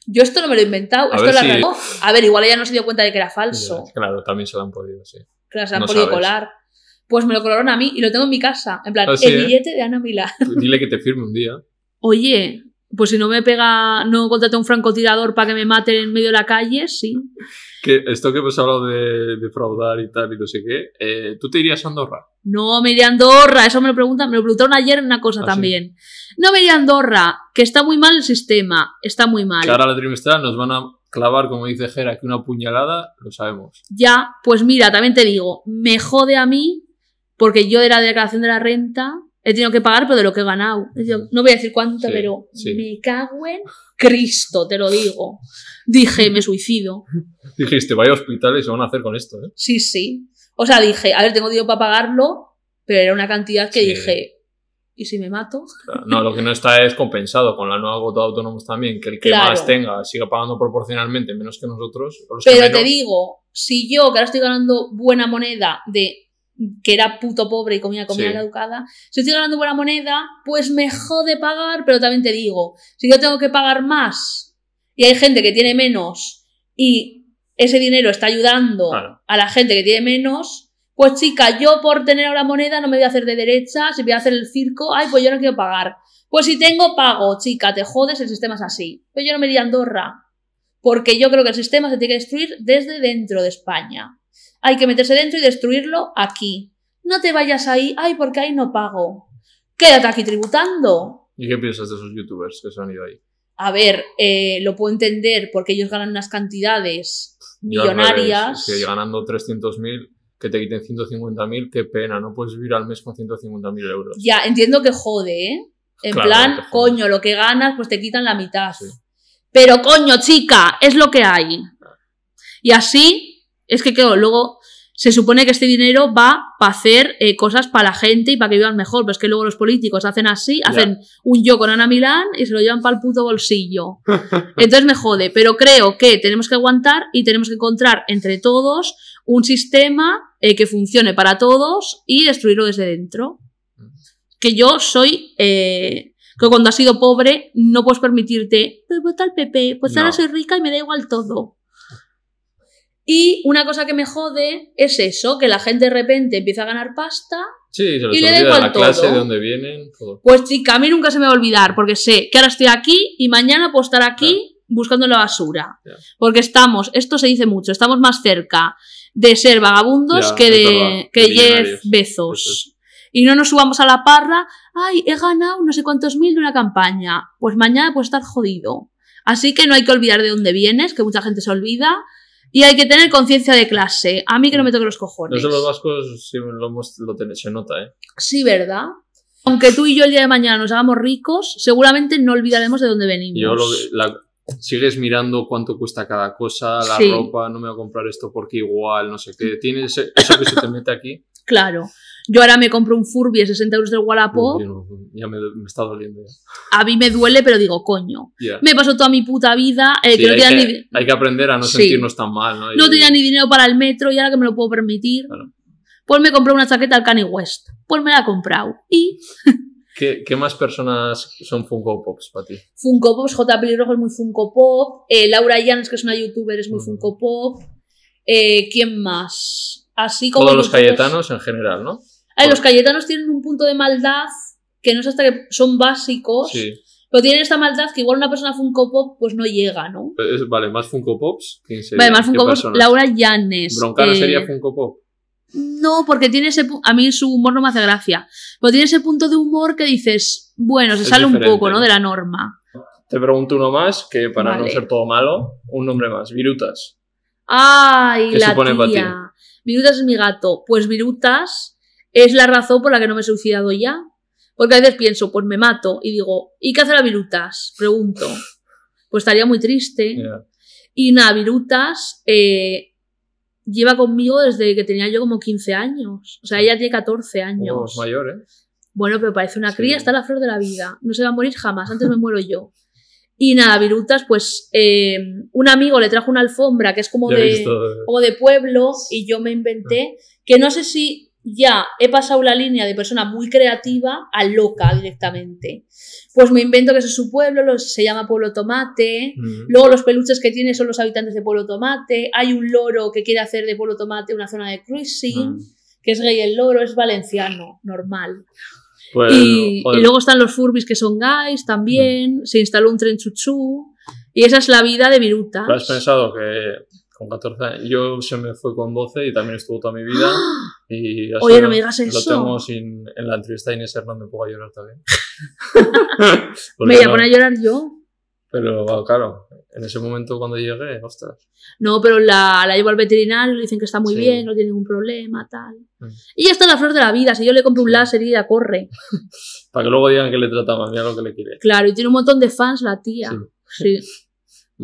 Yo esto no me lo he inventado, a esto lo si... Oh, a ver, igual ella no se dio cuenta de que era falso. claro, también se lo han podido, sí. Claro, se lo han podido colar. Pues me lo colaron a mí y lo tengo en mi casa. En plan, ah, el eh? billete de Ana Milán. Pues dile que te firme un día. Oye, pues si no me pega, no contrate un francotirador para que me maten en medio de la calle, sí esto que hemos hablado de, fraudar y tal y no sé qué, eh, ¿tú te irías a Andorra? No, me iría a Andorra, eso me lo preguntan, me lo preguntaron ayer una cosa ¿Ah, también. No me iría a Andorra, que está muy mal el sistema, está muy mal. Que ahora la trimestral nos van a clavar, como dice Jera, que una puñalada, lo sabemos. Ya, pues mira, también te digo, me jode a mí, porque yo de la declaración de la renta he tenido que pagar, pero de lo que he ganado. No voy a decir cuánto, pero me cago Cristo, te lo digo. Dije, me suicido. Dijiste, vaya a hospitales, se van a hacer con esto, ¿eh? Sí, sí. O sea, dije, a ver, tengo dinero para pagarlo, pero era una cantidad que dije, ¿y si me mato? no, lo que no está es compensado con la nueva gota de autónomos también, que el que más tenga siga pagando proporcionalmente menos que nosotros. Pero te digo, si yo que ahora estoy ganando buena moneda de que era puto pobre y comía comida educada, si estoy ganando buena moneda, pues me jode pagar, pero también te digo, si yo tengo que pagar más y hay gente que tiene menos y ese dinero está ayudando a la gente que tiene menos, pues chica, yo por tener ahora moneda no me voy a hacer de derecha, si voy a hacer el circo, ay, pues yo no quiero pagar. Pues si tengo, pago, chica, te jodes, el sistema es así. Pues yo no me iría a Andorra, porque yo creo que el sistema se tiene que destruir desde dentro de España. Hay que meterse dentro y destruirlo aquí. No te vayas ahí, ay, porque ahí no pago. Quédate aquí tributando. ¿Y qué piensas de esos youtubers que se han ido ahí? A ver, eh, lo puedo entender porque ellos ganan unas cantidades millonarias. que ganando 300.000 que te quiten 150.000, qué pena, no puedes vivir al mes con 150.000 euros. Ya, entiendo que jode, ¿eh? En plan, coño, lo que ganas, pues te quitan la mitad. Pero coño, chica, es lo que hay. Ah. Y así es que, luego se supone que este dinero va para hacer eh, cosas para la gente y para que vivan mejor, pero es que luego los políticos hacen así, hacen un yo con Ana Milán y se lo llevan para el puto bolsillo. Entonces me jode, pero creo que tenemos que aguantar y tenemos que encontrar entre todos un sistema eh, que funcione para todos y destruirlo desde dentro. Que yo soy... Eh, que cuando has sido pobre no puedes permitirte, pues al PP, pues ahora soy rica y me da igual todo. Y una cosa que me jode es eso, que la gente de repente empieza a ganar pasta y le da la clase de dónde vienen. Pues chica, a mí nunca se me va a olvidar, porque sé que ahora estoy aquí y mañana puedo estar aquí buscando la basura. Porque estamos, esto se dice mucho, estamos más cerca de ser vagabundos que de, que Jeff Bezos. Y no nos subamos a la parra, ay, he ganado no sé cuántos mil de una campaña. Pues mañana puedo estar jodido. Así que no hay que olvidar de dónde vienes, que mucha gente se olvida y hay que tener conciencia de clase. A mí que no me toque los cojones. Nosotros los vascos sí, lo, lo se nota, ¿eh? Sí, ¿verdad? Aunque tú y yo el día de mañana nos hagamos ricos, seguramente no olvidaremos de dónde venimos. sigues mirando cuánto cuesta cada cosa, la ropa, no me voy a comprar esto porque igual, no sé qué. Tienes e-, eso que se te mete aquí. Claro. Yo ahora me compro un Furby de 60 euros del Wallapop. ya me, está doliendo. A mí me duele, pero digo, coño. Me pasó toda mi puta vida. Eh, hay, que, aprender a no sentirnos tan mal. No, no tenía ni dinero para el metro y ahora que me lo puedo permitir. Pues me compré una chaqueta al Kanye West. Pues me la he comprado. Y. [LAUGHS] ¿Qué, más personas son Funko Pops para ti? Funko Pops, J. Rojo es muy Funko Pop. Eh, Laura Llanes, que es una youtuber, es muy Funko Pop. Eh, ¿Quién más? Así como. Todos los Cayetanos en general, ¿no? los Cayetanos tienen un punto de maldad que no es hasta que son básicos. Pero tienen esta maldad que igual una persona Funko Pop pues no llega, ¿no? Eh, vale, más Funko Pops. Vale, más Funko Pops. Laura Llanes. Broncano sería eh, Funko Pop. No, porque tiene ese. A mí su humor no me hace gracia. Pero tiene ese punto de humor que dices, bueno, se sale un poco, ¿no? De la norma. Te pregunto uno más, que para no ser todo malo, un nombre más: Virutas. ¡Ay, la Virutas es mi gato. Pues Virutas es la razón por la que no me he suicidado ya. Porque a veces pienso, pues me mato y digo, ¿y qué hace la virutas? Pregunto. Pues estaría muy triste. Y nada, virutas eh, lleva conmigo desde que tenía yo como 15 años. O sea, ella tiene 14 años. Oh, mayor, ¿eh? Bueno, pero parece una cría, está la flor de la vida. No se va a morir jamás, antes me muero yo. Y nada, Virutas, pues eh, un amigo le trajo una alfombra que es como, eh. como de pueblo y yo me inventé, que no sé si ya he pasado la línea de persona muy creativa a loca directamente. Pues me invento que ese es su pueblo, se llama Pueblo Tomate. Luego los peluches que tiene son los habitantes de Pueblo Tomate. Hay un loro que quiere hacer de Pueblo Tomate una zona de cruising, que es gay el loro, es valenciano, normal. Pues, y, luego están los furbis que son gays también. Se instaló un tren chuchú. Y esa es la vida de Viruta. ¿Has pensado que 14 Yo se me fue con 12 y también estuvo toda mi vida. [GASPS] Oye, no me digas eso. Lo tengo en la entrevista de Inés Hernández, puedo llorar también. [LAUGHS] [LAUGHS] me voy a poner a llorar yo. Pero claro, en ese momento cuando llegué, ostras. No, pero la, llevo al veterinario, le dicen que está muy bien, no tiene ningún problema, tal. Mm. Y ya está la flor de la vida, si yo le compro un láser y ya corre. [LAUGHS] Para que luego digan que le trataban, mira lo que le quiere. Claro, y tiene un montón de fans la tía. sí.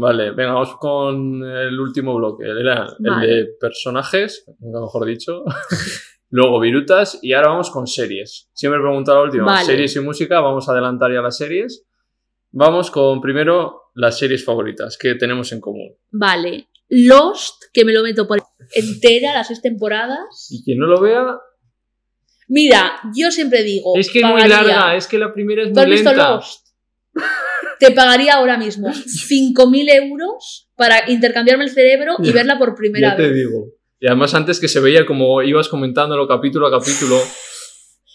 Vale, venga, vamos con el último bloque, era el de personajes, mejor dicho. [LAUGHS] Luego virutas y ahora vamos con series. Siempre he preguntado la última, series y música, vamos a adelantar ya las series. Vamos con primero las series favoritas que tenemos en común. Vale, Lost, que me lo meto por entera, las seis temporadas. Y quien no lo vea... Mira, yo siempre digo... Es que es muy larga, es que la primera es muy ¿Tú has Visto Lost? te pagaría ahora mismo 5.000 [LAUGHS] euros para intercambiarme el cerebro y verla por primera vez. te digo. Y además antes que se veía como ibas comentándolo capítulo a capítulo.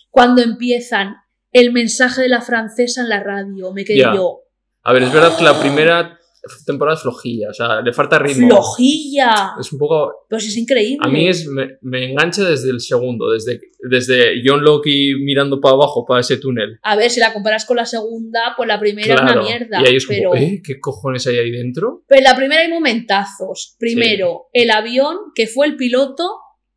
Cuando empiezan el mensaje de la francesa en la radio, me quedé yo. A ver, es verdad que la primera temporadas flojilla, o sea, le falta ritmo. ¡Flojilla! Es un poco. Pues es increíble. A mí me, engancha desde el segundo, desde, desde John Loki mirando para abajo, para ese túnel. A ver, si la comparas con la segunda, pues la primera es una mierda. Eh, ¿Qué cojones hay ahí dentro? Pero en la primera hay momentazos. Primero, el avión, que fue el piloto.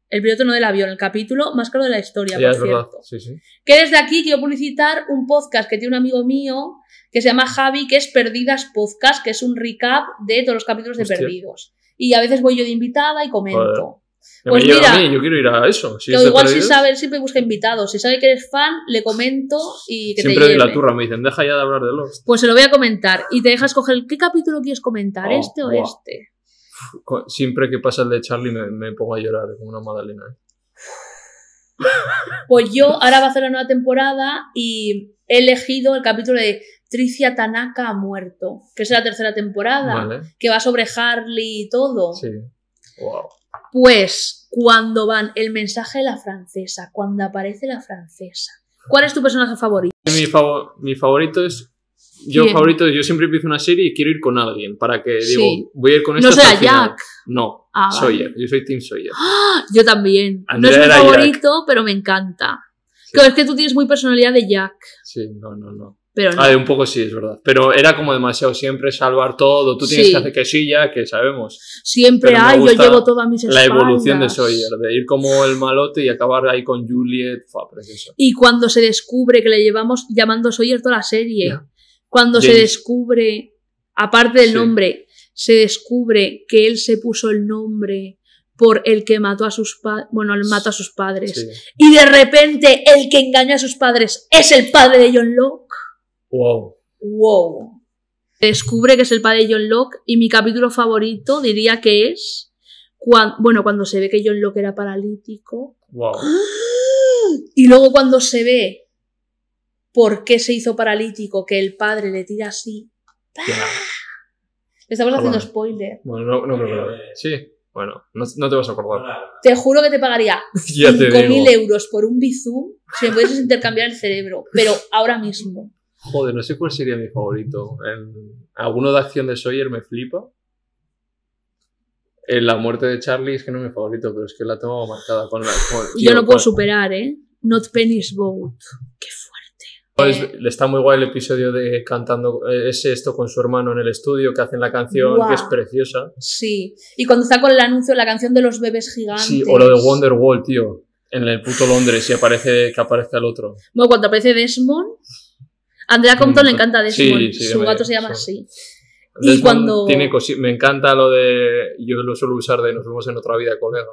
El piloto no del avión, el capítulo más caro de la historia, por es cierto. Verdad. Sí, sí. Que desde aquí quiero publicitar un podcast que tiene un amigo mío que se llama Javi, que es Perdidas Podcast, que es un recap de todos los capítulos de Perdidos. Y a veces voy yo de invitada y comento. Pues mira, yo quiero ir a eso. Si igual si sabe, siempre busca invitados. Si sabe que eres fan, le comento y que siempre te Siempre la turra, me dicen, deja ya de hablar de los. Pues se lo voy a comentar y te dejas coger, ¿qué capítulo quieres comentar? Oh, ¿Este o este? Siempre que pasa el de Charlie me, me pongo a llorar como una madalena. ¿eh? Pues yo ahora va a hacer la nueva temporada y he elegido el capítulo de Patricia Tanaka ha muerto, que es la tercera temporada, que va sobre Harley y todo. Pues cuando van el mensaje de la francesa, cuando aparece la francesa. ¿Cuál es tu personaje favorito? Mi, favorito es. Yo favorito, yo siempre empiezo una serie y quiero ir con alguien para que digo, voy a ir con esto. No sea Jack. No, ah, Sawyer. Yo soy Tim Sawyer. [GASPS] ¡Ah! Yo también. Ah, no es mi favorito, pero me encanta. Claro, es que tú tienes muy personalidad de Jack. Sí, no, no, no. Ah, un poco sí, es verdad. Pero era como demasiado siempre salvar todo. Tú tienes que hacer que sí, ya que sabemos. Siempre hay, yo llevo todas mis espaldas. La evolución de Sawyer, de ir como el malote y acabar ahí con Juliet. Y cuando se descubre que le llevamos llamando Sawyer toda la serie. Cuando se descubre, aparte del nombre, se descubre que él se puso el nombre por el que mató a sus padres, bueno, él mata a sus padres. Y de repente el que engaña a sus padres es el padre de John Locke. Wow. Wow. Descubre que es el padre de John Locke y mi capítulo favorito diría que es bueno, cuando se ve que John Locke era paralítico. Wow. Y luego cuando se ve por qué se hizo paralítico, que el padre le tira así. ¡Ah! estamos haciendo spoiler. Bueno, no, no Sí, bueno, no, te vas a acordar. Te juro que te pagaría 5.000 [LAUGHS] euros por un Bizú si me pudieses intercambiar el cerebro, pero ahora mismo. Joder, no sé cuál sería mi favorito. alguno de acción de Sawyer me flipa. la muerte de Charlie es que no es mi favorito, pero es que la tengo marcada con la. Yo no puedo superar, ¿eh? Not Penny's Boat. Qué fuerte. Le pues, está muy guay el episodio de cantando eh, ese esto con su hermano en el estudio que hacen la canción, que es preciosa. Sí. Y cuando está con el anuncio la canción de los bebés gigantes. Sí, o lo de Wall, tío. En el puto Londres y aparece que aparece el otro. Bueno, cuando aparece Desmond. Andrea Compton le encanta de Sí, su gato se llama así. y cuando... Tiene me encanta lo de... Yo lo suelo usar de nos vemos en otra vida, colega.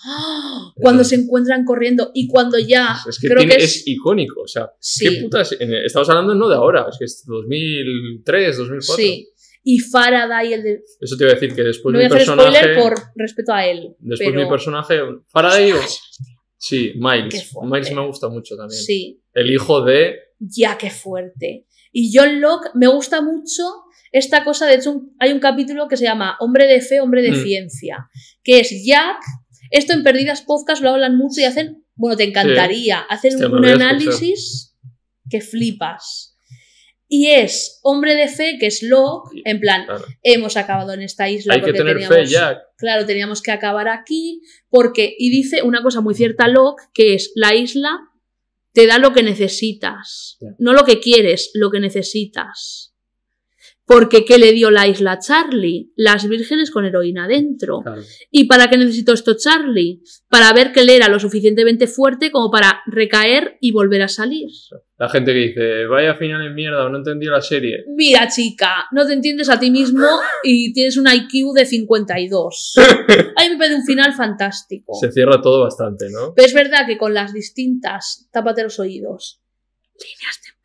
[GASPS] Cuando se encuentran corriendo y cuando ya... Es que, creo que es... icónico, o sea... ¿qué putas? Estamos hablando no de ahora, es que es 2003, 2004. Sí. Y Faraday, el de... Eso te iba a decir que después no voy mi a hacer spoiler por respeto a él. Después mi personaje... Faraday [LAUGHS] Sí, Miles. Miles me gusta mucho también. Sí. El hijo de ya qué fuerte. Y John Locke me gusta mucho esta cosa, de hecho hay un capítulo que se llama Hombre de fe, hombre de mm. ciencia, que es Jack, esto en Perdidas Podcast lo hablan mucho y hacen, bueno, te encantaría, hacen un análisis que flipas. Y es hombre de fe, que es Locke, en plan, hemos acabado en esta isla. que Claro, teníamos que acabar aquí, porque, y dice una cosa muy cierta Locke, que es la isla te da lo que necesitas, no lo que quieres, lo que necesitas. Porque ¿qué le dio la isla a Charlie? Las vírgenes con heroína dentro. ¿Y para qué necesitó esto Charlie? Para ver que él era lo suficientemente fuerte como para recaer y volver a salir. La gente que dice, vaya final en mierda, no entendí la serie. Mira, chica, no te entiendes a ti mismo y tienes un IQ de 52. A mí me pide un final fantástico. Se cierra todo bastante, ¿no? es verdad que con las distintas, tápate los oídos, líneas de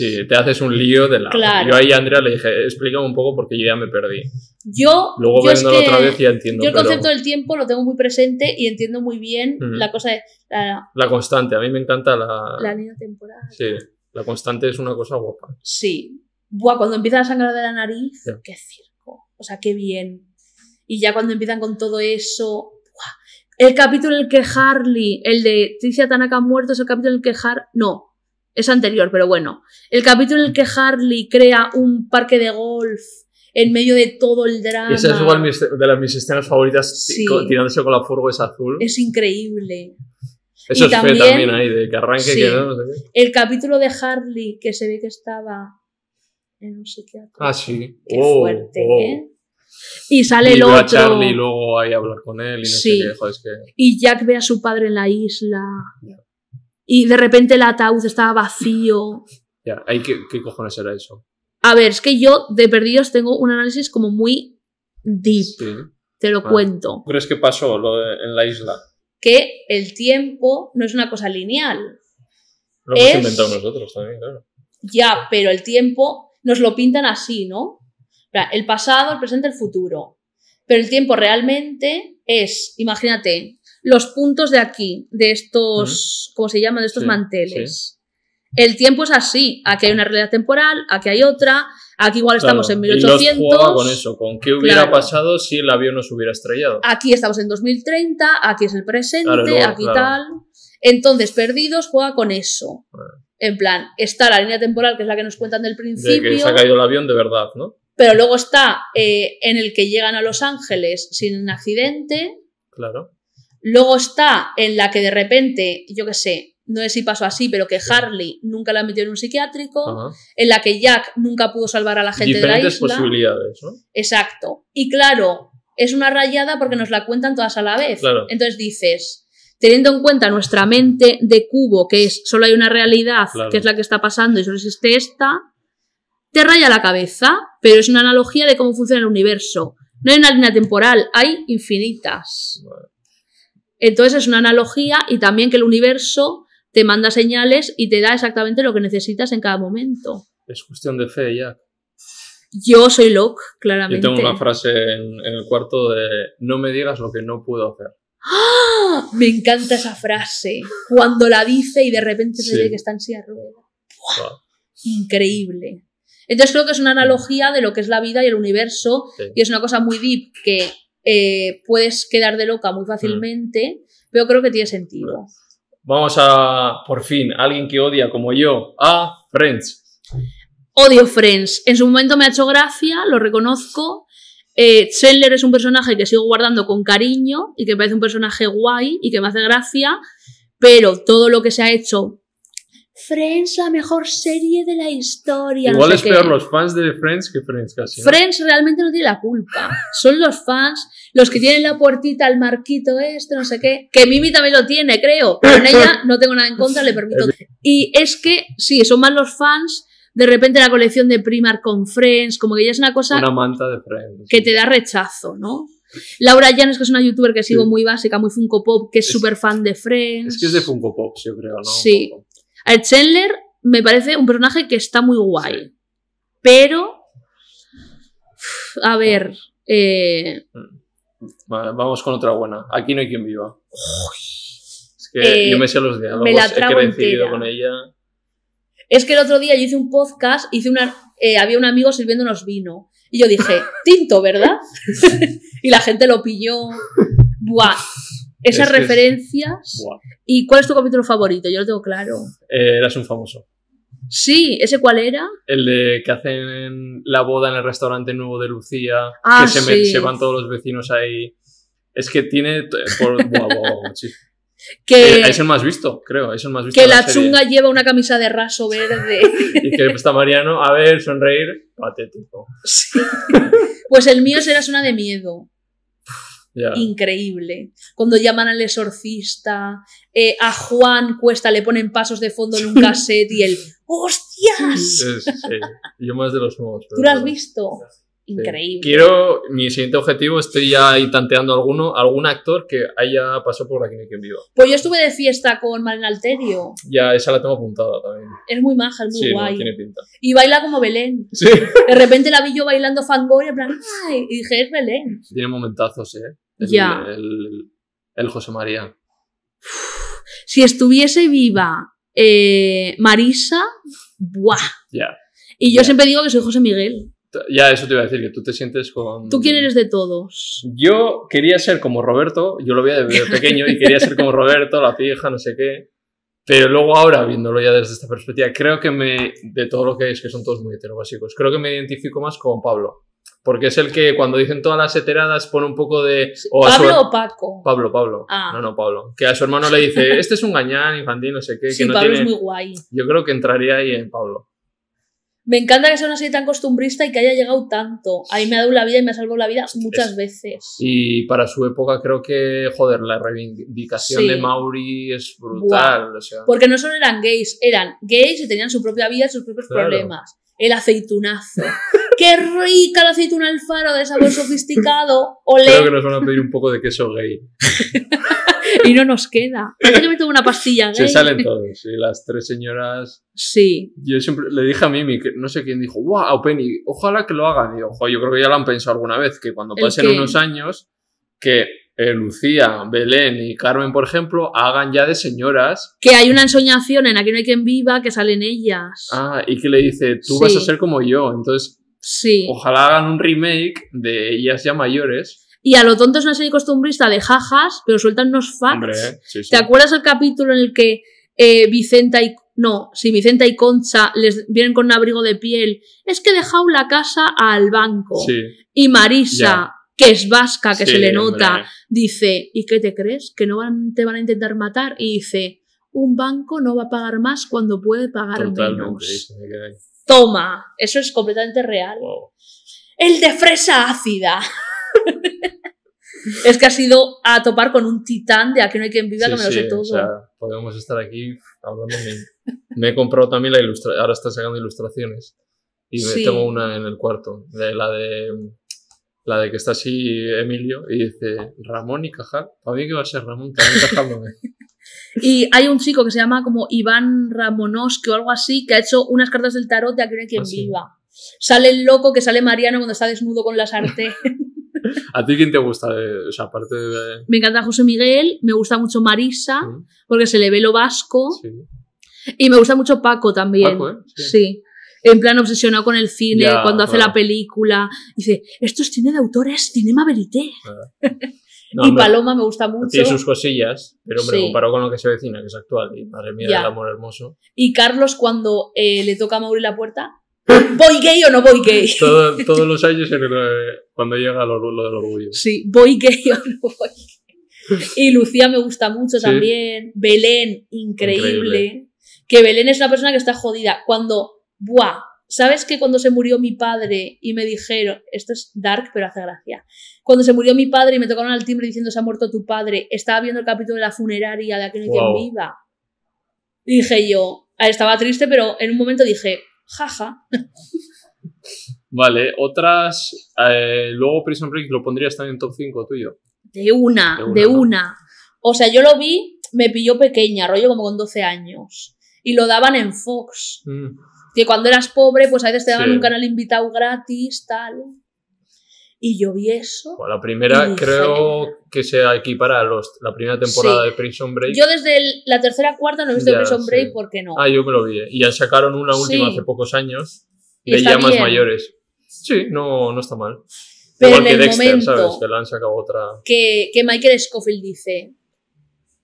Sí, te haces un lío de la. Yo ahí a Andrea le dije, explícame un poco porque yo ya me perdí. Yo. Luego yo viéndolo es que, otra vez ya entiendo. Yo el concepto del tiempo lo tengo muy presente y entiendo muy bien la cosa de. La, constante, a mí me encanta la. La línea temporal. Sí, la constante es una cosa guapa. Sí. Buah, cuando empieza la sangre de la nariz, qué circo. O sea, qué bien. Y ya cuando empiezan con todo eso, el capítulo en el que Harley, el de Tricia Tanaka muerto, es el capítulo en el que Harley. No, es anterior, pero bueno. El capítulo en el que Harley crea un parque de golf en medio de todo el drama. Esa es igual de las mis escenas favoritas, tirándose con la furgo azul. Es increíble. Eso es también, fe también ahí, de que arranque y que no, El capítulo de Harley, que se ve que estaba en un psiquiatra. Ah, sí. Qué oh, fuerte, oh. ¿eh? Y sale el otro. A Charlie luego ahí a hablar con él y Y Jack ve a su padre en la isla y de repente el ataúd estaba vacío. Ya, qué, cojones era eso? A ver, es que yo de perdidos tengo un análisis como muy deep. Te lo ah. cuento. ¿Crees que pasó en la isla? Que el tiempo no es una cosa lineal. Lo hemos inventado nosotros también, claro. Ya, pero el tiempo nos lo pintan así, ¿no? El pasado, el presente, el futuro. Pero el tiempo realmente es, imagínate, los puntos de aquí, de estos, ¿cómo se llaman? De estos manteles. El tiempo es así, aquí hay una realidad temporal, aquí hay otra, aquí igual estamos en 1800. Y con eso, con qué hubiera pasado si el avión nos hubiera estrellado. Aquí estamos en 2030, aquí es el presente, aquí tal. Entonces, Perdidos juega con eso. En plan, está la línea temporal, que es la que nos cuentan del principio. De que se ha caído el avión de verdad, ¿no? Pero luego está eh, en el que llegan a Los Ángeles sin un accidente. Claro. Luego está en la que de repente, yo qué sé, no sé si pasó así, pero que Harley nunca la metió en un psiquiátrico, en la que Jack nunca pudo salvar a la gente de la isla. posibilidades, ¿no? Exacto. Y claro, es una rayada porque nos la cuentan todas a la vez. Entonces dices, teniendo en cuenta nuestra mente de cubo, que es solo hay una realidad, que es la que está pasando y solo existe esta, te raya la cabeza, pero es una analogía de cómo funciona el universo. No hay una línea temporal, hay infinitas. Entonces es una analogía y también que el universo te manda señales y te da exactamente lo que necesitas en cada momento. Es cuestión de fe ya. Yo soy Locke, claramente. Yo tengo una frase en, el cuarto de no me digas lo que no puedo hacer. ¡Ah! Me encanta esa frase. Cuando la dice y de repente se ve que está en silla rueda. Increíble. Entonces creo que es una analogía de lo que es la vida y el universo. Y es una cosa muy deep que eh, puedes quedar de loca muy fácilmente, pero creo que tiene sentido. Vamos a, por fin, alguien que odia como yo, a Friends. Odio Friends. En su momento me ha hecho gracia, lo reconozco. Eh, es un personaje que sigo guardando con cariño y que me parece un personaje guay y que me hace gracia, pero todo lo que se ha hecho Friends, la mejor serie de la historia. Igual es peor los fans de Friends que Friends casi. Friends realmente no tiene la culpa. Son los fans los que tienen la puertita, el marquito este, no sé qué. Que Mimi también lo tiene, creo. Con ella no tengo nada en contra, le permito. [LAUGHS] Y es que, sí, son más los fans. De repente la colección de Primark con Friends, como que ya es una cosa... Una manta de Friends. Que te da rechazo, ¿no? Laura Llanes, que es una youtuber que sigo muy básica, muy Funko Pop, que es súper fan de Friends. Es que es de Funko Pop, yo creo, ¿no? Sí. A Chandler me parece un personaje que está muy guay. Pero. A ver. Eh, mm. vamos con otra buena. Aquí no hay quien viva. Es que yo me eh, sé los diálogos. Me la he con ella. Es que el otro día yo hice un podcast, hice una, eh, había un amigo sirviéndonos vino. Y yo dije, tinto, ¿verdad? [LAUGHS] [LAUGHS] y la gente lo pilló. Buah, esas referencias. ¿Y cuál es tu capítulo favorito? Yo lo tengo claro. Eh, eras un famoso. Sí, ¿ese cuál era? El de que hacen la boda en el restaurante nuevo de Lucía, ah, que se, me, se, van todos los vecinos ahí. Es que tiene... Por, [LAUGHS] Que, eh, es el más visto, creo. Es el más visto que la, chunga lleva una camisa de raso verde. [LAUGHS] y que está Mariano, a ver, sonreír, patético. Sí. [LAUGHS] Pues el mío será una de miedo. Increíble. Cuando llaman al exorcista, eh, a Juan Cuesta le ponen pasos de fondo en un [LAUGHS] cassette y él, ¡hostias! Sí, sí. Yo más de los nuevos. ¿Tú lo has visto? increíble. Quiero, mi siguiente objetivo, estoy ya ahí tanteando alguno, algún actor que haya pasado por aquí en vivo viva. Pues yo estuve de fiesta con Marina Alterio. Ya, esa la tengo apuntada también. Es muy maja, es muy guay. tiene pinta. Y baila como Belén. Sí. De repente la vi yo bailando y en plan, ¡ay! Y dije, es Belén. Tiene momentazos, ¿eh? El, ya. El, José María. si estuviese viva eh, Marisa, ¡buah! Ya. Y yo siempre digo que soy José Miguel. Ya, eso te iba a decir, que tú te sientes con... ¿Tú quién eres de todos? Yo quería ser como Roberto, yo lo veía desde pequeño y quería ser como Roberto, la fija, no sé qué. Pero luego ahora, viéndolo ya desde esta perspectiva, creo que me... De todo lo que es, que son todos muy heterobásicos, creo que me identifico más con Pablo. Porque es el que cuando dicen todas las heteradas pone un poco de... ¿Pablo o Paco? Pablo, Pablo. Ah. No, no, Pablo. Que a su hermano le dice, este es un gañán infantil, no sé qué. Sí, que Pablo es muy guay. Yo creo que entraría ahí en Pablo. Me encanta que sea una serie tan costumbrista y que haya llegado tanto. A mí me ha dado la vida y me ha salvado la vida muchas veces. Y para su época creo que, joder, la reivindicación de Mauri es brutal. Porque no solo eran gays, eran gays y tenían su propia vida y sus propios problemas. El aceitunazo. [LAUGHS] ¡Qué rica la aceituna Alfaro de sabor sofisticado! [LAUGHS] Olé. Creo que nos van a pedir un poco de queso gay. [LAUGHS] y no nos queda. Parece que me tomo una pastilla gay. Se salen todos. Y las tres señoras. Sí. Yo siempre le dije a Mimi, que no sé quién dijo, wow, Penny, ojalá que lo hagan. Y ojo, yo creo que ya lo han pensado alguna vez, que cuando pasen unos años, que eh, Lucía, Belén y Carmen, por ejemplo, hagan ya de señoras. Que hay una ensoñación en Aquí no hay quien viva que salen ellas. Ah, y que le dice, tú vas a ser como yo. Entonces, Ojalá hagan un remake de ellas ya mayores. Y a lo tonto es una serie costumbrista de jajas, pero sueltan unos facts. ¿Te acuerdas el capítulo en el que eh, Vicenta y no, si Vicenta y Concha les vienen con un abrigo de piel, es que he la casa al banco. Y Marisa, que es vasca, que se le nota, dice, ¿y qué te crees? ¿Que no van, te van a intentar matar? Y dice, un banco no va a pagar más cuando puede pagar Totalmente, menos. Toma, eso es completamente real. El de fresa ácida. [LAUGHS] es que has ido a topar con un titán de aquí no hay quien viva que me lo sé todo. podemos estar aquí hablando. Me, he comprado también la ilustración, ahora está sacando ilustraciones. Y me tengo una en el cuarto, de la de la de que está así Emilio y dice Ramón y Cajal. Para mí que va a ser Ramón, también Cajal y hay un chico que se llama como Iván Ramonosque o algo así, que ha hecho unas cartas del tarot de Aquí en quien ah, viva. Sale el loco que sale Mariano cuando está desnudo con la sartén. [LAUGHS] ¿A ti quién te gusta? o sea, aparte Me encanta José Miguel, me gusta mucho Marisa, mm. porque se le ve lo vasco. Y me gusta mucho Paco también. ¿eh? Sí. En plan obsesionado con el cine, cuando hace la película. Dice, esto es cine de autores, cinema verité. Ah. [LAUGHS] y Paloma me gusta mucho. Tiene sus cosillas, pero hombre, comparado con lo que se vecina, que es actual, y madre mía, el amor hermoso. Y Carlos, cuando eh, le toca a Mauri la puerta, ¿voy gay o no voy gay? [LAUGHS] [LAUGHS] todos los años eh, cuando llega lo, del orgullo. Sí, ¿voy gay o no voy gay? Y Lucía me gusta mucho también. Belén, increíble. increíble. Que Belén es una persona que está jodida. Cuando, buah, ¿Sabes que cuando se murió mi padre y me dijeron, esto es dark pero hace gracia, cuando se murió mi padre y me tocaron al timbre diciendo se ha muerto tu padre, estaba viendo el capítulo de la funeraria de aquel que viva? Dije yo, ah, estaba triste, pero en un momento dije, jaja. [LAUGHS] Vale, otras. Eh, luego Prison Break lo pondrías también en top 5 tuyo. De una, de una. De una. O sea, yo lo vi, me pilló pequeña, rollo como con 12 años. Y lo daban en Fox. Mm. Que cuando eras pobre, pues a veces te daban un canal invitado gratis, tal. Y yo vi eso. la primera creo que se equipara a los, la primera temporada de Prison Break. Yo desde la tercera cuarta no he visto Prison Break ¿por qué no. Ah, yo me lo vi. ¿eh? Y ya sacaron una última hace pocos años de llamas mayores. Sí, no, no está mal. Pero que Dexter, ¿sabes? Que otra. Que, que Michael Scofield dice,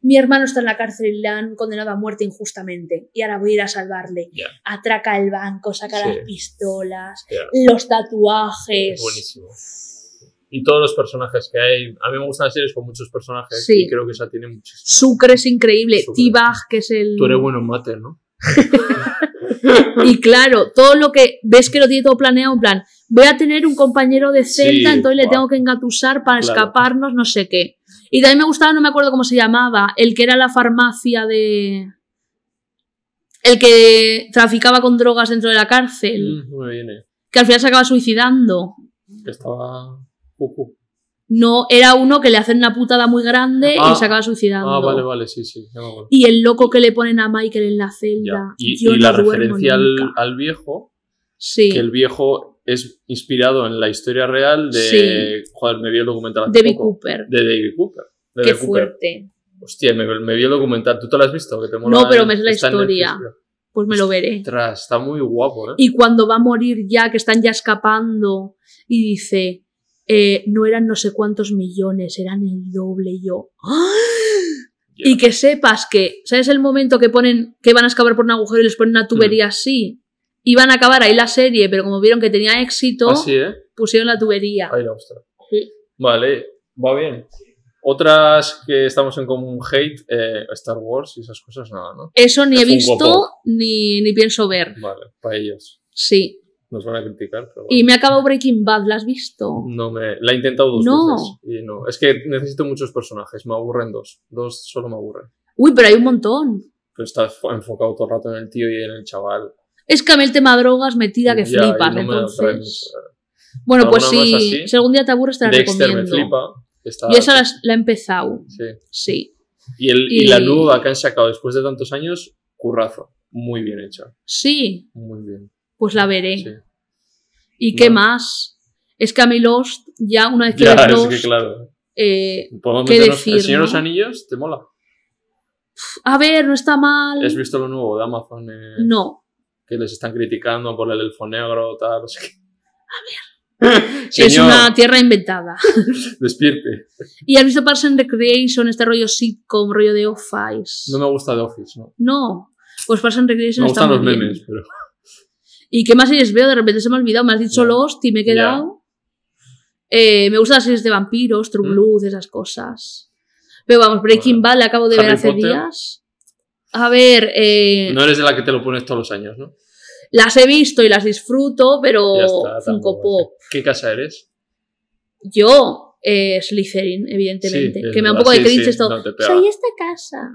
mi hermano está en la cárcel y le han condenado a muerte injustamente y ahora voy a ir a salvarle. Atraca el banco, saca las pistolas, los tatuajes. Buenísimo. Y todos los personajes que hay. A mí me gustan las series con muchos personajes y creo que esa tiene muchos. Sucre es increíble. Tibag, que es el. Tú eres bueno en mate, ¿no? [LAUGHS] y claro, todo lo que ves que lo tiene todo planeado, en plan, voy a tener un compañero de celda, entonces le tengo que engatusar para escaparnos, no sé qué y también me gustaba, no me acuerdo cómo se llamaba, el que era la farmacia de. El que traficaba con drogas dentro de la cárcel. Mm, que al final se acaba suicidando. estaba. No, era uno que le hacen una putada muy grande y ah. se acaba suicidando. Ah, vale, vale, sí, sí. Y el loco que le ponen a Michael en la celda. Y, la referencia al, al, viejo. Sí. Que el viejo es inspirado en la historia real de. Joder, me vi el documental hace David Cooper. De David Cooper. Qué fuerte. Hostia, me, vi el documental. ¿Tú te lo has visto? no, pero me es la historia. Pues me lo veré. Ostras, está muy guapo, ¿eh? Y cuando va a morir ya, que están ya escapando, y dice. Eh, no eran no sé cuántos millones, eran el doble. yo. ¡Ah!". Y que sepas que, ¿sabes el momento que ponen, que van a excavar por un agujero y les ponen una tubería mm. así? Iban a acabar ahí la serie, pero como vieron que tenía éxito, ¿eh? pusieron la tubería. Ahí la Vale, va bien. Otras que estamos en común hate, eh, Star Wars y esas cosas, nada, ¿no? Eso ni he visto ni, pienso ver. Vale, para ellos. Sí. Nos van a criticar. Pero Y me ha Breaking Bad, ¿la has visto? No, me, la he intentado dos veces. Y no. Es que necesito muchos personajes, me aburren dos. Dos solo me aburren. Uy, pero hay un montón. Pero está enfocado todo el rato en el tío y en el chaval es que a mí el tema drogas me que flipas. entonces... Bueno, pues sí, si algún día te aburres, te la Dexter recomiendo. Me flipa. Y esa la, he empezado. Sí. sí. Y, la nueva que han sacado después de tantos años, currazo. Muy bien hecha. Sí. Muy bien. Pues la veré. Sí. ¿Y qué más? Es que Lost, ya una vez que ya, es que claro. Eh, ¿Qué decir? ¿El los Anillos te mola? A ver, no está mal. ¿Has visto lo nuevo de Amazon? Eh, no que les están criticando por el elfo negro, tal, no sé A ver. [LAUGHS] es una tierra inventada. [LAUGHS] Despierte. ¿Y has visto Parks and Recreation, este rollo sitcom, rollo de Office? No me gusta de Office, ¿no? No. Pues Parks and Recreation Me gustan los memes, pero. [LAUGHS] ¿Y qué más series veo? De repente se me ha olvidado. Me has dicho Lost y me he quedado. Eh, me gustan las series de vampiros, True mm. esas cosas. Pero vamos, Breaking Bad la acabo de ver hace días. A ver. Eh, no eres de la que te lo pones todos los años, ¿no? Las he visto y las disfruto, pero un Funko ¿Qué casa eres? Yo, eh, Slytherin, evidentemente. que me da un poco de cringe sí, esto. soy esta casa.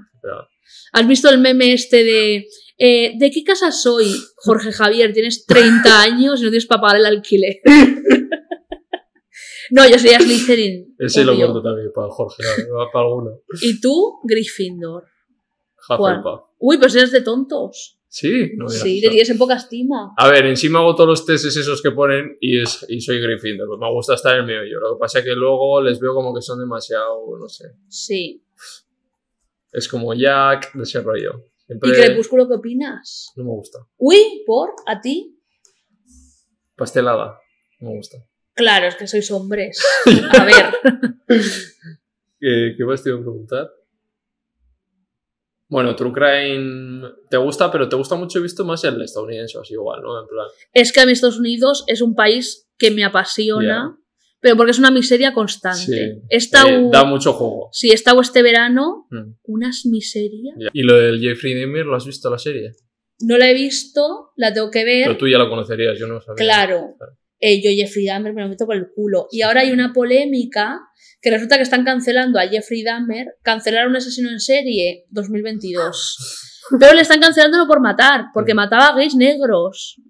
¿Has visto el meme este de. Eh, ¿De qué casa soy, Jorge Javier? Tienes 30 [LAUGHS] años y no tienes papá del el alquiler. [LAUGHS] no, yo soy Slytherin. Ese lo cuento también para Jorge, para alguno. ¿Y tú, Gryffindor? Uy, pues eres de tontos. Sí, no Sí, te tienes en poca estima. A ver, encima hago todos los testes esos que ponen y, es, y soy Gryffindor. Pues me gusta estar en el medio. Lo que pasa es que luego les veo como que son demasiado, no sé. Sí. Es como Jack, de ese rollo. ¿Y Crepúsculo qué opinas? No me gusta. Uy, ¿por? ¿A ti? Pastelada. No me gusta. Claro, es que sois hombres. [LAUGHS] A ver. ¿Qué, qué más te iba a preguntar? Bueno, True Crime te gusta, pero te gusta mucho, he visto más el estadounidense, así igual, ¿no? Es que a mí Estados Unidos es un país que me apasiona, pero porque es una miseria constante. Da mucho juego. Sí, he estado este verano mm. unas miserias. ¿Y lo del Jeffrey Dahmer, lo has visto la serie? No la he visto, la tengo que ver. Pero tú ya la conocerías, yo no lo sabía. claro eh, yo Jeffrey Dahmer me lo meto por el culo. Y ahora hay una polémica que resulta que están cancelando a Jeffrey Dahmer, cancelar un asesino en serie 2022. Pero le están cancelándolo por matar, porque mataba gays negros.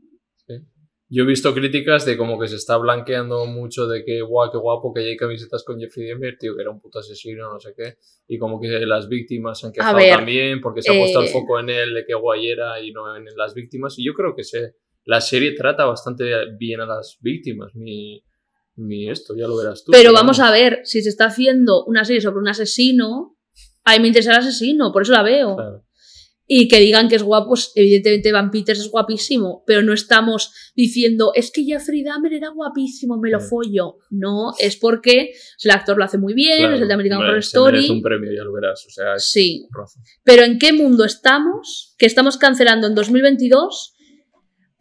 Yo he visto críticas de como que se está blanqueando mucho de que guau, qué guapo que hay camisetas con Jeffrey Dahmer, tío, que era un puto asesino, no sé qué. Y como que las víctimas se han quejado también, porque se ha puesto el eh, foco en él, de qué guay era y no en las víctimas. Y yo creo que se la serie trata bastante bien a las víctimas, ni, esto, ya lo verás tú. Pero vamos a ver, si se está haciendo una serie sobre un asesino, a mí me interesa el asesino, por eso la veo. Y que digan que es guapo, pues, evidentemente Van Peters es guapísimo, pero no estamos diciendo, es que Jeffrey Dahmer era guapísimo, me lo follo. No, es porque el actor lo hace muy bien, es el de American Horror Story. Es un premio, ya lo verás, o sea, sí. Pero ¿en qué mundo estamos que estamos cancelando en 2022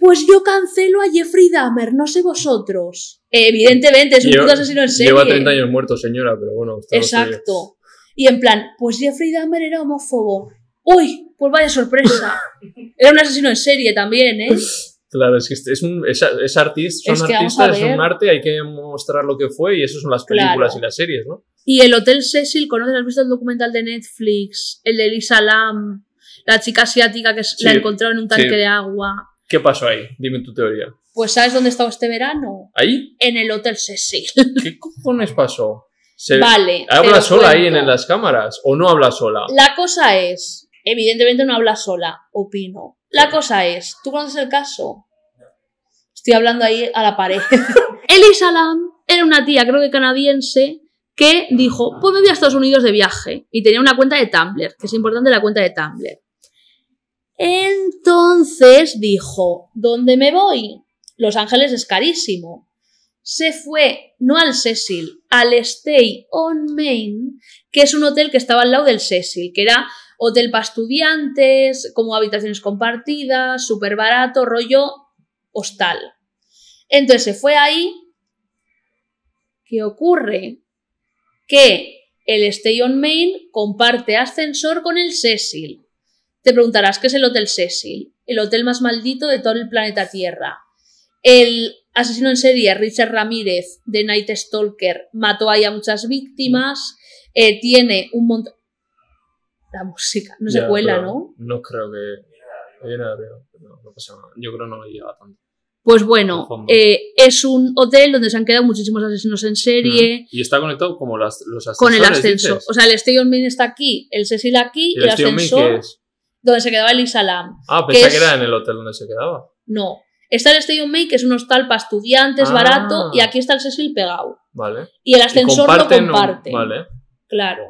pues yo cancelo a Jeffrey Dahmer, no sé vosotros. Evidentemente, es un asesino en serie. Lleva 30 años muerto, señora, pero bueno. Exacto. Y en plan, pues Jeffrey Dahmer era homófobo. ¡Uy! Pues vaya sorpresa. Era un asesino en serie también, ¿eh? Claro, es que es, un, artista, es un arte, hay que mostrar lo que fue y eso son las películas y las series, ¿no? Y el Hotel Cecil, ¿conoces? ¿Has visto el documental de Netflix? El de Elisa Lam, la chica asiática que la encontraron en un tanque de agua. ¿Qué pasó ahí? Dime tu teoría. Pues ¿sabes dónde estaba este verano? ¿Ahí? En el Hotel Cecil. ¿Qué [LAUGHS] cojones pasó? vale. ¿Habla sola ahí en las cámaras o no habla sola? La cosa es, evidentemente no habla sola, opino. La cosa es, ¿tú conoces el caso? Estoy hablando ahí a la pared. [LAUGHS] Elisa Lam era una tía, creo que canadiense, que dijo, pues me voy a Estados Unidos de viaje. Y tenía una cuenta de Tumblr, que es importante la cuenta de Tumblr. Entonces dijo, ¿dónde me voy? Los Ángeles es carísimo. Se fue, no al Cecil, al Stay on Main, que es un hotel que estaba al lado del Cecil, que era hotel para estudiantes, como habitaciones compartidas, súper barato, rollo hostal. Entonces se fue ahí. ¿Qué ocurre? Que el Stay on Main comparte ascensor con el Cecil. Te preguntarás qué es el Hotel Cecil, el hotel más maldito de todo el planeta Tierra. El asesino en serie Richard Ramírez de Night Stalker mató ahí a muchas víctimas, eh, tiene un montón... La música, no se cuela, ¿no? No creo que... no pasa Yo creo que no lo llega tanto. Pues bueno, eh, es un hotel donde se han quedado muchísimos asesinos en serie. Y está conectado como las, los ascensores. Con el ascenso. O sea, el Stadium Main está aquí, el Cecil aquí, y el, ascensor donde se quedaba el Lam. Ah, pensaba que, era en el hotel donde se quedaba. No, Está el Stadium Make, que es un hostal para estudiantes, ah. barato, y aquí está el Cecil pegado. Vale. Y el ascensor lo comparte. Vale. Claro.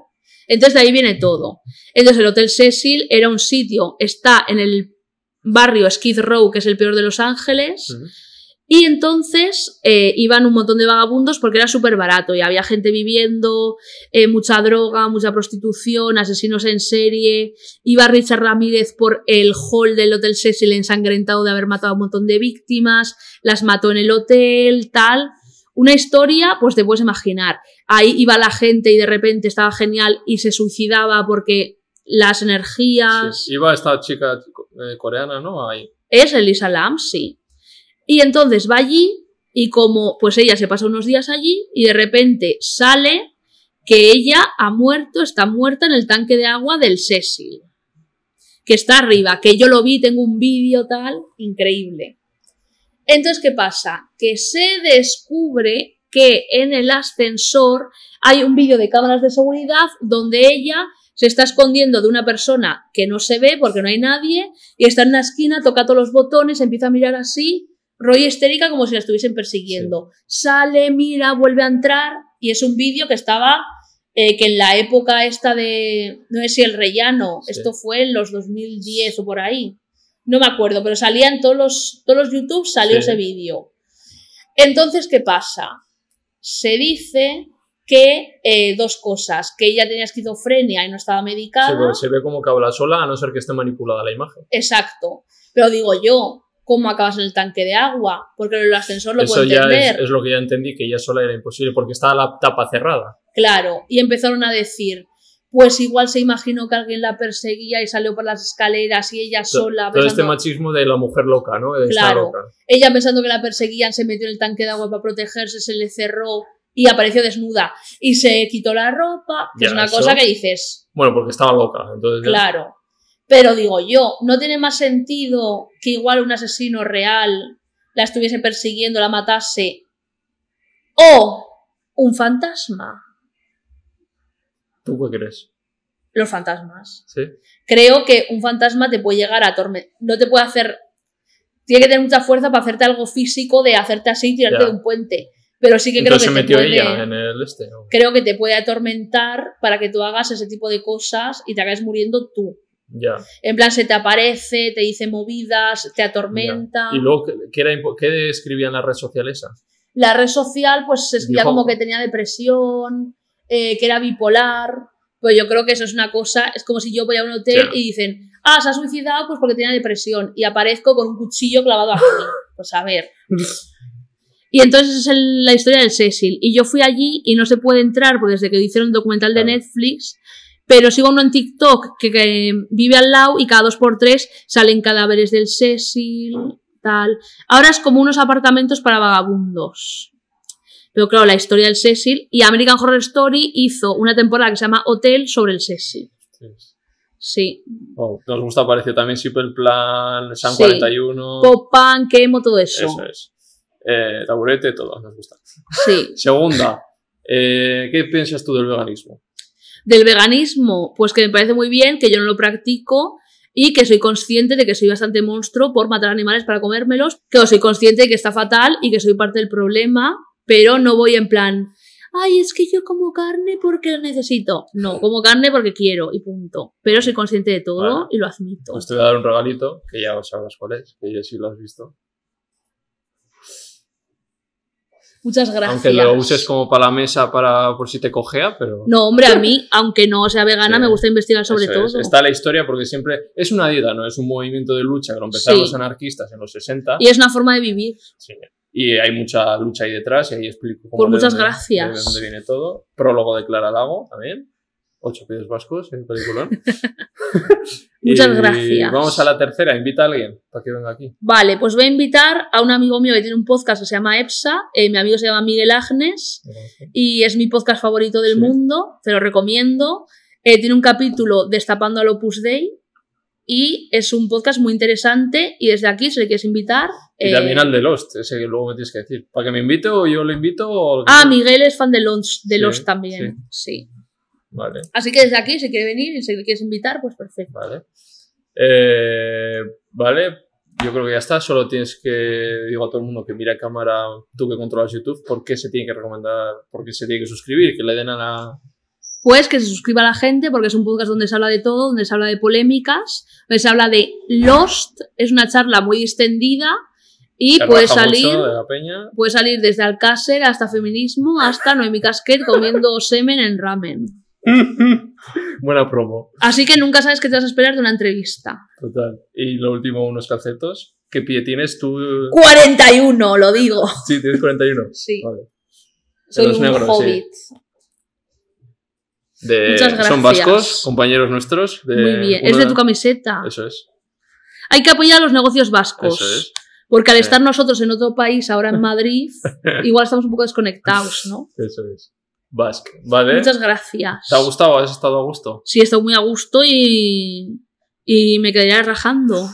Entonces de ahí viene todo. Entonces el Hotel Cecil era un sitio, está en el barrio Skid Row, que es el peor de Los Ángeles. Y entonces eh, iban un montón de vagabundos porque era súper barato y había gente viviendo, eh, mucha droga, mucha prostitución, asesinos en serie. Iba Richard Ramírez por el hall del Hotel Cecil ensangrentado de haber matado a un montón de víctimas, las mató en el hotel, tal. Una historia, pues te puedes imaginar. Ahí iba la gente y de repente estaba genial y se suicidaba porque las energías. iba esta chica eh, coreana, ¿no? Ahí. Es Elisa Lam, sí. Y entonces va allí y como pues ella se pasa unos días allí y de repente sale que ella ha muerto, está muerta en el tanque de agua del Cecil, que está arriba, que yo lo vi, tengo un vídeo tal, increíble. Entonces, ¿qué pasa? Que se descubre que en el ascensor hay un vídeo de cámaras de seguridad donde ella se está escondiendo de una persona que no se ve porque no hay nadie y está en la esquina, toca todos los botones, empieza a mirar así Roy histérica como si la estuviesen persiguiendo. Sale, mira, vuelve a entrar. Y es un vídeo que estaba. Eh, que en la época esta de. No sé si el rellano. Esto fue en los 2010 o por ahí. No me acuerdo, pero salía en todos los, todos los YouTube, salió ese vídeo. Entonces, ¿qué pasa? Se dice que eh, dos cosas, que ella tenía esquizofrenia y no estaba medicada. se ve como que habla sola, a no ser que esté manipulada la imagen. Exacto. Pero digo yo, cómo acabas en el tanque de agua, porque el ascensor lo puede entender. ya es, lo que ya entendí, que ella sola era imposible, porque estaba la tapa cerrada. Claro, y empezaron a decir, pues igual se imaginó que alguien la perseguía y salió por las escaleras y ella sola. Pero este machismo de la mujer loca, ¿no? claro, ella pensando que la perseguían se metió en el tanque de agua para protegerse, se le cerró y apareció desnuda y se quitó la ropa. Que es una cosa que dices. Bueno, porque estaba loca, entonces. Claro. Pero digo yo, ¿no tiene más sentido que igual un asesino real la estuviese persiguiendo, la matase? ¿O un fantasma? ¿Tú qué crees? Los fantasmas. Creo que un fantasma te puede llegar a atormentar. No te puede hacer. Tiene que tener mucha fuerza para hacerte algo físico de hacerte así y tirarte de un puente. Pero sí que creo que. Se metió ella en el este. Creo que te puede atormentar para que tú hagas ese tipo de cosas y te acabes muriendo tú. En plan, se te aparece, te dice movidas, te atormenta. ¿Y luego qué, era, qué escribía en la red social esa? La red social, pues se escribía como que tenía depresión, eh, que era bipolar. Pues yo creo que eso es una cosa, es como si yo voy a un hotel y dicen, ah, se ha suicidado pues porque tenía depresión y aparezco con un cuchillo clavado mí, [LAUGHS] pues a ver. Y entonces es la historia del Cecil. Y yo fui allí y no se puede entrar, porque desde que hicieron el documental de Netflix, pero sigo uno en TikTok que, vive al lado y cada dos por tres salen cadáveres del Cecil, tal. Ahora es como unos apartamentos para vagabundos. Pero claro, la historia del Cecil y American Horror Story hizo una temporada que se llama Hotel sobre el Cecil. Sí. Oh, nos gusta, parece también Super Plan, San 41. Popan, Quemo, todo eso. Eso es. Eh, taburete, todo, nos gusta. Sí. [LAUGHS] Segunda, eh, ¿qué piensas tú del veganismo? Del veganismo, pues que me parece muy bien, que yo no lo practico y que soy consciente de que soy bastante monstruo por matar animales para comérmelos, que soy consciente de que está fatal y que soy parte del problema, pero no voy en plan, ay, es que yo como carne porque lo necesito. No, como carne porque quiero y punto. Pero soy consciente de todo y lo admito. Os pues te voy a dar un regalito, que ya os sabrás cuál es, que yo sí lo has visto. Muchas gracias. Aunque lo uses como para la mesa, para por si te cojea, pero. No, hombre, a mí, aunque no sea vegana, me gusta investigar sobre todo. Está la historia porque siempre. Es una dieta, ¿no? Es un movimiento de lucha que lo empezaron los anarquistas en los 60. Y es una forma de vivir. Sí. Y hay mucha lucha ahí detrás y ahí explico cómo. Por pues muchas gracias. De dónde viene todo. Prólogo de Clara Lago también. Ocho pies Vascos, en particular. [LAUGHS] [LAUGHS] Muchas gracias. Vamos a la tercera, invita a alguien para que venga aquí. Vale, pues voy a invitar a un amigo mío que tiene un podcast que se llama EPSA. Eh, mi amigo se llama Miguel Agnes y es mi podcast favorito del mundo, te lo recomiendo. Eh, tiene un capítulo destapando al Opus Dei y es un podcast muy interesante y desde aquí, si le quieres invitar... Y también eh, al de Lost, ese que luego me tienes que decir. ¿Para que me invite o yo le invito? Ah, Miguel es fan de Lost, de Lost también, sí. Vale. Así que desde aquí, si quiere venir y si quieres invitar, pues perfecto. Vale. Eh, vale, yo creo que ya está. Solo tienes que, digo a todo el mundo que mira cámara, tú que controlas YouTube, por qué se tiene que recomendar, por qué se tiene que suscribir, que le den a la... Pues que se suscriba a la gente porque es un podcast donde se habla de todo, donde se habla de polémicas, donde se habla de Lost, es una charla muy extendida y salir, puede salir desde Alcácer hasta feminismo, hasta Noemi Casquet comiendo semen en ramen. [LAUGHS] Buena promo. Así que nunca sabes qué te vas a esperar de una entrevista. Total. Y lo último, unos calcetos. ¿Qué pie tienes tú? 41, lo digo. Sí, tienes 41. [LAUGHS] Sí. Soy un hobbit. Muchas gracias. Son vascos, compañeros nuestros. Muy bien, es de tu camiseta. Eso es. Hay que apoyar a los negocios vascos. Eso es. Porque al estar nosotros en otro país, ahora en [LAUGHS] Madrid, igual estamos un poco desconectados, ¿no? Eso es. ¿vale? Muchas gracias. ¿Te ha gustado? ¿Has estado a gusto? Sí, he estado muy a gusto y, y me quedaría rajando.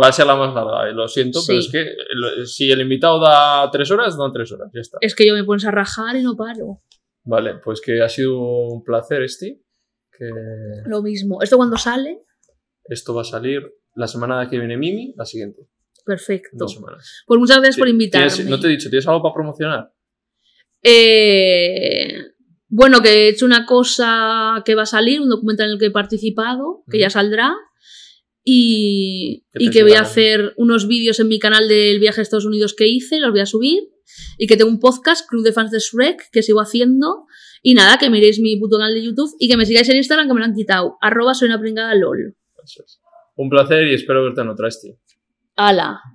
Va a ser la más larga, eh, lo siento, pero es que si el invitado da tres horas, dan tres horas, ya está. Es que yo me pones a rajar y no paro. Vale, pues que ha sido un placer, este. Lo mismo. ¿Esto cuándo sale? Esto va a salir la semana que viene Mimi, la siguiente. Perfecto. Dos semanas. Pues muchas gracias por invitarme. no te he dicho, ¿tienes algo para promocionar? Eh, bueno, que he hecho una cosa que va a salir, un documento en el que he participado, que ya saldrá. Y, que voy a hacer unos vídeos en mi canal del viaje a Estados Unidos que hice, los voy a subir. Y que tengo un podcast, Club de Fans de Shrek, que sigo haciendo. Y nada, que miréis mi puto canal de YouTube y que me sigáis en Instagram, que me lo han quitado. Arroba soy una pringada LOL. Un placer y espero verte en otra, este Ala.